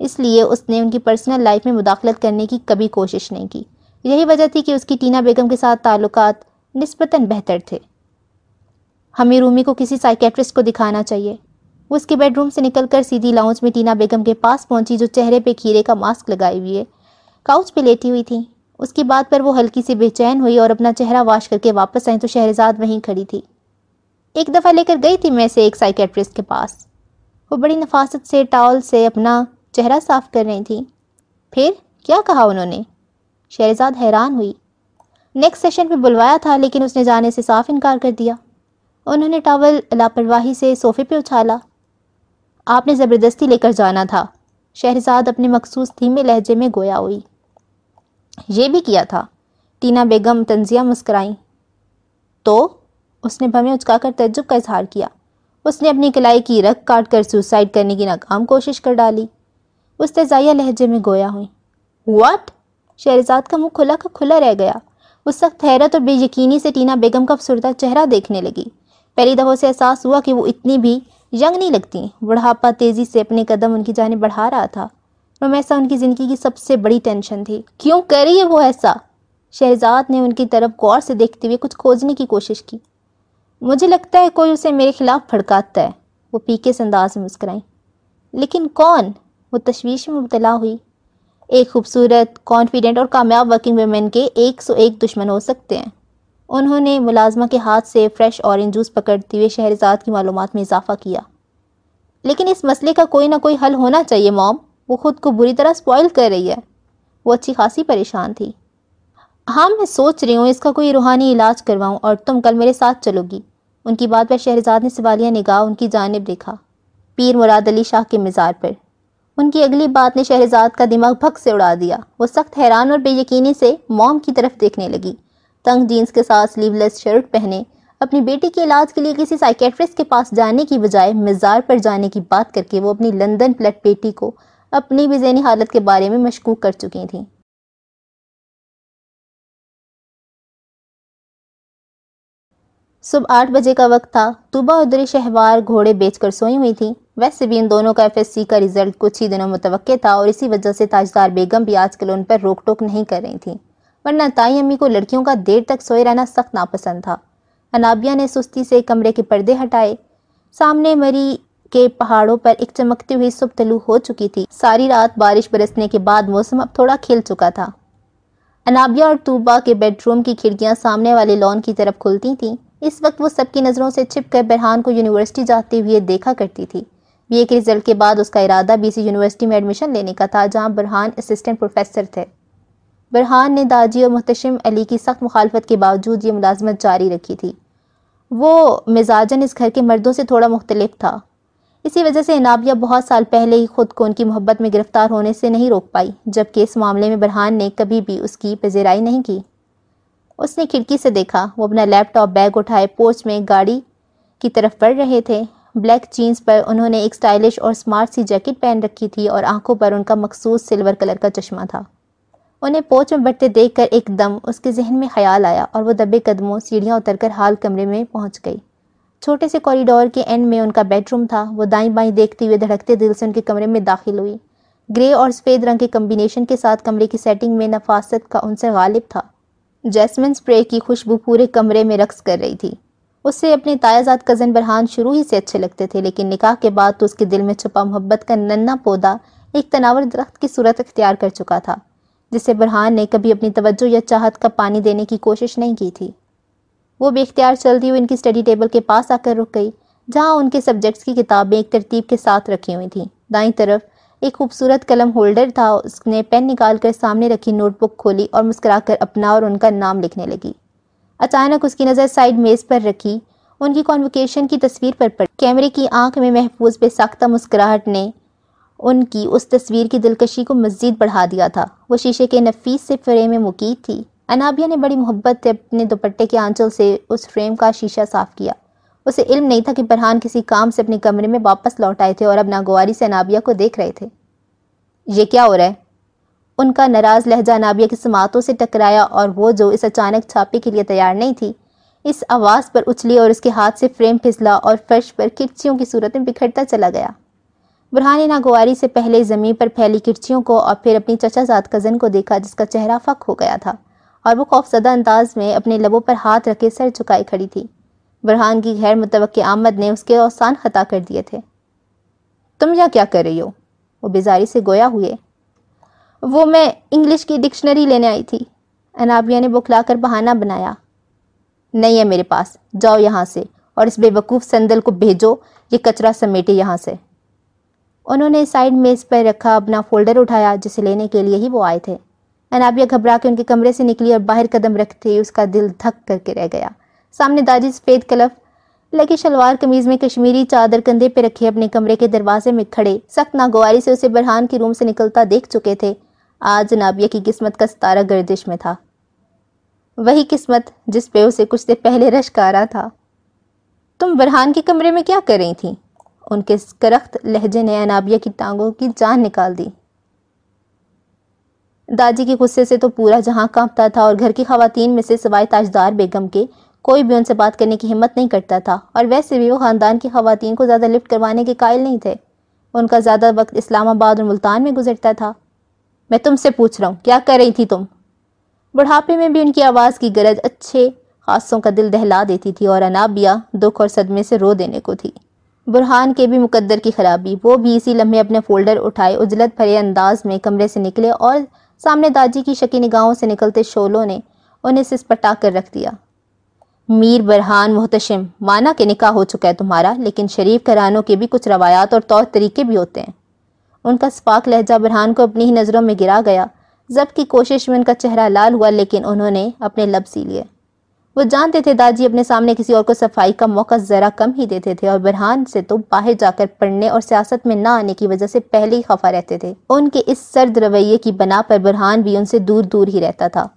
इसलिए उसने उनकी पर्सनल लाइफ में मुदाखलत करने की कभी कोशिश नहीं की यही वजह थी कि उसकी टीना बेगम के साथ ताल्लुक नस्बता बेहतर थे हमें रूमी को किसी साइकेट्रिस्ट को दिखाना चाहिए वो उसके बेडरूम से निकलकर सीधी लाउंज में टीना बेगम के पास पहुंची जो चेहरे पे खीरे का मास्क लगाए हुए काउच पे लेटी हुई थी उसकी बात पर वो हल्की सी बेचैन हुई और अपना चेहरा वाश करके वापस आई तो शहरजाद वहीं खड़ी थी एक दफ़ा लेकर गई थी मैं से एक साइकेट्रिस्ट के पास वो बड़ी नफासत से टॉल से अपना चेहरा साफ कर रही थी फिर क्या कहा उन्होंने शहजाद हैरान हुई नेक्स्ट सेशन में बुलवाया था लेकिन उसने जाने से साफ इनकार कर दिया उन्होंने टावल लापरवाही से सोफे पे उछाला आपने ज़बरदस्ती लेकर जाना था शहजाद अपने मखसूस धीमे लहजे में गोया हुई ये भी किया था टीना बेगम तंजिया मुस्कराई तो उसने भमें उचकाकर तजुब का इजहार किया उसने अपनी कलाई की रख काट कर सुसाइड करने की नाकाम कोशिश कर डाली उस तजाया लहजे में गोया हुई वाट शहरजाद का मुंह खुला का खुला रह गया उस वक्त हैरत और बेयकीनी से टीना बेगम का अफसरदा चेहरा देखने लगी पहली दफ़ों से एहसास हुआ कि वो इतनी भी यंग नहीं लगती बुढ़ापा तेज़ी से अपने कदम उनकी जाने बढ़ा रहा था रोमैसा उनकी ज़िंदगी की सबसे बड़ी टेंशन थी क्यों कर रही है वो ऐसा शहजाद ने उनकी तरफ गौर से देखते हुए कुछ खोजने की कोशिश की मुझे लगता है कोई उसे मेरे खिलाफ भड़काता है वो पीके से अंदाज में मुस्कराई लेकिन कौन वो तशवीश में मुबतला हुई एक खूबसूरत कॉन्फिडेंट और कामयाब वर्किंग वमेन के एक सौ एक दुश्मन हो सकते हैं उन्होंने मुलाजमा के हाथ से फ्रेश औरेंज जूस पकड़ते हुए शहरजाद की मालूम में इजाफा किया लेकिन इस मसले का कोई ना कोई हल होना चाहिए मॉम वो ख़ुद को बुरी तरह स्पॉइल कर रही है वो अच्छी खासी परेशान थी हाँ मैं सोच रही हूँ इसका कोई रूहानी इलाज करवाऊँ और तुम कल मेरे साथ चलोगी उनकी बात पर शहरजाद ने सवालिया निगाह उनकी जानब देखा पीर मुराद अली शाह के मज़ार पर उनकी अगली बात ने शहजाद का दिमाग भक से उड़ा दिया वो सख्त हैरान और बेयकीनी से मॉम की तरफ देखने लगी तंग जीन्स के साथ स्लीवलेस शर्ट पहने अपनी बेटी के इलाज के लिए किसी साइकेट्रिस्ट के पास जाने की बजाय मज़ार पर जाने की बात करके वो अपनी लंदन प्लट बेटी को अपनी भी जहनी हालत के बारे में मशकूक कर चुकी थी सुबह आठ बजे का वक्त था तुबा उदरी शहवार घोड़े बेचकर सोई हुई थी वैसे भी इन दोनों का एफएससी का रिजल्ट कुछ ही दिनों मुतव था और इसी वजह से ताजदार बेगम भी आजकल उन पर रोक टोक नहीं कर रही थी वरना ताई अम्मी को लड़कियों का देर तक सोए रहना सख्त नापसंद था अनाबिया ने सुस्ती से कमरे के पर्दे हटाए सामने मरी के पहाड़ों पर एक चमकती हुई सुब तलू हो चुकी थी सारी रात बारिश बरसने के बाद मौसम अब थोड़ा खिल चुका था अनाबिया और तूबा के बेडरूम की खिड़कियां सामने वाले लॉन की तरफ खुलती थीं इस वक्त वो सबकी नज़रों से छिप कर बरहान को यूनिवर्सिटी जाते हुए देखा करती थी बीए के रिजल्ट के बाद उसका इरादा बीसी यूनिवर्सिटी में एडमिशन लेने का था जहां बुरहान असिस्टेंट प्रोफेसर थे बरहान ने दाजी और मुहतशम अली की सख्त मुखालफत के बावजूद ये मुलाजमत जारी रखी थी वो मिजाजन इस घर के मर्दों से थोड़ा मुख्तलिफ था इसी वजह से इनाबिया बहुत साल पहले ही खुद को उनकी मोहब्बत में गिरफ्तार होने से नहीं रोक पाई जबकि इस मामले में बरहान ने कभी भी उसकी पजेराई नहीं की उसने खिड़की से देखा वो अपना लैपटॉप बैग उठाए पोस्ट में गाड़ी की तरफ बढ़ रहे थे ब्लैक जीन्स पर उन्होंने एक स्टाइलिश और स्मार्ट सी जैकेट पहन रखी थी और आंखों पर उनका मखसूस सिल्वर कलर का चश्मा था उन्हें पोच में बढ़ते देख कर एकदम उसके जहन में ख्याल आया और वह दबे कदमों सीढ़ियाँ उतर कर हाल कमरे में पहुँच गई छोटे से कॉरिडोर के एंड में उनका बेडरूम था वो दाई बाई देखते हुए धड़कते दिल से उनके कमरे में दाखिल हुई ग्रे और सफ़ेद रंग के कम्बिनेशन के साथ कमरे की सेटिंग में नफासत का उनसे गालिब था जैसमिन स्प्रे की खुशबू पूरे कमरे में रक्स कर रही थी उसे अपने तायाजाद कज़न बरहान शुरू ही से अच्छे लगते थे लेकिन निकाह के बाद तो उसके दिल में छुपा मोहब्बत का नन्ना पौधा एक तनावर दरख्त की सूरत अख्तियार कर चुका था जिसे बरहान ने कभी अपनी तवज्जो या चाहत का पानी देने की कोशिश नहीं की थी वो बेख्तियार चलती हुई उनकी स्टडी टेबल के पास आकर रुक गई जहाँ उनके सब्जेक्ट्स की किताबें एक तरतीब के साथ रखी हुई थीं दाई तरफ एक खूबसूरत कलम होल्डर था उसने पेन कर सामने रखी नोटबुक खोली और कर अपना और उनका नाम लिखने लगी अचानक उसकी नज़र साइड मेज़ पर रखी उनकी कॉन्वोकेशन की तस्वीर पर पड़ी कैमरे की आंख में महफूज बेसाख्ता साख्ता मुस्कुराहट ने उनकी उस तस्वीर की दिलकशी को मज़ीद बढ़ा दिया था वो शीशे के नफीस से फ्रेम में मुकीद थी अनाबिया ने बड़ी मोहब्बत से अपने दुपट्टे के आंचल से उस फ्रेम का शीशा साफ किया उसे इल्म नहीं था कि बरहान किसी काम से अपने कमरे में वापस लौट आए थे और अब नागवारी से अनाबिया को देख रहे थे ये क्या हो रहा है उनका नाराज़ लहजा नाबिया की समातों से टकराया और वो जो इस अचानक छापे के लिए तैयार नहीं थी इस आवाज़ पर उछली और उसके हाथ से फ्रेम फिसला और फर्श पर किरचियों की सूरत में बिखरता चला गया बुरहान नागवारी से पहले ज़मीन पर फैली किरचियों को और फिर अपनी चचाजाद कज़न को देखा जिसका चेहरा फक हो गया था और वो खौफजदा अंदाज में अपने लबों पर हाथ रखे सर झुकाए खड़ी थी बुरहान की गैर मुतव आमद ने उसके औसान खता कर दिए थे तुम यहाँ क्या कर रही हो वो बेजारी से गोया हुए वो मैं इंग्लिश की डिक्शनरी लेने आई थी अनाबिया ने बुखलाकर बहाना बनाया नहीं है मेरे पास जाओ यहाँ से और इस बेवकूफ़ संदल को भेजो ये कचरा समेटे यहाँ से उन्होंने साइड मेज़ पर रखा अपना फोल्डर उठाया जिसे लेने के लिए ही वो आए थे अनाबिया घबरा के उनके कमरे से निकली और बाहर कदम रखते ही उसका दिल धक करके रह गया सामने दादी सफ़ेद कलफ लगी शलवार कमीज में कश्मीरी चादर कंधे पर रखे अपने कमरे के दरवाजे में खड़े सख्त नागवारी से उसे बरहान के रूम से निकलता देख चुके थे आज नाबिया की किस्मत का सितारा गर्दिश में था वही किस्मत जिस पे उसे कुछ देर पहले रश्क आ रहा था तुम बरहान के कमरे में क्या कर रही थी उनके करख्त लहजे ने अनाबिया की टांगों की जान निकाल दी दादी के गुस्से से तो पूरा जहां कांपता था और घर की खातन में से सवाए ताजदार बेगम के कोई भी उनसे बात करने की हिम्मत नहीं करता था और वैसे भी वो ख़ानदान की खातन को ज़्यादा लिफ्ट करवाने के कायल नहीं थे उनका ज़्यादा वक्त इस्लामाबाद और मुल्तान में गुजरता था मैं तुमसे पूछ रहा हूँ क्या कर रही थी तुम बुढ़ापे में भी उनकी आवाज़ की गरज अच्छे खासों का दिल दहला देती थी और अनाबिया दुख और सदमे से रो देने को थी बुरहान के भी मुकद्दर की खराबी वो भी इसी लम्हे अपने फोल्डर उठाए उजलत भरे अंदाज में कमरे से निकले और सामने दाजी की शकी निगाहों से निकलते शोलों ने उन्हें सिस कर रख दिया मीर बरहान मोहतशम माना कि निकाह हो चुका है तुम्हारा लेकिन शरीफ घरानों के भी कुछ रवायात और तौर तरीके भी होते हैं उनका स्पाक लहजा बुरहान को अपनी ही नज़रों में गिरा गया जब्त की कोशिश में उनका चेहरा लाल हुआ लेकिन उन्होंने अपने लब सी लिए वो जानते थे दाजी अपने सामने किसी और को सफाई का मौका ज़रा कम ही देते थे और बरहान से तो बाहर जाकर पढ़ने और सियासत में ना आने की वजह से पहले ही खफा रहते थे उनके इस सर्द रवैये की बना पर बुरहान भी उनसे दूर दूर ही रहता था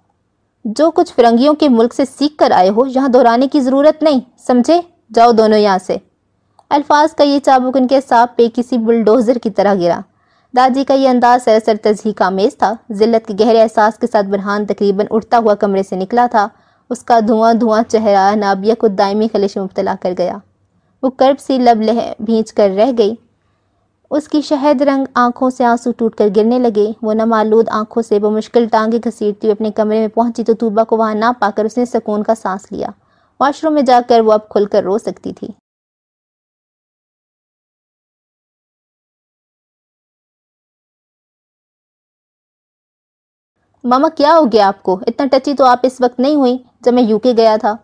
जो कुछ फिरंगियों के मुल्क से सीख कर आए हो यहाँ दोहराने की ज़रूरत नहीं समझे जाओ दोनों यहाँ से अल्फाज का ये चाबुक उनके साफ पे किसी बुलडोज़र की तरह गिरा दादी का यह अंदाज तजी का मेज़ था जिल्लत के गहरे एहसास के साथ बरहान तकरीबन उठता हुआ कमरे से निकला था उसका धुआं धुआं चेहरा नाबिया को दायमी खलिश में मुबतला कर गया वो कर्ब सी लब लह भींच कर रह गई उसकी शहद रंग आंखों से आंसू टूट कर गिरने लगे वो नमालूद आंखों से वो मुश्किल टांगे घसीटती हुई अपने कमरे में पहुंची तो तूबा को वहां ना पाकर उसने सुकून का सांस लिया वॉशरूम में जाकर वो अब खुलकर रो सकती थी मामा क्या हो गया आपको इतना टची तो आप इस वक्त नहीं हुई जब मैं यूके गया था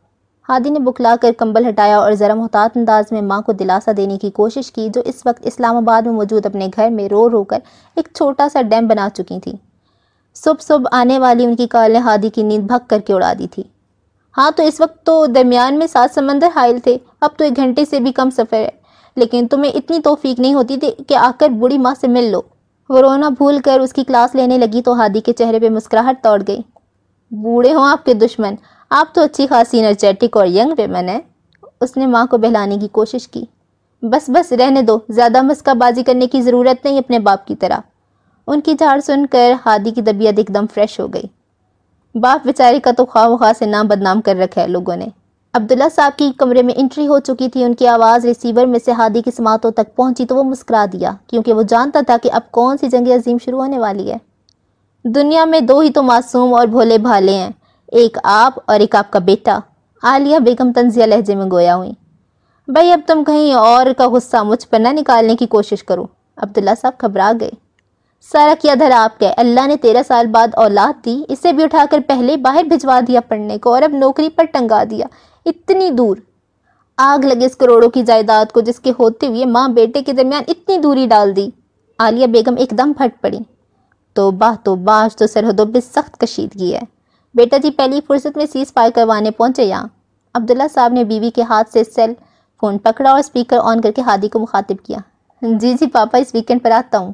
हादी ने बुखला कर कंबल हटाया और ज़रा मोहतात अंदाज में माँ को दिलासा देने की कोशिश की जो इस वक्त इस्लामाबाद में मौजूद अपने घर में रो रो कर एक छोटा सा डैम बना चुकी थी सुबह सुबह आने वाली उनकी कार ने हादी की नींद भग करके उड़ा दी थी हाँ तो इस वक्त तो दरमियान में सात समंदर हायल थे अब तो एक घंटे से भी कम सफ़र है लेकिन तुम्हें इतनी तोफीक नहीं होती थी कि आकर बूढ़ी माँ से मिल लो रोना भूल कर उसकी क्लास लेने लगी तो हादी के चेहरे पर मुस्कुराहट तोड़ गई बूढ़े हों आपके दुश्मन आप तो अच्छी खासी एनर्जेटिक और यंग वेमन है उसने माँ को बहलाने की कोशिश की बस बस रहने दो ज़्यादा मस्काबाजी करने की ज़रूरत नहीं अपने बाप की तरह उनकी झाड़ सुनकर हादी की तबीयत एकदम फ्रेश हो गई बाप बेचारे का तो ख्वाह खा से नाम बदनाम कर रखा है लोगों ने अब्दुल्ला साहब की कमरे में एंट्री हो चुकी थी उनकी आवाज़ रिसीवर में से हादी की समातों तक पहुंची तो वो मुस्करा दिया क्योंकि वो जानता था कि अब कौन सी जंग अजीम शुरू होने वाली है दुनिया में दो ही तो मासूम और भोले भाले हैं एक आप और एक आपका बेटा आलिया बेगम तंजिया लहजे में गोया हुई भाई अब तुम कहीं और का गुस्सा मुझ पर ना निकालने की कोशिश करो अब्दुल्ला साहब घबरा गए सारा किया धरा आपका अल्लाह ने तेरह साल बाद औलाद दी इसे भी उठाकर पहले बाहर भिजवा दिया पढ़ने को और अब नौकरी पर टंगा दिया इतनी दूर आग लगे इस करोड़ों की जायदाद को जिसके होते हुए माँ बेटे के दरमियान इतनी दूरी डाल दी आलिया बेगम एकदम फट पड़ी तो बाह तो बाज तो सरहदों पर सख्त कशीदगी है बेटा जी पहली फुर्सत में सीज फायर करवाने पहुंचे यहाँ अब्दुल्ला साहब ने बीवी के हाथ से सेल फ़ोन पकड़ा और स्पीकर ऑन करके हादी को मुखातिब किया जी जी पापा इस वीकेंड पर आता हूँ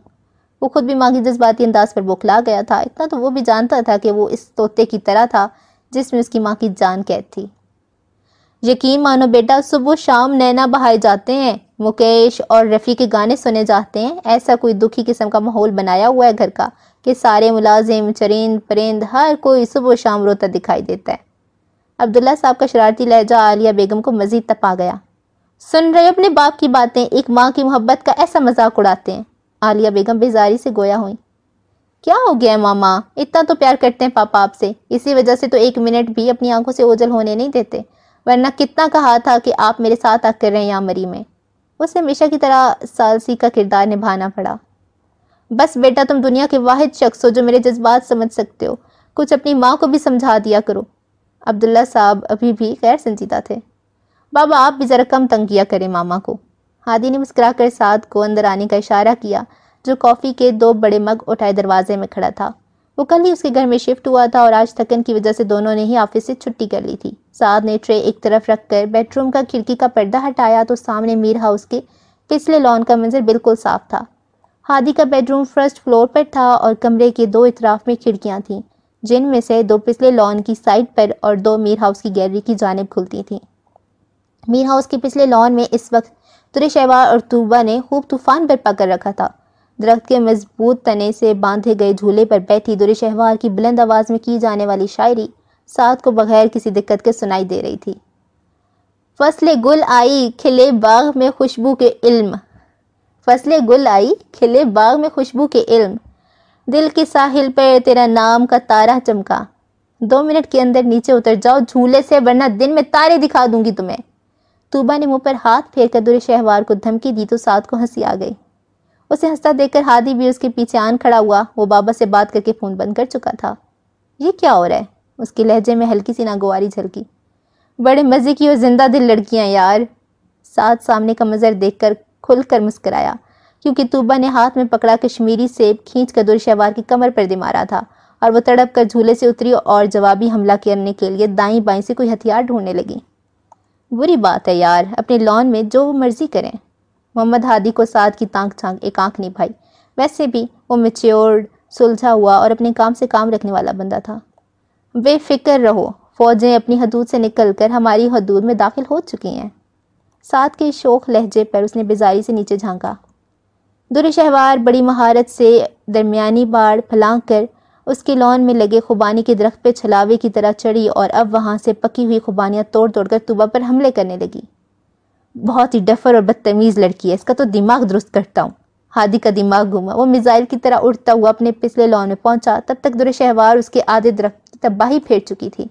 वो खुद भी माँ की जज्बाती अंदाज पर बौखला गया था इतना तो वो भी जानता था कि वो इस तोते की तरह था जिसमें उसकी माँ की जान कैद थी यकीन मानो बेटा सुबह शाम नैना बहाए जाते हैं मुकेश और रफ़ी के गाने सुने जाते हैं ऐसा कोई दुखी किस्म का माहौल बनाया हुआ है घर का कि सारे मुलाजिम चरिंद परिंद हर कोई सुबह शाम रोता दिखाई देता है अब्दुल्ला साहब का शरारती लहजा आलिया बेगम को मज़ीद तपा गया सुन रहे अपने बाप की बातें एक माँ की मोहब्बत का ऐसा मजाक उड़ाते हैं आलिया बेगम बेजारी से गोया हुई क्या हो गया मामा इतना तो प्यार करते हैं पापा आपसे इसी वजह से तो एक मिनट भी अपनी आंखों से ओझल होने नहीं देते वरना कितना कहा था कि आप मेरे साथ आकर हैं या मरी में उसे हमेशा की तरह सालसी का किरदार निभाना पड़ा बस बेटा तुम दुनिया के वाहिद शख्स हो जो मेरे जज्बात समझ सकते हो कुछ अपनी माँ को भी समझा दिया करो अब्दुल्ला साहब अभी भी गैर संजीदा थे बाबा आप भी ज़रा कम तंग किया करें मामा को हादी ने मुस्करा कर साद को अंदर आने का इशारा किया जो कॉफ़ी के दो बड़े मग उठाए दरवाजे में खड़ा था वो कल ही उसके घर में शिफ्ट हुआ था और आज थकन की वजह से दोनों ने ही ऑफिस से छुट्टी कर ली थी साद ने ट्रे एक तरफ रखकर बेडरूम का खिड़की का पर्दा हटाया तो सामने मीर हाउस के पिछले लॉन का मंजर बिल्कुल साफ था हादी का बेडरूम फर्स्ट फ्लोर पर था और कमरे के दो इतराफ में खिड़कियाँ थीं जिनमें से दो पिछले लॉन की साइड पर और दो मीर हाउस की गैलरी की जानब खुलती थी मीर हाउस के पिछले लॉन में इस वक्त तुरे शहवार और तूबा ने खूब तूफान बरपा कर रखा था दरख्त के मजबूत तने से बांधे गए झूले पर बैठी दुरे शहवार की बुलंद आवाज़ में की जाने वाली शायरी साथ को बगैर किसी दिक्कत के सुनाई दे रही थी फसल गुल आई खिले बाग में खुशबू के इल्म फसल गुल आई खिले बाग में खुशबू के इल्म दिल के साहिल पर तेरा नाम का तारा चमका दो मिनट के अंदर नीचे उतर जाओ झूले से वरना दिन में तारे दिखा दूंगी तुम्हें तूबा ने मुंह पर हाथ फेर कर दुरे शहवार को धमकी दी तो साथ को हंसी आ गई उसे हंसता देखकर हादी भी उसके पीछे आन खड़ा हुआ वो बाबा से बात करके फ़ोन बंद कर चुका था ये क्या हो रहा है उसके लहजे में हल्की सी नागवारी झलकी बड़े मज़े की और ज़िंदा दिल लड़कियाँ यार साथ सामने का मज़र देख खुल कर मुस्कराया क्योंकि तूबा ने हाथ में पकड़ा कश्मीरी सेब खींच कर दुरशहवार की कमर पर मारा था और वह तड़प कर झूले से उतरी और जवाबी हमला करने के लिए दाई बाई से कोई हथियार ढूंढने लगी बुरी बात है यार अपने लॉन में जो मर्जी करें मोहम्मद हादी को साथ की तांक छांक एक आंख निभाई वैसे भी वो मेच्योर्ड सुलझा हुआ और अपने काम से काम रखने वाला बंदा था बेफिक्र रहो फौजें अपनी हदूद से निकलकर हमारी हदूद में दाखिल हो चुकी हैं साथ के शोक लहजे पर उसने बेजारी से नीचे झांका दुर शहवार बड़ी महारत से दरमियानी बाढ़ फलांग कर उसके लॉन में लगे खुबानी के दरख्त पे छलावे की तरह चढ़ी और अब वहाँ से पकी हुई खुबानियाँ तोड़ तोड़कर तुबा पर हमले करने लगी बहुत ही डफर और बदतमीज़ लड़की है इसका तो दिमाग दुरुस्त करता हूँ हादी का दिमाग घूमा वो मिज़ाइल की तरह उड़ता हुआ अपने पिछले लॉन में पहुंचा तब तक दुर शहवार उसके आधे दरख्त की तबाही फेर चुकी थी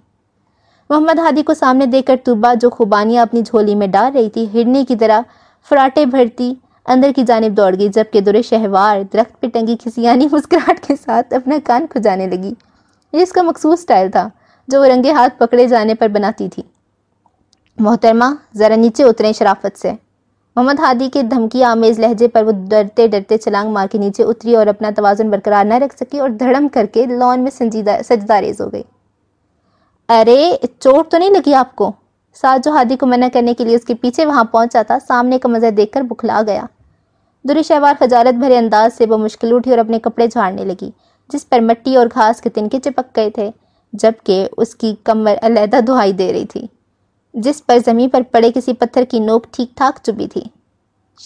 मोहम्मद हादी को सामने देखकर तूबा जो खुबानियाँ अपनी झोली में डाल रही थी हिरने की तरह फराटे भरती अंदर की जानब दौड़ गई जबकि दुर शहवार दरख्त पे टंगी खिसियानी मुस्कुराहट के साथ अपना कान खुजाने लगी ये इसका मखसूस स्टाइल था जो वो रंगे हाथ पकड़े जाने पर बनाती थी मोहतरमा ज़रा नीचे उतरें शराफत से मोहम्मद हादी के धमकी आमेज़ लहजे पर वो डरते डरते छलांग मार के नीचे उतरी और अपना तोज़ुन बरकरार न रख सकी और धड़म करके लॉन में संजीदा सजदारेज हो गई अरे चोट तो नहीं लगी आपको साथ जो हादी को मना करने के लिए उसके पीछे वहाँ पहुँचा था सामने का मज़ा देख बुखला गया दुरी शहवार खजारत भरे अंदाज से वह मुश्किल उठी और अपने कपड़े झाड़ने लगी जिस पर मट्टी और घास के तिनके चिपक गए थे जबकि उसकी कमर अलहदा दुहाई दे रही थी जिस पर ज़मीन पर पड़े किसी पत्थर की नोक ठीक ठाक चुभी थी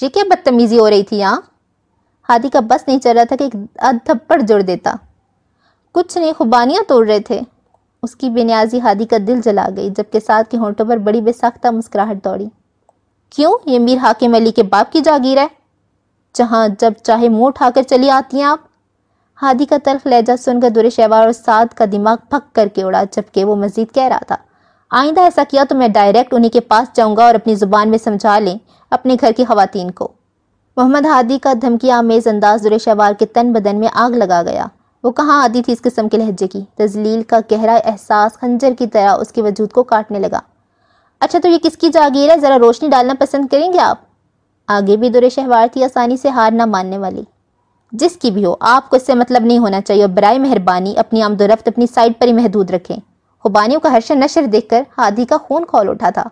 ये क्या बदतमीजी हो रही थी यहाँ हाथी का बस नहीं चल रहा था कि एक थप्पड़ जोड़ देता कुछ ने खुबानियाँ तोड़ रहे थे उसकी बेनियाजी हादी का दिल जला गई जबकि साथ के होंठों पर बड़ी बेसाख्ता मुस्कुराहट दौड़ी क्यों ये मीर हाकिम अली के बाप की जागीर है जहाँ जब चाहे मुंह उठाकर चली आती हैं आप हादी का तर्क लहजा सुनकर दुरे शहवार और साद का दिमाग फक करके उड़ा जबकि वो मजीद कह रहा था आइंदा ऐसा किया तो मैं डायरेक्ट उन्हीं के पास जाऊंगा और अपनी ज़ुबान में समझा लें अपने घर की खातन को मोहम्मद हादी का धमकी आमेज अंदाज दुरे शहवार के तन बदन में आग लगा गया वो कहाँ आती थी इस किस्म के लहजे की तजलील का गहरा एहसास खंजर की तरह उसके वजूद को काटने लगा अच्छा तो ये किसकी जागीर है ज़रा रोशनी डालना पसंद करेंगे आप आगे भी दुरे शहवार थी आसानी से हार ना मानने वाली जिसकी भी हो आपको इससे मतलब नहीं होना चाहिए और बरए मेहरबानी अपनी आमदोरफ्त अपनी साइड पर ही महदूद रखें खुबानियों का हर्ष नशर देखकर हादी का खून खोल उठा था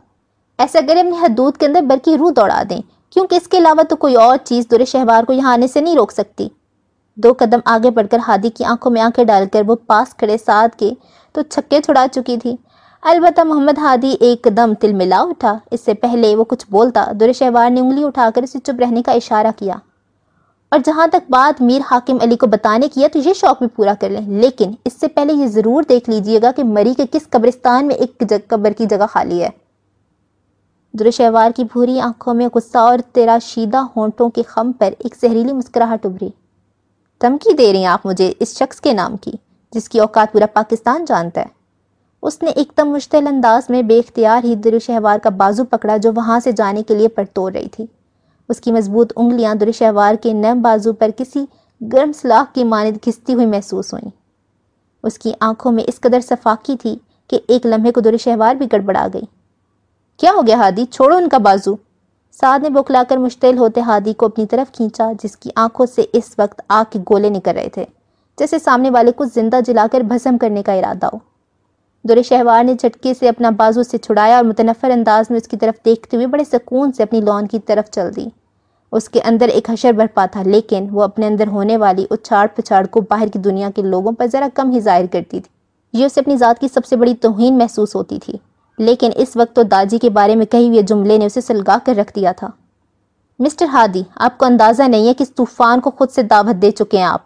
ऐसा करें अपने हदूद के अंदर बल्कि रूह दौड़ा दें क्योंकि इसके अलावा तो कोई और चीज़ दुरे शहबार को यहाँ आने से नहीं रोक सकती दो कदम आगे बढ़कर हादी की आंखों में आंखें डालकर वो पास खड़े साध के तो छक्के छुड़ा चुकी थी अलबत्त मोहम्मद हादी एकदम तिलमिला उठा इससे पहले वो कुछ बोलता दुरे शहबार ने उंगली उठाकर उसे चुप रहने का इशारा किया और जहाँ तक बात मीर हाकिम अली को बताने की है तो ये शौक भी पूरा कर लें लेकिन इससे पहले ये ज़रूर देख लीजिएगा कि मरी के किस कब्रिस्तान में एक कब्र की जगह खाली है दुरशहवार की भूरी आंखों में गुस्सा और तेराशीदा होंठों के खम पर एक जहरीली मुस्कुराहट उभरी धमकी दे रही हैं आप मुझे इस शख्स के नाम की जिसकी औकात पूरा पाकिस्तान जानता है उसने एकदम मुश्तल अंदाज में बेख्तियार ही दुरशहवार का बाजू पकड़ा जो वहाँ से जाने के लिए परतोड़ रही थी उसकी मजबूत उंगलियां दुरशहवार के नम बाजू पर किसी गर्म सलाख की मानद घिसती हुई महसूस हुई उसकी आंखों में इस कदर सफाकी थी कि एक लम्हे को दुरशहवार भी गड़बड़ा गई क्या हो गया हादी छोड़ो उनका बाजू साध ने बुखलाकर मुश्तिल होते हादी को अपनी तरफ खींचा जिसकी आंखों से इस वक्त आग के गोले निकल रहे थे जैसे सामने वाले को जिंदा जलाकर भस्म करने का इरादा हो दुरे शहवार ने झटके से अपना बाजू से छुड़ाया और मुतनफ़र अंदाज में उसकी तरफ देखते हुए बड़े सुकून से अपनी लॉन की तरफ चल दी उसके अंदर एक हशर बरपा था लेकिन वो अपने अंदर होने वाली उछाड़ पछाड़ को बाहर की दुनिया के लोगों पर ज़रा कम ही जाहिर करती थी ये उसे अपनी ज़ात की सबसे बड़ी तोहन महसूस होती थी लेकिन इस वक्त तो दाजी के बारे में कही हुए जुमले ने उसे सलगा कर रख दिया था मिस्टर हादी आपको अंदाज़ा नहीं है कि इस तूफ़ान को खुद से दावत दे चुके हैं आप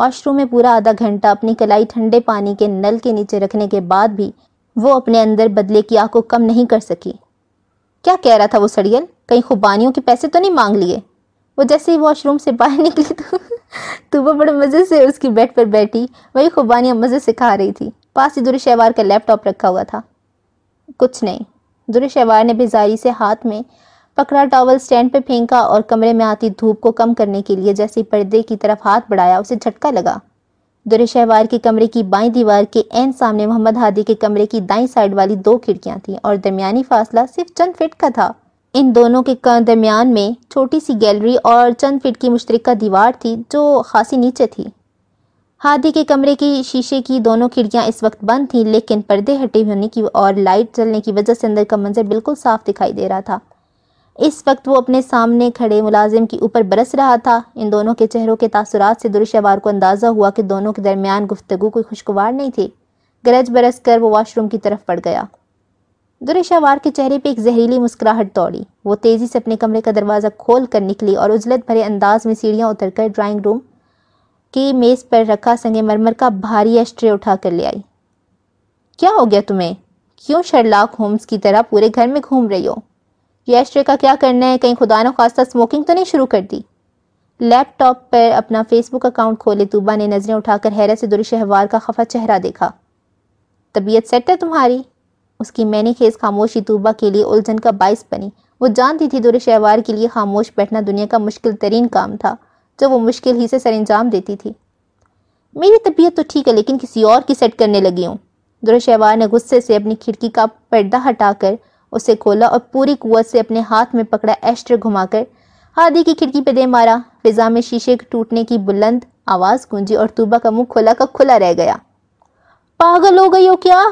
वॉशरूम में पूरा आधा घंटा अपनी कलाई ठंडे पानी के नल के नीचे रखने के बाद भी वो अपने अंदर बदले की आग को कम नहीं कर सकी क्या कह रहा था वो सड़ियल कहीं खुबानियों के पैसे तो नहीं मांग लिए वो जैसे ही वॉशरूम से बाहर निकली तो, *laughs* तो वह बड़े मज़े से उसकी बेड पर बैठी वही खुबानियाँ मज़े से खा रही थी पास ही दुरी शहवार का लैपटॉप रखा हुआ था कुछ नहीं दुरी शहवार ने बेजारी से हाथ में पकड़ा टॉवल स्टैंड पर फेंका और कमरे में आती धूप को कम करने के लिए जैसे पर्दे की तरफ हाथ बढ़ाया उसे झटका लगा दुरे शहवार के कमरे की बाई दीवार के एन सामने मोहम्मद हादी के कमरे की दाई साइड वाली दो खिड़कियां थीं और दरमियानी फासला सिर्फ चंद फिट का था इन दोनों के दरमियान में छोटी सी गैलरी और चंद फिट की मुश्तरक दीवार थी जो खासी नीचे थी हादी के कमरे की शीशे की दोनों खिड़कियां इस वक्त बंद थीं लेकिन पर्दे हटे होने की और लाइट चलने की वजह से अंदर का मंजर बिल्कुल साफ दिखाई दे रहा था इस वक्त वो अपने सामने खड़े मुलाजिम के ऊपर बरस रहा था इन दोनों के चेहरों के तासरात से दुरुशवार को अंदाज़ा हुआ कि दोनों के दरमियान गुफ्तगु कोई खुशगवार नहीं थी गरज बरस कर वो वाशरूम की तरफ पड़ गया दुरेशावार के चेहरे पे एक जहरीली मुस्कुराहट दौड़ी वो तेज़ी से अपने कमरे का दरवाज़ा खोल कर निकली और उजलत भरे अंदाज में सीढ़ियाँ उतर कर ड्राइंग रूम की मेज़ पर रखा संगे मरमर का भारी एस्ट्रे उठा कर ले आई क्या हो गया तुम्हें क्यों शर्लाक होम्स की तरह पूरे घर में घूम रही हो ये एस्ट्रे का क्या करना है कहीं खुदा न खास्ता स्मोकिंग तो नहीं शुरू कर दी लैपटॉप पर अपना फेसबुक अकाउंट खोले तूबा ने नज़रें उठाकर हैरत से दुरी शहवार का खफा चेहरा देखा तबीयत सेट है तुम्हारी उसकी मैनी खेज खामोशी तूबा के लिए उलझन का बाइस बनी वो जानती थी दुरी शहवार के लिए खामोश बैठना दुनिया का मुश्किल तरीन काम था जो वो मुश्किल ही से सरंजाम देती थी मेरी तबीयत तो ठीक है लेकिन किसी और की सेट करने लगी हूँ शहवार ने गुस्से से अपनी खिड़की का पर्दा हटाकर उसे खोला और पूरी कुत से अपने हाथ में पकड़ा एस्टर घुमाकर हादी की खिड़की पे दे मारा फिजा में शीशे के टूटने की बुलंद आवाज़ गूंजी और तूबा का मुंह खोला का खुला रह गया पागल हो गई हो क्या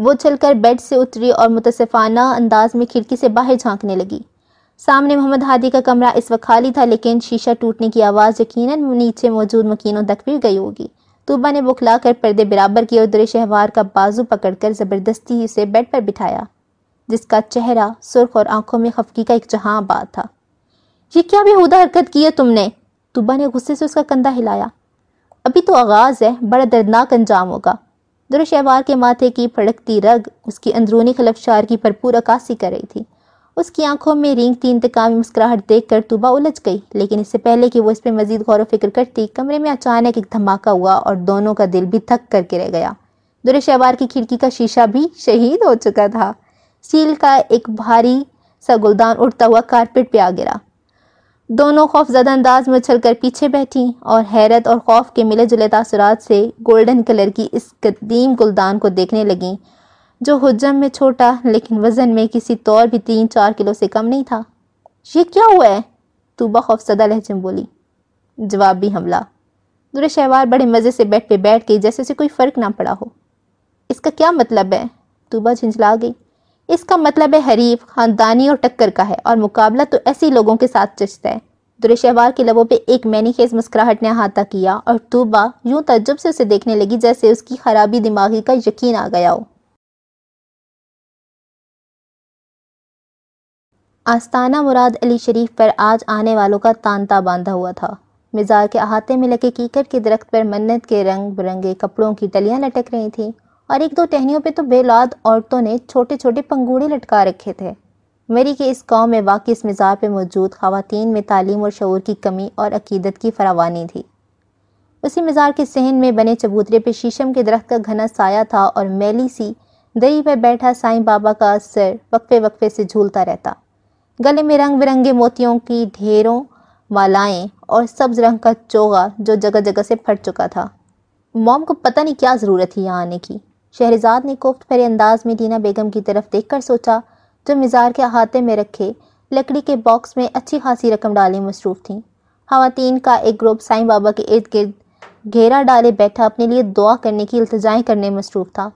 वो चलकर बेड से उतरी और मुतसफ़ाना अंदाज में खिड़की से बाहर झांकने लगी सामने मोहम्मद हादी का कमरा इस वक्त खाली था लेकिन शीशा टूटने की आवाज़ यकीन नीचे मौजूद मकीनों तक भी गई होगी तूबा ने बुखला कर पर्दे बराबर किए और दुरे शहवार का बाजू पकड़कर ज़बरदस्ती उसे बेड पर बिठाया जिसका चेहरा सुर्ख और आंखों में खफकी का एक जहां आबाद था ये क्या बेहूदा हरकत की है तुमने तुब्बा ने गुस्से से उसका कंधा हिलाया अभी तो आगाज़ है बड़ा दर्दनाक अंजाम होगा दुरशहवार के माथे की फड़कती रग उसकी अंदरूनी खलफशार की भरपूर अक्सी कर रही थी उसकी आंखों में तीन इंतकामी मुस्कुराहट देख कर तुबा उलझ गई लेकिन इससे पहले कि वो इस पर मजीद गौर फिक्र करती कमरे में अचानक एक धमाका हुआ और दोनों का दिल भी थक करके रह गया दुरशहवार की खिड़की का शीशा भी शहीद हो चुका था सील का एक भारी सा गुलदान उड़ता हुआ कारपेट पे आ गिरा दोनों खौफजदा अंदाज में उछल कर पीछे बैठी और हैरत और खौफ के मिले जुले तासरात से गोल्डन कलर की इस कदीम गुलदान को देखने लगी जो हजम में छोटा लेकिन वज़न में किसी तौर भी तीन चार किलो से कम नहीं था ये क्या हुआ है तूबा खौफजदा लहजम बोली जवाब भी हमला दुरे शहवार बड़े मज़े से बैठ पे बैठ गई जैसे उसे कोई फ़र्क ना पड़ा हो इसका क्या मतलब है तूबा झिंझला गई इसका मतलब है हरीफ खानदानी और टक्कर का है और मुकाबला तो ऐसे लोगों के साथ चचता है दुरेशवार के लबों पे एक मैनी खेज मुस्कुराहट ने अहाता किया और तूबा यूं तजब से उसे देखने लगी जैसे उसकी खराबी दिमागी का यकीन आ गया हो आस्ताना मुराद अली शरीफ पर आज आने वालों का तांता बांधा हुआ था मिजार के अहाते में लगे कीकर के दरख्त पर मन्नत के रंग बिरंगे कपड़ों की टलियां लटक रही थीं और एक दो टहनियों पे तो बेलाद औरतों ने छोटे छोटे पंगूड़े लटका रखे थे मेरी के इस गाँव में वाकई इस मज़ार पर मौजूद खातन में तालीम और शूर की कमी और अकीदत की फरावानी थी उसी मज़ार के सहन में बने चबूतरे पे शीशम के दरख्त का घना साया था और मैली सी दरी पर बैठा साईं बाबा का सर वक्फे वक्फे से झूलता रहता गले में रंग बिरंगे मोतियों की ढेरों मालाएं और सब्ज रंग का चोगा जो जगह जगह से फट चुका था मॉम को पता नहीं क्या ज़रूरत थी यहाँ आने की शहरजाद ने कोफ्त फेरे अंदाज में दीना बेगम की तरफ देखकर सोचा जो मिजार के अहाते में रखे लकड़ी के बॉक्स में अच्छी खासी रकम डाले मसरूफ़ थी खातन का एक ग्रुप साईं बाबा के इर्द गिर्द घेरा डाले बैठा अपने लिए दुआ करने की अल्तजाएँ करने मसरूफ़ था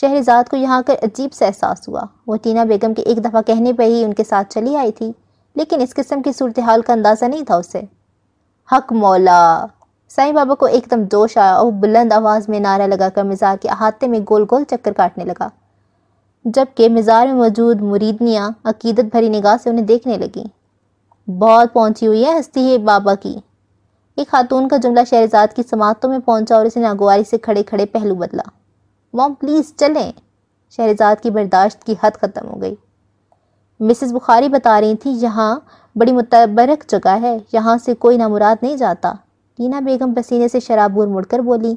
शहरजाद को यहाँ कर अजीब सा एहसास हुआ वो टीना बेगम के एक दफ़ा कहने पर ही उनके साथ चली आई थी लेकिन इस किस्म की सूरत हाल का अंदाज़ा नहीं था उसे हक मौला साईं बाबा को एकदम जोश आया और बुलंद आवाज़ में नारा लगाकर मज़ार के अहाते में गोल गोल चक्कर काटने लगा जबकि मज़ार में मौजूद मुरीदनियाँ अकीदत भरी निगाह से उन्हें देखने लगी बहुत पहुंची हुई है हस्ती है बाबा की एक खातून का जुमला शहजाद की समातों में पहुंचा और इसे नागवारी से खड़े खड़े पहलू बदला मॉम प्लीज़ चलें शहजाद की बर्दाश्त की हद ख़त्म हो गई मिसेस बुखारी बता रही थी यहाँ बड़ी मुतबरक जगह है यहाँ से कोई नामुराद नहीं जाता टीना बेगम पसीने से शराबूर मुड़कर बोली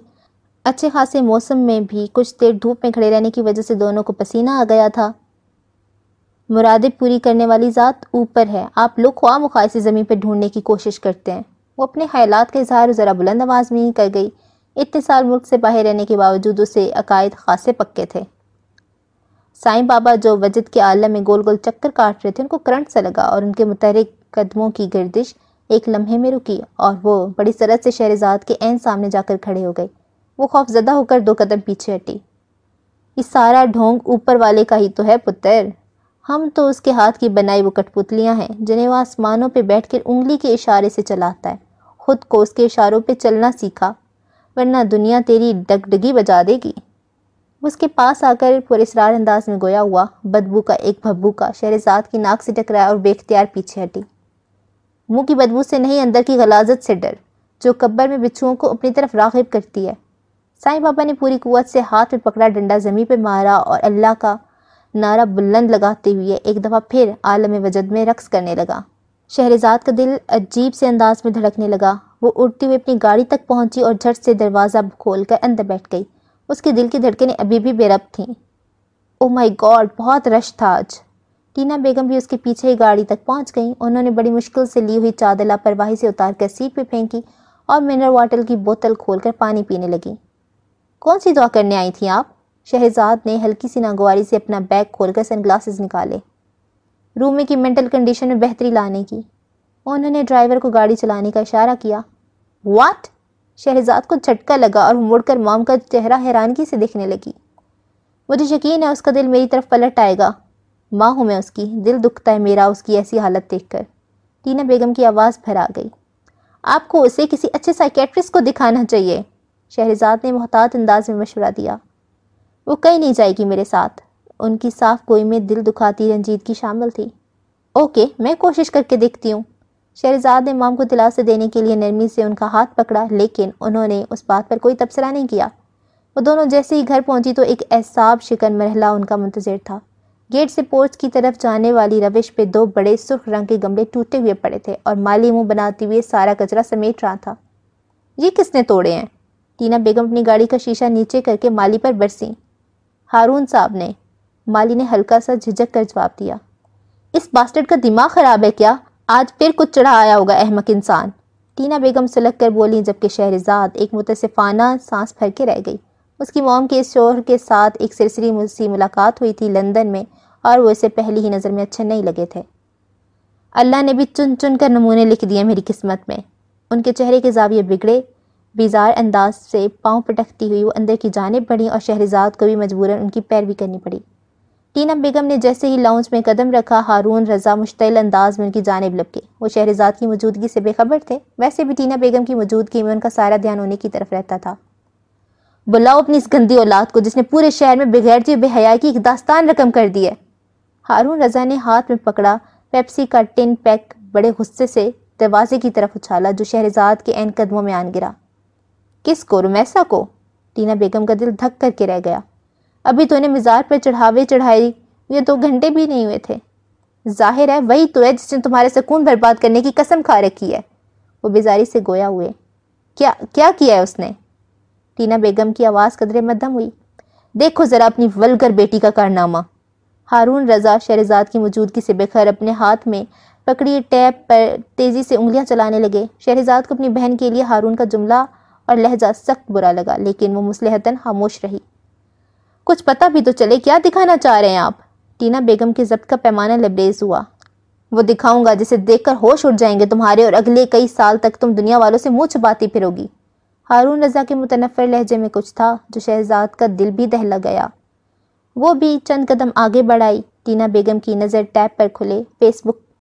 अच्छे खासे मौसम में भी कुछ देर धूप में खड़े रहने की वजह से दोनों को पसीना आ गया था मुरादें पूरी करने वाली ज़ात ऊपर है आप लोग ख्वा मुखा से ज़मीन पर ढूंढने की कोशिश करते हैं वो अपने ख्याल का इजहार ज़रा बुलंद आवाज़ में ही कर गई इतने साल मुल्क से बाहर रहने के बावजूद उसे अकायद खासे पक्के थे साईं बाबा जो वजद के आलम में गोल गोल चक्कर काट रहे थे उनको करंट सा लगा और उनके मुतहरिक कदमों की गर्दिश एक लम्हे में रुकी और वो बड़ी सरहद से शहरजाद के एन सामने जाकर खड़े हो गए वो खौफजदा होकर दो कदम पीछे हटी इस सारा ढोंग ऊपर वाले का ही तो है पुत्र हम तो उसके हाथ की बनाई वो कठपुतलियाँ हैं जिन्हें वह आसमानों पर बैठ कर उंगली के इशारे से चलाता है खुद को उसके इशारों पर चलना सीखा वरना दुनिया तेरी डगडगी बजा देगी उसके पास आकर इसरार अंदाज में गोया हुआ बदबू का एक भब्बू का शहरजाद की नाक से टकराया और बेख्तियार पीछे हटी मुंह की बदबू से नहीं अंदर की गलाजत से डर जो कब्बर में बिच्छुओं को अपनी तरफ रागिब करती है साईं बाबा ने पूरी कुत से हाथ में पकड़ा डंडा ज़मीन पर मारा और अल्लाह का नारा बुलंद लगाते हुए एक दफ़ा फिर आलम वजद में रक्स करने लगा शहरजाद का दिल अजीब से अंदाज में धड़कने लगा वो उड़ती हुई अपनी गाड़ी तक पहुंची और झट से दरवाज़ा खोल कर अंदर बैठ गई उसके दिल की धड़कने अभी भी बेरब थीं ओ माई गॉड बहुत रश था आज टीना बेगम भी उसके पीछे ही गाड़ी तक पहुंच गईं उन्होंने बड़ी मुश्किल से ली हुई चादर लापरवाही से उतार कर सीट पर फेंकी और मिनरल वाटर की बोतल खोलकर पानी पीने लगी कौन सी दुआ करने आई थी आप शहजाद ने हल्की सी नागवारी से अपना बैग खोलकर सनग्लासेस निकाले रूमे की मेंटल कंडीशन में बेहतरी लाने की उन्होंने ड्राइवर को गाड़ी चलाने का इशारा किया वाट शहजाद को झटका लगा और मुड़कर माम का चेहरा हैरानगी से देखने लगी मुझे यकीन है उसका दिल मेरी तरफ पलट आएगा माँ हूँ मैं उसकी दिल दुखता है मेरा उसकी ऐसी हालत देखकर टीना बेगम की आवाज़ भर आ गई आपको उसे किसी अच्छे साइकेट्रिस्ट को दिखाना चाहिए शहरजाद ने मोहतात अंदाज में मशवरा दिया वो कहीं नहीं जाएगी मेरे साथ उनकी साफ गोई में दिल दुखाती रंजीत की शामिल थी ओके मैं कोशिश करके देखती हूँ शहरजाद ने माम को दिलासा देने के लिए नरमी से उनका हाथ पकड़ा लेकिन उन्होंने उस बात पर कोई तबसरा नहीं किया वो दोनों जैसे ही घर पहुंची तो एक एहसाब शिकन मरहला उनका मुंतजर था गेट से पोर्च की तरफ जाने वाली रविश पे दो बड़े सुर्ख रंग के गमले टूटे हुए पड़े थे और माली मुंह बनाते हुए सारा कचरा समेट रहा था ये किसने तोड़े हैं टीना बेगम अपनी गाड़ी का शीशा नीचे करके माली पर बरसी हारून साहब ने माली ने हल्का सा झिझक कर जवाब दिया इस बास्टर्ड का दिमाग ख़राब है क्या आज फिर कुछ चढ़ा आया होगा अहमक इंसान टीना बेगम सुलग कर बोली जबकि शहरजाद एक मुतसफ़ाना सांस भर के रह गई उसकी मोम के शोहर शोर के साथ एक सिरसरी मुलाकात हुई थी लंदन में और वो इसे पहली ही नज़र में अच्छे नहीं लगे थे अल्लाह ने भी चुन चुन कर नमूने लिख दिए मेरी किस्मत में उनके चेहरे के जाविये बिगड़े बेजार अंदाज से पाँव पटकती हुई वो अंदर की जानब बढ़ी और शहरजाद को भी मजबूरन उनकी पैरवी करनी पड़ी टीना बेगम ने जैसे ही लाउंज में कदम रखा हारून रजा मुश्तल अंदाज में उनकी जानब लपके वो शहरजाद की मौजूदगी से बेखबर थे वैसे भी टीना बेगम की मौजूदगी में उनका सारा ध्यान होने की तरफ रहता था बुलाओ अपनी इस गंदी औलाद को जिसने पूरे शहर में जी बेहया की एक दास्तान रकम कर दी है हारून रजा ने हाथ में पकड़ा पेप्सी का टिन पैक बड़े गुस्से से दरवाजे की तरफ उछाला जो शहरजाद के एन कदमों में आन गिरा किस को रुमैसा को टीना बेगम का दिल धक करके रह गया अभी तो इन्हें मिजाज पर चढ़ावे चढ़ाई ये दो तो घंटे भी नहीं हुए थे जाहिर है वही तो है जिसने तुम्हारे सुकून बर्बाद करने की कसम खा रखी है वो बेजारी से गोया हुए क्या क्या किया है उसने टीना बेगम की आवाज़ कदरे मध्यम हुई देखो ज़रा अपनी वलगर बेटी का कारनामा हारून रजा शहरजाद की मौजूदगी से बेखर अपने हाथ में पकड़ी टैप पर तेज़ी से उंगलियां चलाने लगे शहरजाद को अपनी बहन के लिए हारून का जुमला और लहजा सख्त बुरा लगा लेकिन वो मुसलहतन खामोश रही कुछ पता भी तो चले क्या दिखाना चाह रहे हैं आप टीना बेगम के जब्त का पैमाना लबरेज हुआ वो दिखाऊंगा जिसे देखकर होश उड़ जाएंगे तुम्हारे और अगले कई साल तक तुम दुनिया वालों से मुँह छुपाती फिरोगी हारून रजा के मुतनफ़र लहजे में कुछ था जो शहजाद का दिल भी दहला गया वो भी चंद कदम आगे बढ़ाई टीना बेगम की नज़र टैब पर खुले फेसबुक